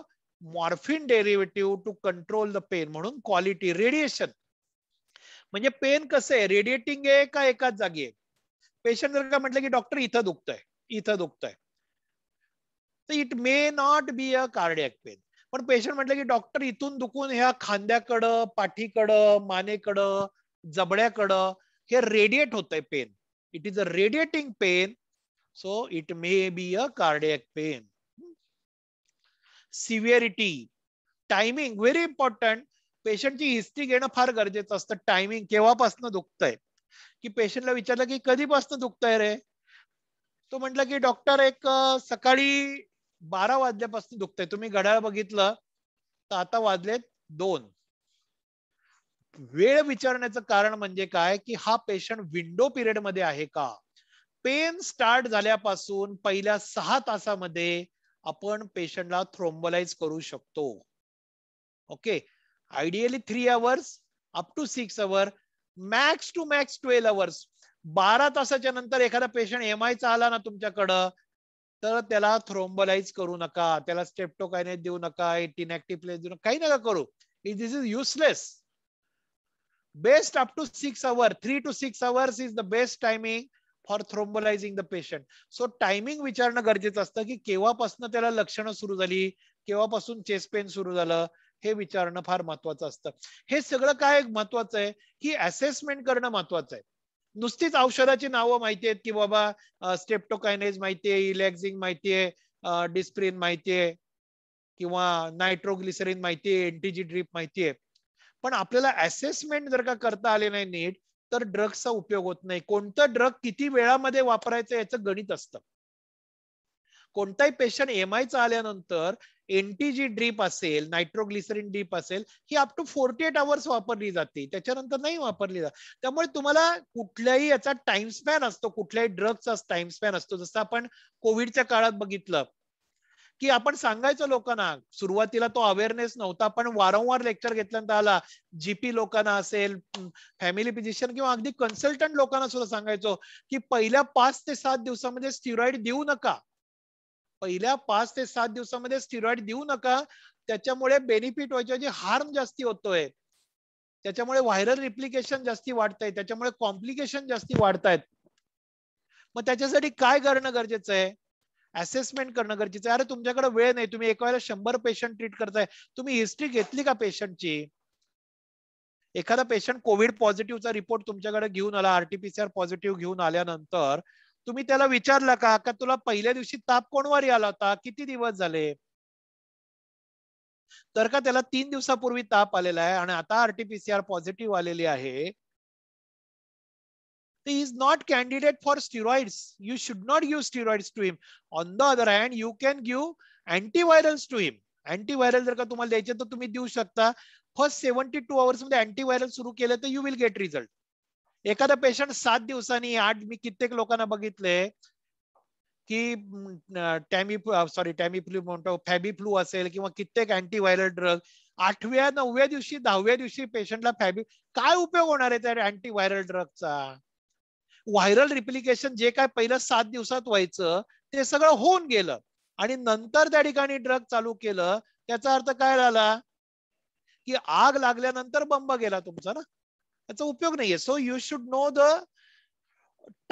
morphine derivative to control the pain म्हणून क्वालिटी रेडिएशन म्हणजे पेन कसं आहे रेडिएटिंग आहे का एकाच जागी आहे पेशंट जर का म्हटलं की डॉक्टर इथं दुखतंय इथं दुखतंय it may not be a cardiac pain पण पेशंट म्हटलं की डॉक्टर इथून दुखून ह्या खांद्याकडं पाठीकडं मानेकडं जबड्याकडं हे रेडिएट होत आहे pain it is a radiating pain so it may be a cardiac pain severity timing very important पेशंटची हिस्ट्री घेणं फार गरजेचं असतं टायमिंग केव्हापासनं दुखतंय की पेशंटला विचारलं की कधीपासनं दुखतंय रे तो म्हटलं की डॉक्टर एक सकाळी बारा वाजल्यापासून दुखतंय तुम्ही घड्याळ बघितलं तर आता वाजलेत दोन वेळ विचारण्याचं कारण म्हणजे काय की हा पेशंट विंडो पिरियड मध्ये आहे का पेन स्टार्ट झाल्यापासून पहिल्या सहा तासामध्ये आपण पेशंटला थ्रोम्बलाइज करू शकतो okay ideally three hours up to six hour max to max twelve hours बारा तासाच्या नंतर एखादा पेशंट एम चा आला ना तुमच्याकडं तर त्याला थ्रोम्बलाइज करू नका त्याला नाही देऊ नका एटीन ऍक्टिव्ह देऊ नका काही नका करू this is useless best up to six hour three to six hours is the best timing for thrombolysing the patient so timing विचारणं गरजेचं असतं की केव्हापासून त्याला लक्षणं सुरू झाली केव्हापासून चेस्ट पेन सुरू झालं हे विचारणं फार महत्वाचं असतं हे सगळं काय महत्वाचं आहे की असेसमेंट करणं महत्वाचं आहे नुसतीच औषधाची नावं माहिती आहेत की बाबा स्टेप्टोकायनेज माहिती आहे इलेक्झिंग माहिती आहे डिस्प्रिन माहिती आहे किंवा नायट्रोग्लिसरीन माहिती आहे एनटीजी ड्रीप माहिती आहे पण आपल्याला असेसमेंट जर का करता आले नाही नीट तर ड्रग्सचा उपयोग होत नाही कोणतं ड्रग किती वेळामध्ये वापरायचं याचं गणित असतं कोणताही पेशंट एमआयचा आल्यानंतर एनटीजी ड्रीप असेल नायट्रोग्लिसरीन ड्रीप असेल ही up to forty eight hours वापरली जाते त्याच्यानंतर नाही वापरली जात त्यामुळे तुम्हाला कुठल्याही याचा टाइम स्पॅन असतो कुठल्याही ड्रगचा टाइम स्पॅन असतो जसं आपण कोविडच्या काळात बघितलं की आपण सांगायचो लोकांना सुरुवातीला तो अवेअरनेस नव्हता पण वारंवार लेक्चर घेतल्यानंतर आला जीपी लोकांना असेल फॅमिली फिजिशियन किंवा अगदी कन्सल्टंट लोकांना सुद्धा सांगायचो की पहिल्या पाच ते सात दिवसामध्ये स्टिरॉइड देऊ नका पहिल्या पाच ते सात दिवसामध्ये स्टिरॉइड देऊ नका त्याच्यामुळे बेनिफिट व्हायच्या जे हार्म जास्ती होतोय त्याच्यामुळे व्हायरल रिप्लिकेशन जास्ती वाढत आहे त्याच्यामुळे कॉम्प्लिकेशन जास्ती वाढत आहेत मग त्याच्यासाठी काय करणं गरजेचं आहे असेसमेंट करणं गरजेचं आहे अरे तुमच्याकडे वेळ नाही तुम्ही एका वेळेला शंभर पेशंट ट्रीट करताय तुम्ही हिस्ट्री घेतली का पेशंटची एखादा पेशंट कोविड पॉझिटिव्हचा रिपोर्ट तुमच्याकडे घेऊन आला आरटीपीसीआर पॉझिटिव्ह घेऊन आल्यानंतर तुम्ही त्याला विचारला का का तुला पहिल्या दिवशी ताप कोणवारी आला होता किती दिवस झाले तर का त्याला तीन दिवसापूर्वी ताप आलेला आहे आणि आता आरटीपीसीआर पॉझिटिव्ह आलेली आहे is not candidate for steroids you should not give steroids to him on the other hand you can give antivirals to him antiviral जर का तुम्हाला द्यायचे तर तुम्ही देऊ शकता फर्स्ट सेव्हन्टी टू अवर्स मध्ये अँटीव्हायरल सुरू केलं तर यू विल गेट रिझल्ट एखादा पेशंट सात दिवसांनी आठ मी कित्येक लोकांना बघितले की टॅमी सॉरी टॅमी फ्लू म्हणतो फॅबी फ्लू असेल किंवा कित्येक अँटीव्हायरल ड्रग आठव्या नवव्या दिवशी दहाव्या दिवशी पेशंटला फॅबी काय उपयोग होणार आहे त्या अँटीव्हायरल ड्रगचा व्हायरल रिप्लिकेशन जे काय पहिलं सात दिवसात व्हायचं ते सगळं होऊन गेलं आणि नंतर त्या ठिकाणी ड्रग चालू केलं त्याचा अर्थ काय झाला की आग लागल्यानंतर बंब गेला तुमचा ना याचा उपयोग नाहीये so you should know the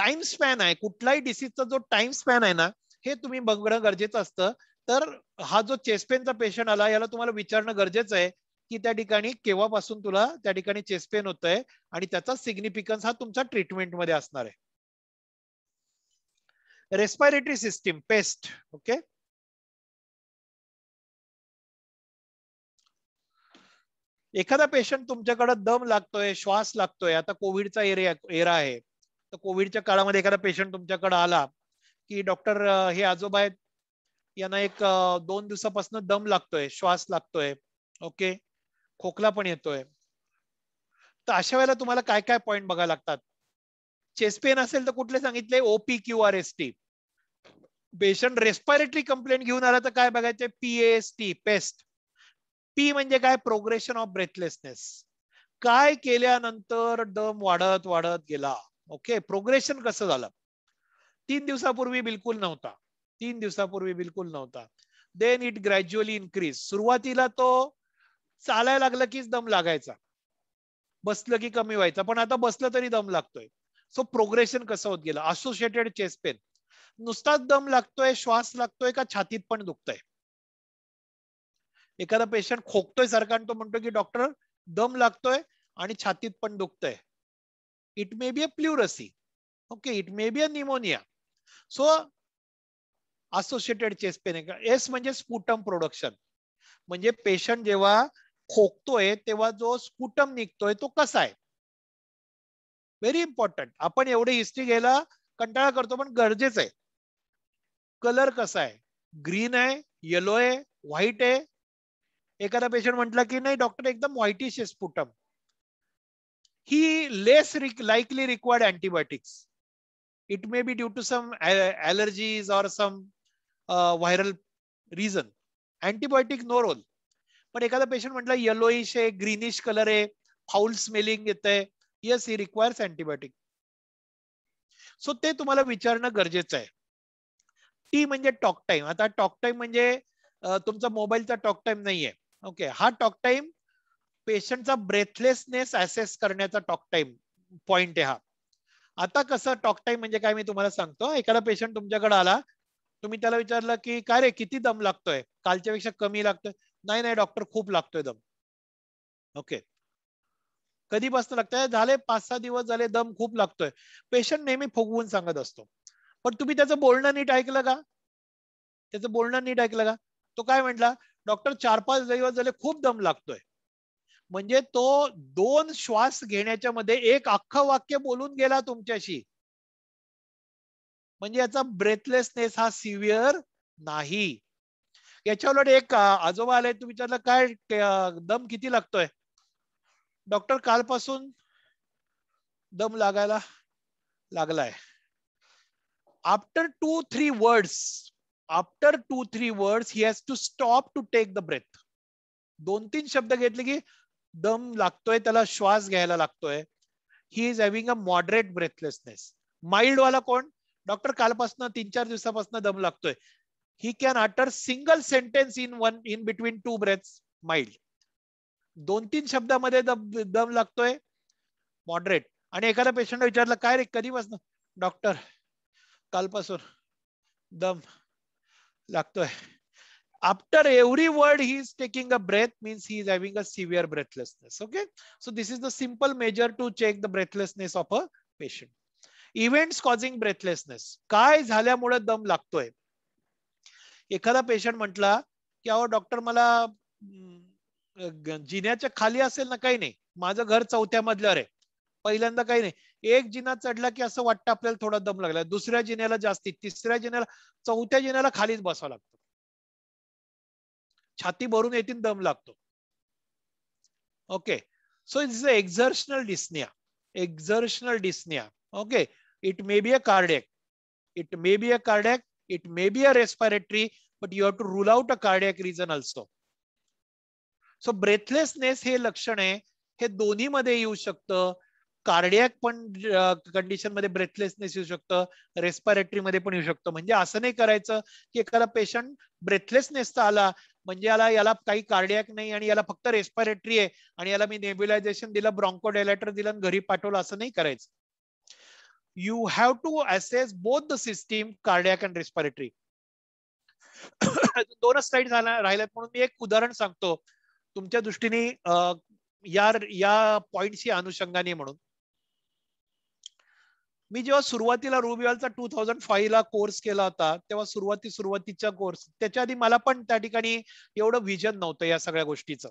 time span आहे कुठलाही डिसीजचा जो टाइम स्पॅन आहे ना हे तुम्ही बघणं गरजेचं असतं तर हा जो चेस्पेनचा पेशंट आला याला तुम्हाला विचारणं गरजेचं आहे की त्या ठिकाणी केव्हापासून तुला त्या ठिकाणी चेस्पेन होत आहे आणि त्याचा सिग्निफिकन्स हा तुमच्या ट्रीटमेंटमध्ये असणार आहे रेस्पायरेटरी सिस्टीम पेस्ट ओके okay? एखादा पेशंट तुमच्याकडे दम लागतोय श्वास लागतोय आता कोविडचा एरिया एरा आहे तर कोविडच्या काळामध्ये एखादा पेशंट तुमच्याकडे आला की डॉक्टर हे आजोबा आहेत यांना एक दोन दिवसापासून दम लागतोय श्वास लागतोय ओके खोकला पण येतोय तर अशा वेळेला तुम्हाला काय काय पॉइंट बघायला लागतात चेस्ट पेन असेल तर कुठले सांगितले O P Q R S T patient respiratory complaint घेऊन आला तर काय बघायचे पी एस टी पेस्ट पी म्हणजे काय प्रोग्रेशन ऑफ ब्रेथलेसनेस काय केल्यानंतर दम वाढत वाढत गेला ओके प्रोग्रेशन कसं झालं तीन दिवसापूर्वी बिलकुल नव्हता तीन दिवसापूर्वी बिलकुल नव्हता देन इट ग्रॅज्युअली इनक्रीज सुरुवातीला तो चालायला लागला कीच दम लागायचा बसलं की कमी व्हायचा पण आता बसलं तरी दम लागतोय सो प्रोग्रेशन कसं होत गेलं असोसिएटेड चेस्ट पेन नुसताच दम लागतोय श्वास लागतोय का छातीत पण दुखतंय एखादा पेशंट खोकतोय सारखा आणि तो म्हणतो की डॉक्टर दम लागतोय आणि छातीत पण दुखतोय it may be a pleurisy okay it may be a pneumonia so associated chest pain S म्हणजे स्पुटम प्रोडक्शन म्हणजे पेशंट जेव्हा खोकतोय तेव्हा जो स्पुटम निघतोय तो कसा आहे व्हेरी इम्पॉर्टंट आपण एवढी हिस्ट्री घ्यायला कंटाळा करतो पण गरजेचं आहे कलर कसा आहे ग्रीन आहे येलो आहे व्हाईट आहे एखादा पेशंट म्हटला की नाही डॉक्टर एकदम whitish sputum he less likely required antibiotics it may be due to some allergies or some viral reason antibiotic no role पण एखादा पेशंट म्हटला येलोईश आहे ग्रीनिश कलर आहे फाऊल स्मेलिंग येत आहे yes he requires antibiotic so ते तुम्हाला विचारणं गरजेचं आहे टी म्हणजे टॉक टाइम आता टॉक टाइम म्हणजे तुमचा मोबाईलचा टॉक टाइम नाहीये ओके हा टॉक टाइम पेशंटचा ब्रेथलेसनेस असेस करण्याचा टॉक टाइम पॉइंट आहे हा आता कसं टॉक टाइम म्हणजे काय मी तुम्हाला सांगतो एखादा पेशंट तुमच्याकडे आला तुम्ही त्याला विचारलं की काय रे किती दम लागतोय कालच्या पेक्षा कमी लागतोय नाही नाही डॉक्टर खूप लागतोय दम ओके कधीपासून लागतंय झाले पाच सहा दिवस झाले दम खूप लागतोय पेशंट नेहमी फुगवून सांगत असतो पण तुम्ही त्याचं बोलणं नीट ऐकलं का त्याचं बोलणं नीट ऐकलं का तो काय म्हटला डॉक्टर चार पाच दिवस झाले खूप दम लागतोय म्हणजे तो दोन श्वास घेण्याच्या मध्ये एक अख्ख वाक्य बोलून गेला तुमच्याशी म्हणजे याचा ब्रेथलेसनेस हा सिव्हिअर नाही याच्या एक आजोबा आले तुम्ही विचारलं काय दम किती लागतोय डॉक्टर कालपासून दम लागायला लागलाय after two three words after two three words he has to stop to take the breath दोन तीन शब्द घेतले की दम लागतोय त्याला श्वास घ्यायला लागतोय he is having a moderate breathlessness mild वाला कोण डॉक्टर कालपासून तीन चार दिवसापासून दम लागतोय he can utter single sentence in one in between two breath mild दोन तीन शब्दामध्ये दम लागतोय मॉडरेट आणि एखादा पेशंट विचारला काय रे कधीपासून डॉक्टर कालपासून दम लागतोय after every word he is taking a breath means he is having a severe breathlessness okay so this is the simple measure to check the breathlessness of a patient events causing breathlessness काय झाल्यामुळे दम लागतोय एखादा patient म्हटला की अहो doctor मला जिन्याच्या खाली असेल ना काही नाही माझं घर चौथ्या मधल्यावर आहे पहिल्यांदा काही नाही एक जिना चढला की असं वाटतं आपल्याला थोडा दम लागला दुसऱ्या जिन्याला जास्ती तिसऱ्या जिन्याला चौथ्या जिन्याला खालीच बसावं लागतं छाती भरून येतील दम लागतो okay so it's exertional dyspnoea exertional dyspnoea okay it may be a cardiac it may be a cardiac it may be a respiratory but you have to rule out a cardiac reason also so breathlessness हे लक्षण आहे हे दोन्ही मध्ये येऊ शकतं cardiac पण condition मध्ये ब्रेथलेसनेस येऊ शकतं रेस्पायरेटरी मध्ये पण येऊ शकतं म्हणजे असं नाही करायचं की एखादा पेशंट ब्रेथलेसनेस आला म्हणजे याला याला काही कार्डियाक नाही आणि याला फक्त रेस्पायरेटरी आहे आणि याला मी नेब्युलायझेशन दिलं ब्रॉन्कोडेलेटर दिलं आणि घरी पाठवलं असं नाही करायचं you have to assess both the system cardiac and respiratory दोनच झाला राहिल्यात म्हणून मी एक उदाहरण सांगतो तुमच्या दृष्टीने या या पॉइंटशी अनुषंगाने म्हणून मी जेव्हा सुरुवातीला रुबीवालचा टू थाउजंड फाईव्ह ला कोर्स केला होता तेव्हा सुरुवाती सुरुवातीचा कोर्स त्याच्या आधी मला पण त्या ठिकाणी एवढं व्हिजन नव्हतं या सगळ्या गोष्टीचं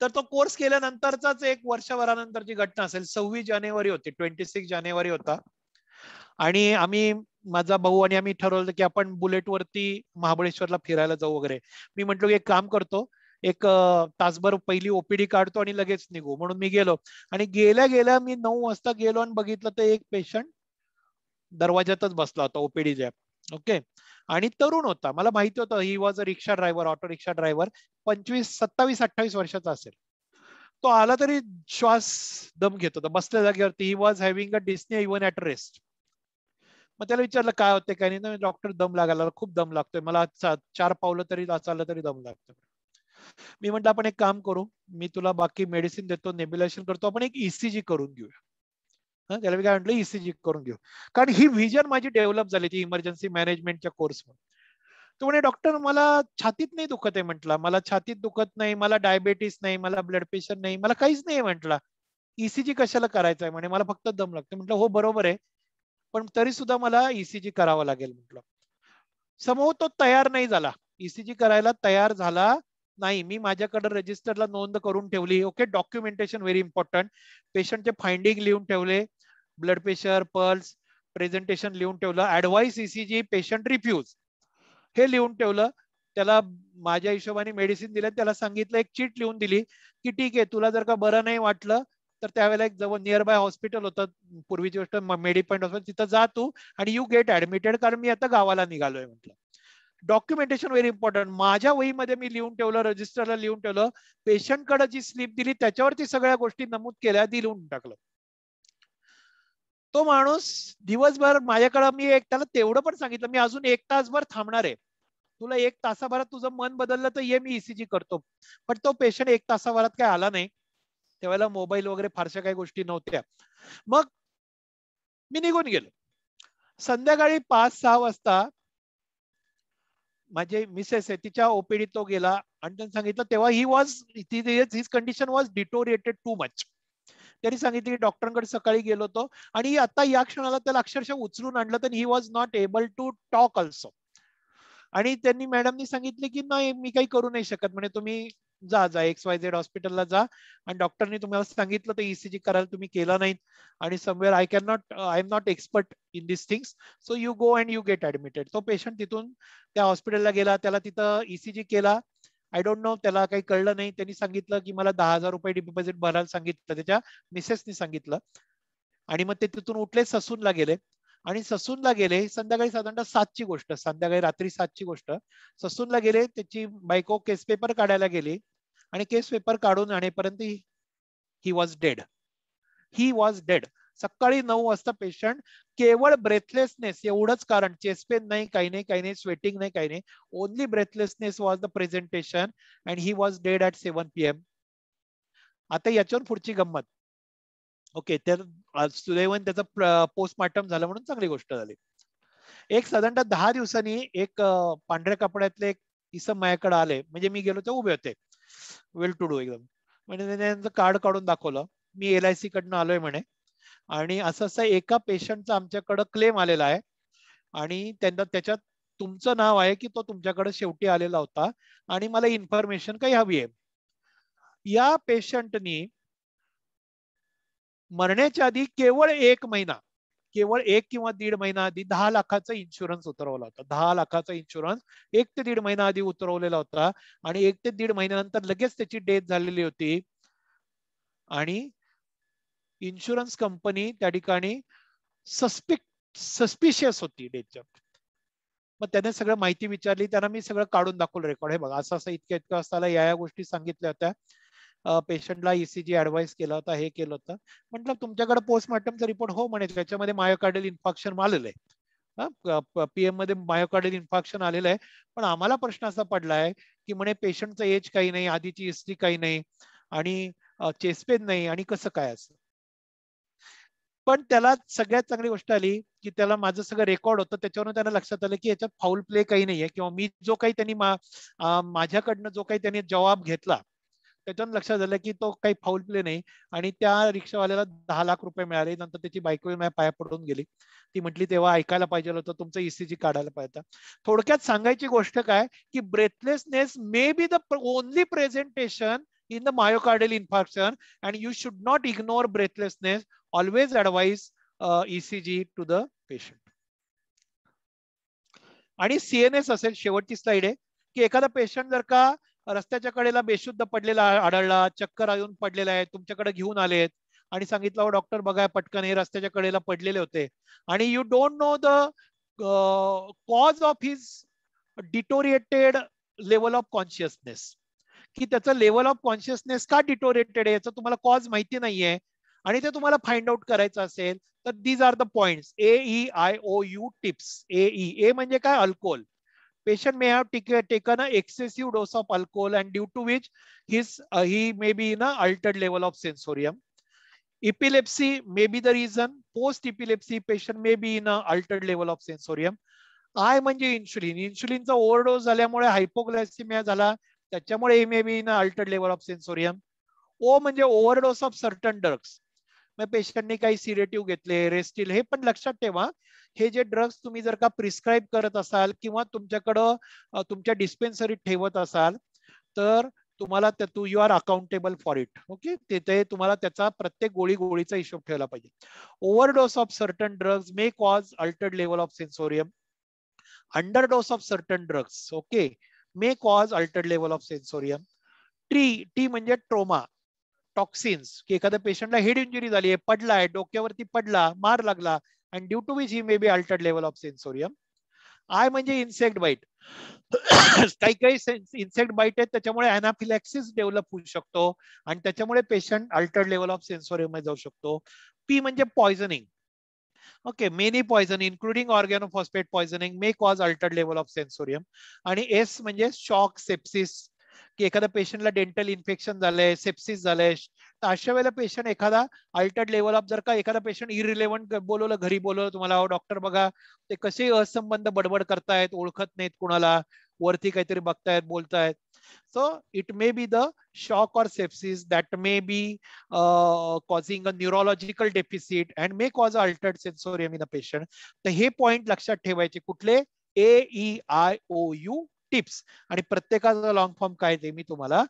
तर तो कोर्स केल्यानंतरचाच एक वर्षभरानंतरची घटना असेल सव्वीस जानेवारी होती ट्वेंटी सिक्स जानेवारी होता आणि आम्ही माझा भाऊ आणि आम्ही ठरवलं की आपण बुलेट वरती महाबळेश्वरला फिरायला जाऊ वगैरे मी म्हटलो एक काम करतो एक तासभर पहिली ओपीडी काढतो आणि लगेच निघू म्हणून मी गेलो आणि गेल्या गेल्या मी नऊ वाजता गेलो आणि बघितलं तर एक पेशंट दरवाज्यातच बसला होता ओपीडीच्या ओके आणि तरुण होता मला माहिती होतं he was a rickshaw driver auto rickshaw driver पंचवीस सत्तावीस अठ्ठावीस वर्षाचा असेल तो आला तरी श्वास दम घेत होता बसल्या जागेवरती he was having a dyspnoea even at rest मग त्याला विचारलं काय होते काय नाही डॉक्टर दम लागायला खूप दम लागतोय मला चार पावलं तरी चाललं तरी दम लागतोय मी म्हटलं आपण एक काम करू मी तुला बाकी मेडिसिन देतो नेब्युलेशन करतो आपण एक ईसीजी e करून घेऊया त्याला काय म्हटलं ईसीजी e करून घेऊ कारण ही व्हिजन माझी डेव्हलप झाली ती इमर्जन्सी मॅनेजमेंटच्या कोर्समध्ये तो म्हणे डॉक्टर मला छातीत नाही दुखत आहे म्हटला मला छातीत दुखत नाही मला डायबेटीस नाही मला ब्लड प्रेशर नाही मला काहीच नाही म्हटला ईसीजी e कशाला करायचं आहे म्हणे मला फक्त दम लागतो म्हटलं हो बरोबर आहे पण तरी सुद्धा मला ईसीजी करावं लागेल म्हटलं समोर तो तयार नाही झाला ईसीजी करायला तयार झाला नाही मी माझ्याकडे रजिस्टरला नोंद करून ठेवली ओके डॉक्युमेंटेशन व्हेरी इम्पॉर्टंट पेशंटचे फाइंडिंग लिहून ठेवले ब्लड प्रेशर पल्स प्रेझेंटेशन लिहून ठेवलं ऍडवाइस इसीजी पेशंट रिफ्यूज हे लिहून ठेवलं त्याला माझ्या हिशोबाने मेडिसिन दिले त्याला सांगितलं एक चीट लिहून दिली की ठीक आहे तुला जर का बरं नाही वाटलं तर त्यावेळेला एक जवळ नियर बाय हॉस्पिटल होतं पूर्वीची गोष्ट मेडिपॉइंट हॉस्पिटल तिथं जा तू आणि यू गेट ऍडमिटेड कारण मी आता गावाला निघालोय म्हटलं डॉक्युमेंटेशन व्हेरी इम्पॉर्टंट माझ्या वहीमध्ये मी लिहून ठेवलं रजिस्टरला लिहून ठेवलं पेशंटकडे जी स्लिप दिली त्याच्यावरती सगळ्या गोष्टी नमूद केल्या ती लिहून टाकलं तो माणूस दिवसभर माझ्याकडे मी एक त्याला तेवढं पण सांगितलं मी अजून एक तासभर थांबणार आहे तुला एक तासाभरात तुझं मन बदललं तर ये मी इसीजी e करतो पण तो पेशंट एक तासाभरात काही आला नाही तेव्हा मोबाईल वगैरे फारशा काही गोष्टी नव्हत्या मग मी निघून गेलो संध्याकाळी पाच सहा वाजता माझे मिसेस आहे तिच्या ओपीडी तो गेला आणि त्यांनी सांगितलं तेव्हा he was his condition was deteriorated too much त्यांनी सांगितलं की डॉक्टरांकडे सकाळी गेलो होतो आणि आता या क्षणाला त्याला अक्षरशः उचलून आणलं तर he was not able to talk also आणि त्यांनी मॅडमनी सांगितले की नाही मी काही करू नाही शकत म्हणजे तुम्ही जा जा एक्स वाय झेड हॉस्पिटलला जा आणि डॉक्टरने तुम्हाला सांगितलं तर ईसीजी e करायला तुम्ही केलं नाही आणि somewhere I can not I am not expert in this things so you go and you get admitted तो पेशंट तिथून त्या हॉस्पिटलला गेला त्याला तिथं ईसीजी e केला आय डोंट नो त्याला काही कळलं नाही त्यांनी सांगितलं की मला दहा हजार रुपये डिपॉझिट भरायला सांगितलं त्याच्या मिसेसनी सांगितलं आणि मग ते तिथून उठले ससूनला गेले आणि ससूनला गेले संध्याकाळी साधारणतः सातची गोष्ट संध्याकाळी रात्री सातची गोष्ट ससूनला गेले त्याची बायको केस पेपर काढायला गेली आणि केस पेपर काढून आणेपर्यंत he was dead he was dead सकाळी नऊ वाजता पेशंट केवळ ब्रेथलेसनेस एवढंच कारण पेन नाही काही नाही काही नाही स्वेटिंग नाही काही नाही only breathlessness was the presentation and he was dead at seven P M आता याच्यावर पुढची गंमत ओके तर सुदैवन त्याचं पोस्टमार्टम झालं म्हणून चांगली गोष्ट झाली एक साधारणतः दहा दिवसांनी एक पांढऱ्या कपड्यातले एक इसम माझ्याकडे आले म्हणजे मी गेलो ते उभे होते वेल टू डू एकदम म्हणजे त्यांचं कार्ड काढून दाखवलं मी एल आय सी कडनं आलोय म्हणे आणि असं असं एका पेशंटचा आमच्याकडं क्लेम आलेला आहे आणि त्यांना त्याच्यात तुमचं नाव आहे की तो तुमच्याकडे शेवटी आलेला होता आणि मला इन्फॉर्मेशन काही हवी आहे या पेशंटनी मरण्याच्या आधी केवळ एक महिना केवळ एक किंवा दीड महिना आधी दहा लाखाचा इन्शुरन्स उतरवला होता दहा लाखाचा इन्शुरन्स एक ते दीड महिना आधी उतरवलेला होता आणि एक ते दीड महिन्यानंतर लगेच त्याची डेथ झालेली होती आणि इन्शुरन्स कंपनी त्या ठिकाणी सस्पिक सस्पिशियस होती डेथच्या मग त्याने सगळं माहिती विचारली त्यांना मी सगळं काढून दाखवलं रेकॉर्ड हे बघा असं असं इतक्या इतक्या असताना या या गोष्टी सांगितल्या होत्या पेशंटला ईसीजी ऍडवाइस केला होता हे केलं होतं म्हटलं तुमच्याकडे पोस्टमॉर्टमचा रिपोर्ट हो म्हणे त्याच्यामध्ये मायोकार्डियल इन्फॉक्शन आलेलं आहे पीएम मध्ये मायोकार्डियल इन्फॅक्शन आलेलं आहे पण आम्हाला प्रश्न असा पडला आहे की म्हणे पेशंटचं एज काही नाही आधीची हिस्ट्री काही नाही आणि चेस्पेन नाही आणि कसं काय असं पण त्याला सगळ्यात चांगली गोष्ट आली की त्याला माझं सगळं रेकॉर्ड होतं त्याच्यावरून त्याला लक्षात आलं की याच्यात फाऊल प्ले काही नाहीये किंवा मी जो काही त्यांनी माझ्याकडनं जो काही त्यांनी जबाब घेतला त्याच्यानं लक्षात झालं की तो काही फाऊल प्ले नाही आणि त्या रिक्षावाल्याला दहा लाख रुपये मिळाले नंतर त्याची बायको पाया पडून गेली ती म्हटली तेव्हा ऐकायला पाहिजे होतं तुमचं ईसीजी e काढायला पाहिजे थोडक्यात सांगायची गोष्ट काय की breathlessness may be the only presentation in the myocardial infection and you should not ignore breathlessness always advise ECG to the patient आणि सीएनएस असेल शेवटची स्लाइड आहे की एखादा पेशंट जर का रस्त्याच्या कडेला बेशुद्ध पडलेला आढळला चक्कर येऊन पडलेला आहे तुमच्याकडे घेऊन आलेत आणि सांगितलं हो डॉक्टर बघा पटकन हे रस्त्याच्या कडेला पडलेले होते आणि you don't know the cause of his deteriorated level of consciousness की त्याचं लेवल ऑफ कॉन्शियसनेस का डिटोरिएटेड आहे याचा तुम्हाला कॉज माहिती नाहीये आणि ते तुम्हाला फाइंड आउट करायचं असेल तर these are the point A E I O U tips A E A म्हणजे काय alcohol patient may have taken an excessive dose of alcohol and due to which his uh, he may be in an altered level of sensorium. Epilepsy may be the reason. Post-epilepsy patient may be in an altered level of sensorium. I म्हणजे Insulin इन्शुलिनचा overdose झाल्यामुळे hypoglycaemia झाला त्याच्यामुळे may be in altered level of sensorium O म्हणजे overdose of certain drugs मग काही सिरेटिव्ह घेतले रेस्टिल हे पण लक्षात ठेवा हे जे ड्रग्स तुम्ही जर का प्रिस्क्राईब करत असाल किंवा तुमच्याकडं तुमच्या डिस्पेन्सरीत ठेवत असाल तर तुम्हाला तू you are accountable for it okay तिथे तुम्हाला त्याचा प्रत्येक गोळी गोळीचा हिशोब ठेवला पाहिजे overdose of certain drugs may cause altered level of sensorium underdose of certain drugs okay may cause altered level of sensorium three T म्हणजे ट्रोमा टॉक्सिन्स की एखाद्या पेशंटला हेड इंजुरी झाली आहे पडलाय डोक्यावरती पडला मार लागला and due to which he may be altered level of sensorium I म्हणजे इन्सेक्ट बाईट काही काही इन्सेक्ट बाईट आहेत त्याच्यामुळे अनाफिलॅक्सिस डेव्हलप होऊ शकतो आणि त्याच्यामुळे patient altered level of sensorium मध्ये जाऊ शकतो पी म्हणजे poisoning okay many poison including organophosphate poisoning may cause altered level of sensorium आणि एस म्हणजे शॉक सेप्सिस की एखाद्या पेशंटला डेंटल इन्फेक्शन झालंय सेप्सिस झालंय तर अशा वेळेला पेशंट एखादा अल्टर्ड लेवल ऑफ जर का एखादा पेशंट इरिलेव्हंट बोलवलं घरी बोलवलं तुम्हाला डॉक्टर बघा ते कसे असंबंध बडबड करतायत ओळखत नाहीत कुणाला वरती काहीतरी बघतायत बोलतायत so it may be the shock or sepsis that may be causing a neurological deficit and may cause altered sensorium in a patient तर हे पॉइंट लक्षात ठेवायचे कुठले A E I O U tips आणि प्रत्येकाचा लॉंग फॉर्म काय ते मी तुम्हाला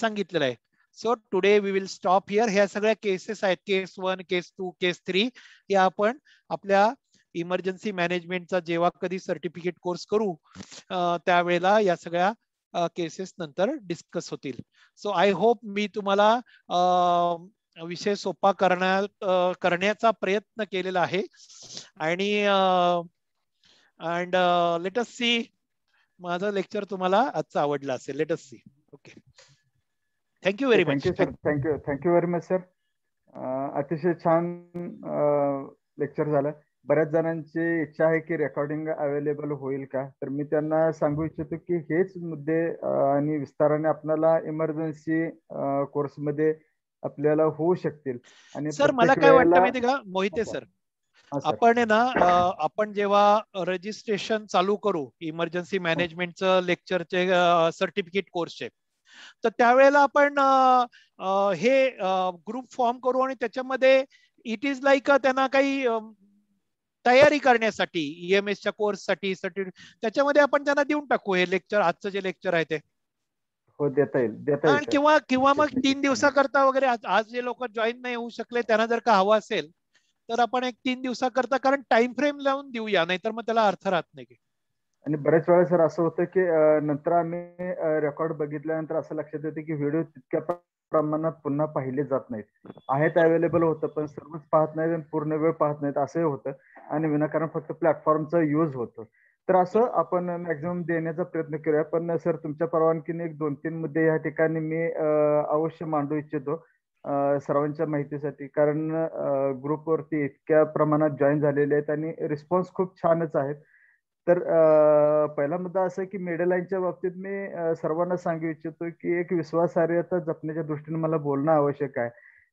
सांगितलेलं आहे so today we will stop here ह्या सगळ्या केसेस आहेत case one case two case three हे आपण आपल्या इमर्जन्सी मॅनेजमेंटचा जेव्हा कधी सर्टिफिकेट कोर्स करू त्यावेळेला या सगळ्या केसेस नंतर डिस्कस होतील सो आय होप मी तुम्हाला विषय सोपा करण्या करण्याचा प्रयत्न केलेला आहे आणि अँड लेटस सी माझा लेक्चर तुम्हाला आजचा आवडला असेल let us see okay thank you very much sir thank you thank you very much sir अतिशय छान लेक्चर uh, झालं बऱ्याच जणांची इच्छा आहे की रेकॉर्डिंग अवेलेबल होईल का तर मी त्यांना सांगू इच्छितो की हेच मुद्दे uh, आणि विस्ताराने आपल्याला इमर्जन्सी कोर्स uh, मध्ये आपल्याला होऊ शकतील आणि सर मला काय वाटतं माहिती का मोहिते सर हो, हो. आपण आहे ना आपण जेव्हा रजिस्ट्रेशन चालू करू इमर्जन्सी मॅनेजमेंटचं लेक्चरचे सर्टिफिकेट कोर्सचे तर त्यावेळेला आपण हे ग्रुप फॉर्म करू आणि त्याच्यामध्ये इट इज लाईक त्यांना काही तयारी करण्यासाठी ईएमएसच्या कोर्ससाठी सर्टिफिकेट त्याच्यामध्ये आपण त्यांना देऊन टाकू हे लेक्चर आजचं जे लेक्चर आहे ते हो देता येईल किंवा किंवा मग तीन दिवसाकरता वगैरे आज जे लोक जॉईन नाही होऊ शकले त्यांना जर का हवं असेल तर आपण एक तीन दिवसाकरता कारण टाइम फ्रेम लावून देऊया नाहीतर मग त्याला अर्थ राहत नाही आणि बऱ्याच वेळा सर असं होतं की नंतर आम्ही रेकॉर्ड बघितल्यानंतर असं लक्षात येतं की व्हिडिओ तितक्या प्रमाणात पुन्हा पाहिले जात नाहीत आहेत अवेलेबल होतं पण सर्वच पाहत नाहीत आणि पूर्ण वेळ पाहत नाहीत असंही होतं आणि विनाकारण फक्त प्लॅटफॉर्मचा युज होतो तर असं आपण मॅक्झिमम देण्याचा प्रयत्न करूया पण सर तुमच्या परवानगीने एक दोन तीन मुद्दे या ठिकाणी मी अवश्य मांडू इच्छितो सर्वांच्या माहितीसाठी कारण ग्रुपवरती इतक्या प्रमाणात जॉईन झालेले आहेत आणि रिस्पॉन्स खूप छानच आहेत तर पहिला मुद्दा असा की लाईनच्या बाबतीत मी सर्वांना सांगू इच्छितो की एक विश्वासार्हता जपण्याच्या दृष्टीने मला बोलणं आवश्यक आहे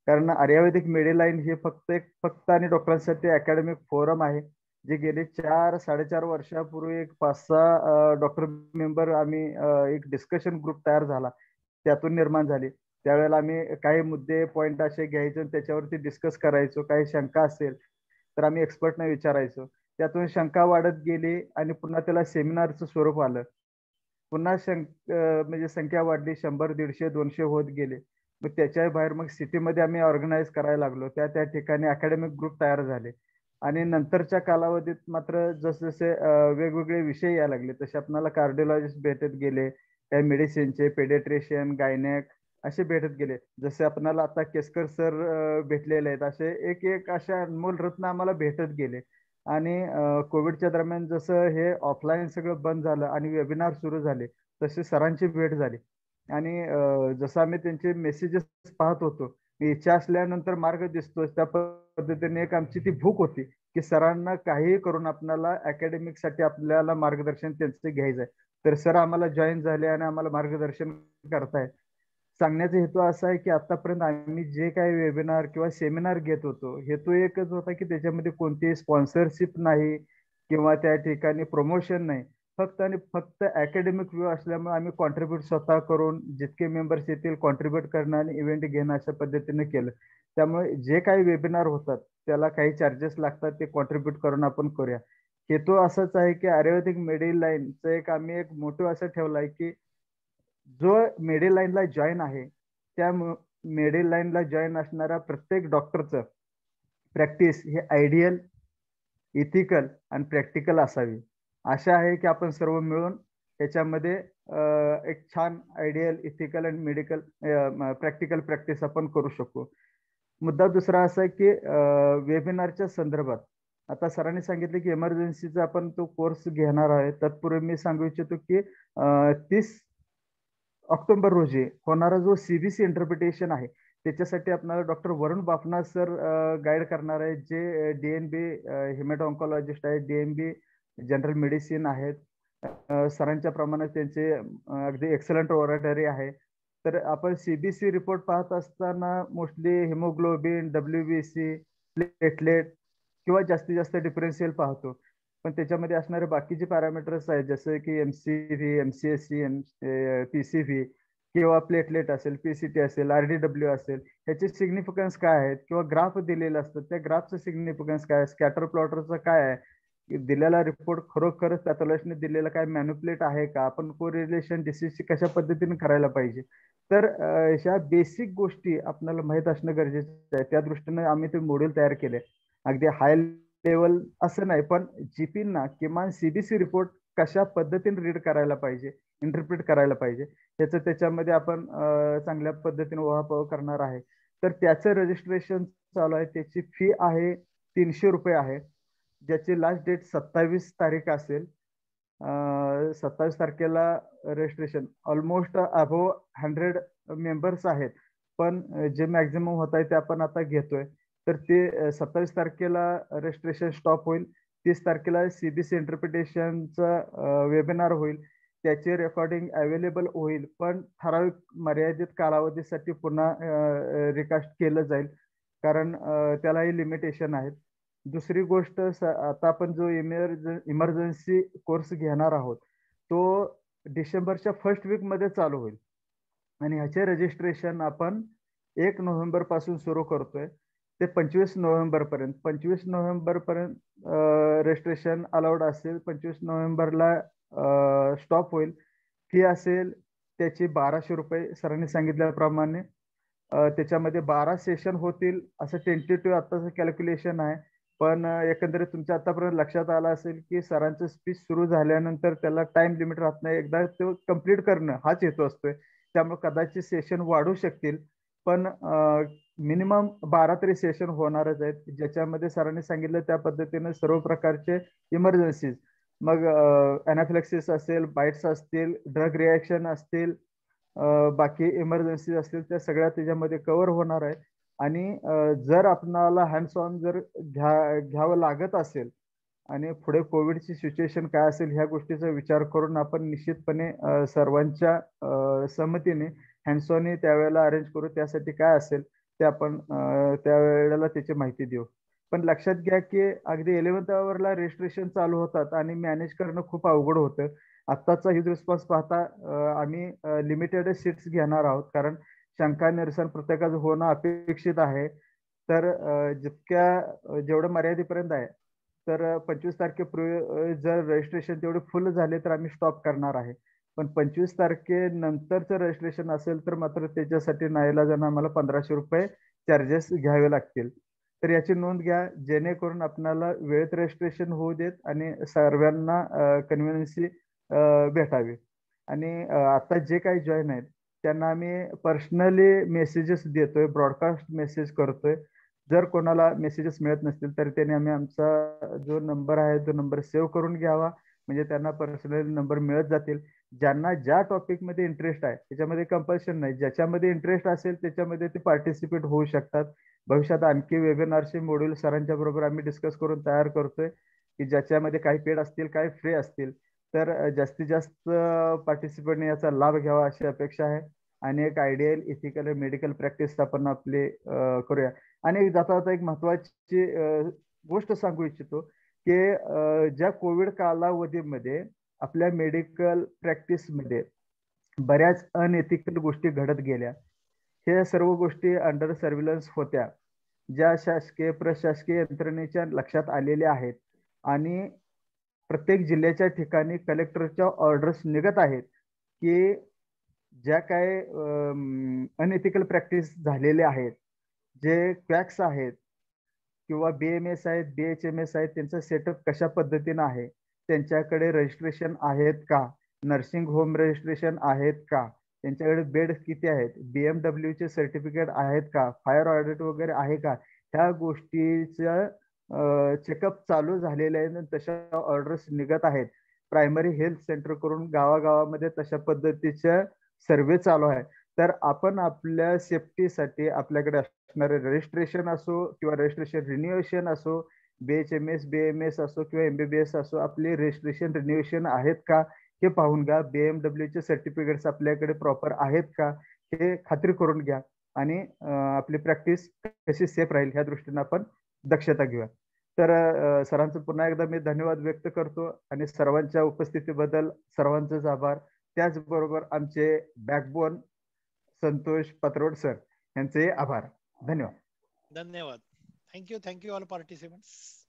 कारण आर्यावेदिक लाईन हे फक्त एक फक्त आणि डॉक्टरांसाठी अकॅडमिक फोरम आहे जे गेले चार साडेचार वर्षापूर्वी एक पाच सहा डॉक्टर मेंबर आम्ही एक डिस्कशन ग्रुप तयार झाला त्यातून निर्माण झाली त्यावेळेला आम्ही काही मुद्दे पॉईंट असे घ्यायचो त्याच्यावरती डिस्कस करायचो काही शंका असेल तर आम्ही एक्सपर्टना विचारायचो त्यातून शंका वाढत गेली आणि पुन्हा त्याला सेमिनारचं स्वरूप आलं पुन्हा शंक म्हणजे संख्या वाढली शंभर दीडशे दोनशे होत गेले मग त्याच्या बाहेर मग सिटीमध्ये आम्ही ऑर्गनाईज करायला लागलो त्या त्या ठिकाणी अकॅडमिक ग्रुप तयार झाले आणि नंतरच्या कालावधीत मात्र जसे वेगवेगळे विषय यायला लागले तसे आपल्याला कार्डिओलॉजिस्ट भेटत गेले काही मेडिसिनचे पेडेट्रिशियन गायनेक असे भेटत गेले जसे आपणाला आता केसकर सर भेटलेले आहेत असे एक एक अशा अनमोल रत्न आम्हाला भेटत गेले आणि कोविडच्या दरम्यान जसं हे ऑफलाईन सगळं बंद झालं आणि वेबिनार सुरू झाले तसे सरांची भेट झाली आणि जसं आम्ही त्यांचे मेसेजेस पाहत होतो इच्छा असल्यानंतर मार्ग दिसतो त्या पद्धतीने एक आमची ती भूक होती की सरांना काहीही करून आपल्याला अकॅडमिकसाठी साठी आपल्याला मार्गदर्शन त्यांचं घ्यायचं आहे तर सर आम्हाला जॉईन झाले आणि आम्हाला मार्गदर्शन करताय सांगण्याचा हेतू असा आहे की आतापर्यंत आम्ही जे काही वेबिनार किंवा सेमिनार घेत होतो हेतू एकच होता की त्याच्यामध्ये कोणतीही स्पॉन्सरशिप नाही किंवा त्या ठिकाणी प्रमोशन नाही फक्त आणि फक्त अकॅडमिक व्यू असल्यामुळे आम्ही कॉन्ट्रीब्युट स्वतः करून जितके मेंबर्स येतील कॉन्ट्रीब्युट करणं आणि इव्हेंट घेणं अशा पद्धतीने केलं त्यामुळे जे काही वेबिनार होतात त्याला काही चार्जेस लागतात ते कॉन्ट्रीब्युट करून आपण करूया हेतू असाच आहे की आयुर्वेदिक मेडिलाईनचं एक आम्ही एक मोठं असं ठेवला आहे की जो मेडे लाईनला जॉईन आहे त्या मेडिल लाईनला जॉईन असणाऱ्या प्रत्येक डॉक्टरचं प्रॅक्टिस हे आयडियल इथिकल आणि प्रॅक्टिकल असावी आशा आहे की आपण सर्व मिळून त्याच्यामध्ये एक छान ideal ethical and medical practical practice आपण करू शकू मुद्दा दुसरा असा आहे की वेबिनारच्या संदर्भात आता सरांनी सांगितले की इमर्जन्सीचा आपण तो कोर्स घेणार आहे तत्पूर्वी मी सांगू इच्छितो की तीस ऑक्टोबर रोजी होणारा जो सीबीसी इंटरप्रिटेशन आहे त्याच्यासाठी आपल्याला doctor Varun Bapna sir guide करणार आहेत जे डी डीएनबी आहे ऑन्कॉलॉजिस्ट आहेत बी जनरल मेडिसिन आहेत सरांच्या प्रमाणात त्यांचे अगदी एक्सलंट ओरेटरी आहे तर आपण सीबीसी रिपोर्ट पाहत असताना mostly haemoglobin W B C platelet किंवा जास्तीत जास्त डिफरन्शियल पाहतो पण त्याच्यामध्ये असणारे बाकीचे पॅरामीटर्स आहेत जसं की एमसीव्ही एमसीएससी एम पीसीव्ही किंवा प्लेटलेट असेल पीसीटी असेल आर डी डब्ल्यू असेल ह्याचे सिग्निफिकन्स काय आहेत किंवा ग्राफ दिलेला असतो त्या ग्राफचं सिग्निफिकन्स काय आहे स्कॅटर प्लॉटरचं काय आहे दिलेला रिपोर्ट खरोखरच पॅथॉलॉजीने दिलेला काय मॅन्युप्लेट आहे का आपण कोरिलेशन डिसीजची कशा पद्धतीने करायला पाहिजे तर अशा बेसिक गोष्टी आपल्याला माहीत असणं गरजेचं आहे त्या दृष्टीने आम्ही ते मॉड्यूल तयार केले अगदी हाय लेवल असं नाही पण जीपींना किमान सीबीसी रिपोर्ट कशा पद्धतीने रीड करायला पाहिजे इंटरप्रिट करायला पाहिजे त्याचं त्याच्यामध्ये आपण चांगल्या पद्धतीने ओहापोह करणार आहे तर त्याचं रजिस्ट्रेशन चालू आहे त्याची फी आहे तीनशे रुपये आहे ज्याची लास्ट डेट सत्तावीस तारीख असेल सत्तावीस तारखेला registration almost above hundred members आहेत पण जे मॅक्झिमम होत आहे ते आपण आता घेतोय तर ते सत्तावीस तारखेला रजिस्ट्रेशन स्टॉप होईल तीस तारखेला सीबीसी इंटरप्रिटेशनचा वेबिनार होईल त्याचे रेकॉर्डिंग अवेलेबल होईल पण ठराविक मर्यादित कालावधीसाठी पुन्हा रिकास्ट केलं जाईल कारण त्यालाही लिमिटेशन आहेत दुसरी गोष्ट आता आपण जो इमर्ज इमर्जन्सी कोर्स घेणार आहोत तो डिसेंबरच्या फर्स्ट वीकमध्ये चालू होईल आणि ह्याचे रजिस्ट्रेशन आपण एक नोव्हेंबरपासून सुरू करतोय ते पंचवीस नोव्हेंबर पर्यंत पंचवीस नोव्हेंबर पर्यंत रेजिस्ट्रेशन अलाउड असेल पंचवीस नोव्हेंबरला स्टॉप होईल फी असेल त्याची बाराशे रुपये सरांनी सांगितल्याप्रमाणे त्याच्यामध्ये बारा सेशन होतील असं टेंटेटिव्ह आत्ताचं कॅल्क्युलेशन आहे पण एकंदरीत तुमच्या आतापर्यंत लक्षात आलं असेल की सरांचं स्पीच सुरू झाल्यानंतर त्याला टाइम लिमिट राहत नाही एकदा तो कम्प्लीट करणं हाच हेतू असतोय त्यामुळे कदाचित सेशन वाढू शकतील पण मिनिमम बारा तरी सेशन होणारच आहेत ज्याच्यामध्ये सरांनी सांगितलं त्या पद्धतीने सर्व प्रकारचे इमर्जन्सीज मग अनाफिलेक्सिस असेल बाईट्स असतील ड्रग रिॲक्शन असतील बाकी इमर्जन्सीज असतील त्या सगळ्या त्याच्यामध्ये कव्हर होणार आहे आणि जर आपणाला हँड्स ऑन जर घ्या घ्यावं लागत असेल आणि पुढे कोविडची सिच्युएशन काय असेल ह्या गोष्टीचा विचार करून आपण निश्चितपणे सर्वांच्या संमतीने हँड्स ऑन त्यावेळेला अरेंज करू त्यासाठी काय असेल ते आपण त्या वेळेला त्याची माहिती देऊ पण लक्षात घ्या की अगदी इलेव्हन्थ आवरला रजिस्ट्रेशन चालू होतात आणि मॅनेज करणं खूप अवघड होतं आत्ताचा हिज रिस्पॉन्स पाहता आम्ही लिमिटेड सीट्स घेणार आहोत कारण शंका निरसन प्रत्येकाचं होणं अपेक्षित आहे तर जितक्या जेवढं मर्यादेपर्यंत आहे तर पंचवीस तारखेपूर्वी जर रजिस्ट्रेशन तेवढे फुल झाले तर आम्ही स्टॉप करणार आहे पण पंचवीस तारखेनंतरचं रजिस्ट्रेशन असेल तर मात्र त्याच्यासाठी नाही आम्हाला पंधराशे रुपये चार्जेस घ्यावे लागतील तर याची नोंद घ्या जेणेकरून आपल्याला वेळेत रजिस्ट्रेशन होऊ देत आणि सर्वांना कन्व्हिनियन्सी भेटावी आणि आता जे काही जॉईन आहेत त्यांना आम्ही पर्सनली मेसेजेस देतोय ब्रॉडकास्ट मेसेज करतोय जर कोणाला मेसेजेस मिळत नसतील तर त्याने आम्ही आमचा जो नंबर आहे तो नंबर सेव्ह करून घ्यावा म्हणजे त्यांना पर्सनली नंबर मिळत जातील ज्यांना ज्या टॉपिकमध्ये इंटरेस्ट आहे त्याच्यामध्ये कंपल्शन नाही ज्याच्यामध्ये इंटरेस्ट असेल त्याच्यामध्ये ते पार्टिसिपेट होऊ शकतात भविष्यात आणखी वेबिनारचे मॉड्यूल सरांच्या बरोबर आम्ही डिस्कस करून तयार करतोय की ज्याच्यामध्ये काही पेड असतील काही फ्री असतील तर जास्तीत जास्त पार्टिसिपंटने याचा लाभ घ्यावा अशी अपेक्षा आहे आणि एक आयडियल इथिकल मेडिकल प्रॅक्टिस आपण आपले करूया आणि जाता जाता एक महत्वाची गोष्ट सांगू इच्छितो की ज्या कोविड कालावधीमध्ये आपल्या मेडिकल प्रॅक्टिसमध्ये बऱ्याच अनएथिकल गोष्टी घडत गेल्या हे सर्व गोष्टी अंडर सर्व्हिलन्स होत्या ज्या शासकीय प्रशासकीय यंत्रणेच्या लक्षात आलेल्या आहेत आणि प्रत्येक जिल्ह्याच्या ठिकाणी कलेक्टरच्या ऑर्डर्स निघत आहेत की ज्या काय अनएथिकल प्रॅक्टिस झालेल्या आहेत जे क्वॅक्स आहेत किंवा बी एम एस आहेत बी एच एम एस आहेत त्यांचा सेटअप कशा पद्धतीनं आहे त्यांच्याकडे रजिस्ट्रेशन आहेत का नर्सिंग होम रजिस्ट्रेशन आहेत का त्यांच्याकडे बेड्स किती आहेत एम डब्ल्यूचे सर्टिफिकेट आहेत का फायर ऑडिट वगैरे आहे का ह्या गोष्टीचं चेकअप चालू झालेले आहे तशा ऑर्डर्स निघत आहेत प्रायमरी हेल्थ सेंटर करून गावागावामध्ये तशा पद्धतीच्या सर्वे चालू आहे तर आपण आपल्या सेफ्टीसाठी आपल्याकडे असणारे रजिस्ट्रेशन असो किंवा रजिस्ट्रेशन रिन्युएशन असो B H M S B M S असो किंवा एमबीबीएस असो आपले रजिस्ट्रेशन रिन्युएशन आहेत का हे पाहून घ्या चे सर्टिफिकेट्स आपल्याकडे प्रॉपर आहेत का हे खात्री करून घ्या आणि आपली प्रॅक्टिस कशी सेफ राहील ह्या दृष्टीने आपण दक्षता घेऊया तर सरांचं पुन्हा एकदा मी धन्यवाद व्यक्त करतो आणि सर्वांच्या उपस्थितीबद्दल सर्वांचाच आभार त्याचबरोबर आमचे बॅकबोन संतोष पत्रवड सर यांचे आभार धन्यवाद धन्यवाद Thank you. Thank you all participants.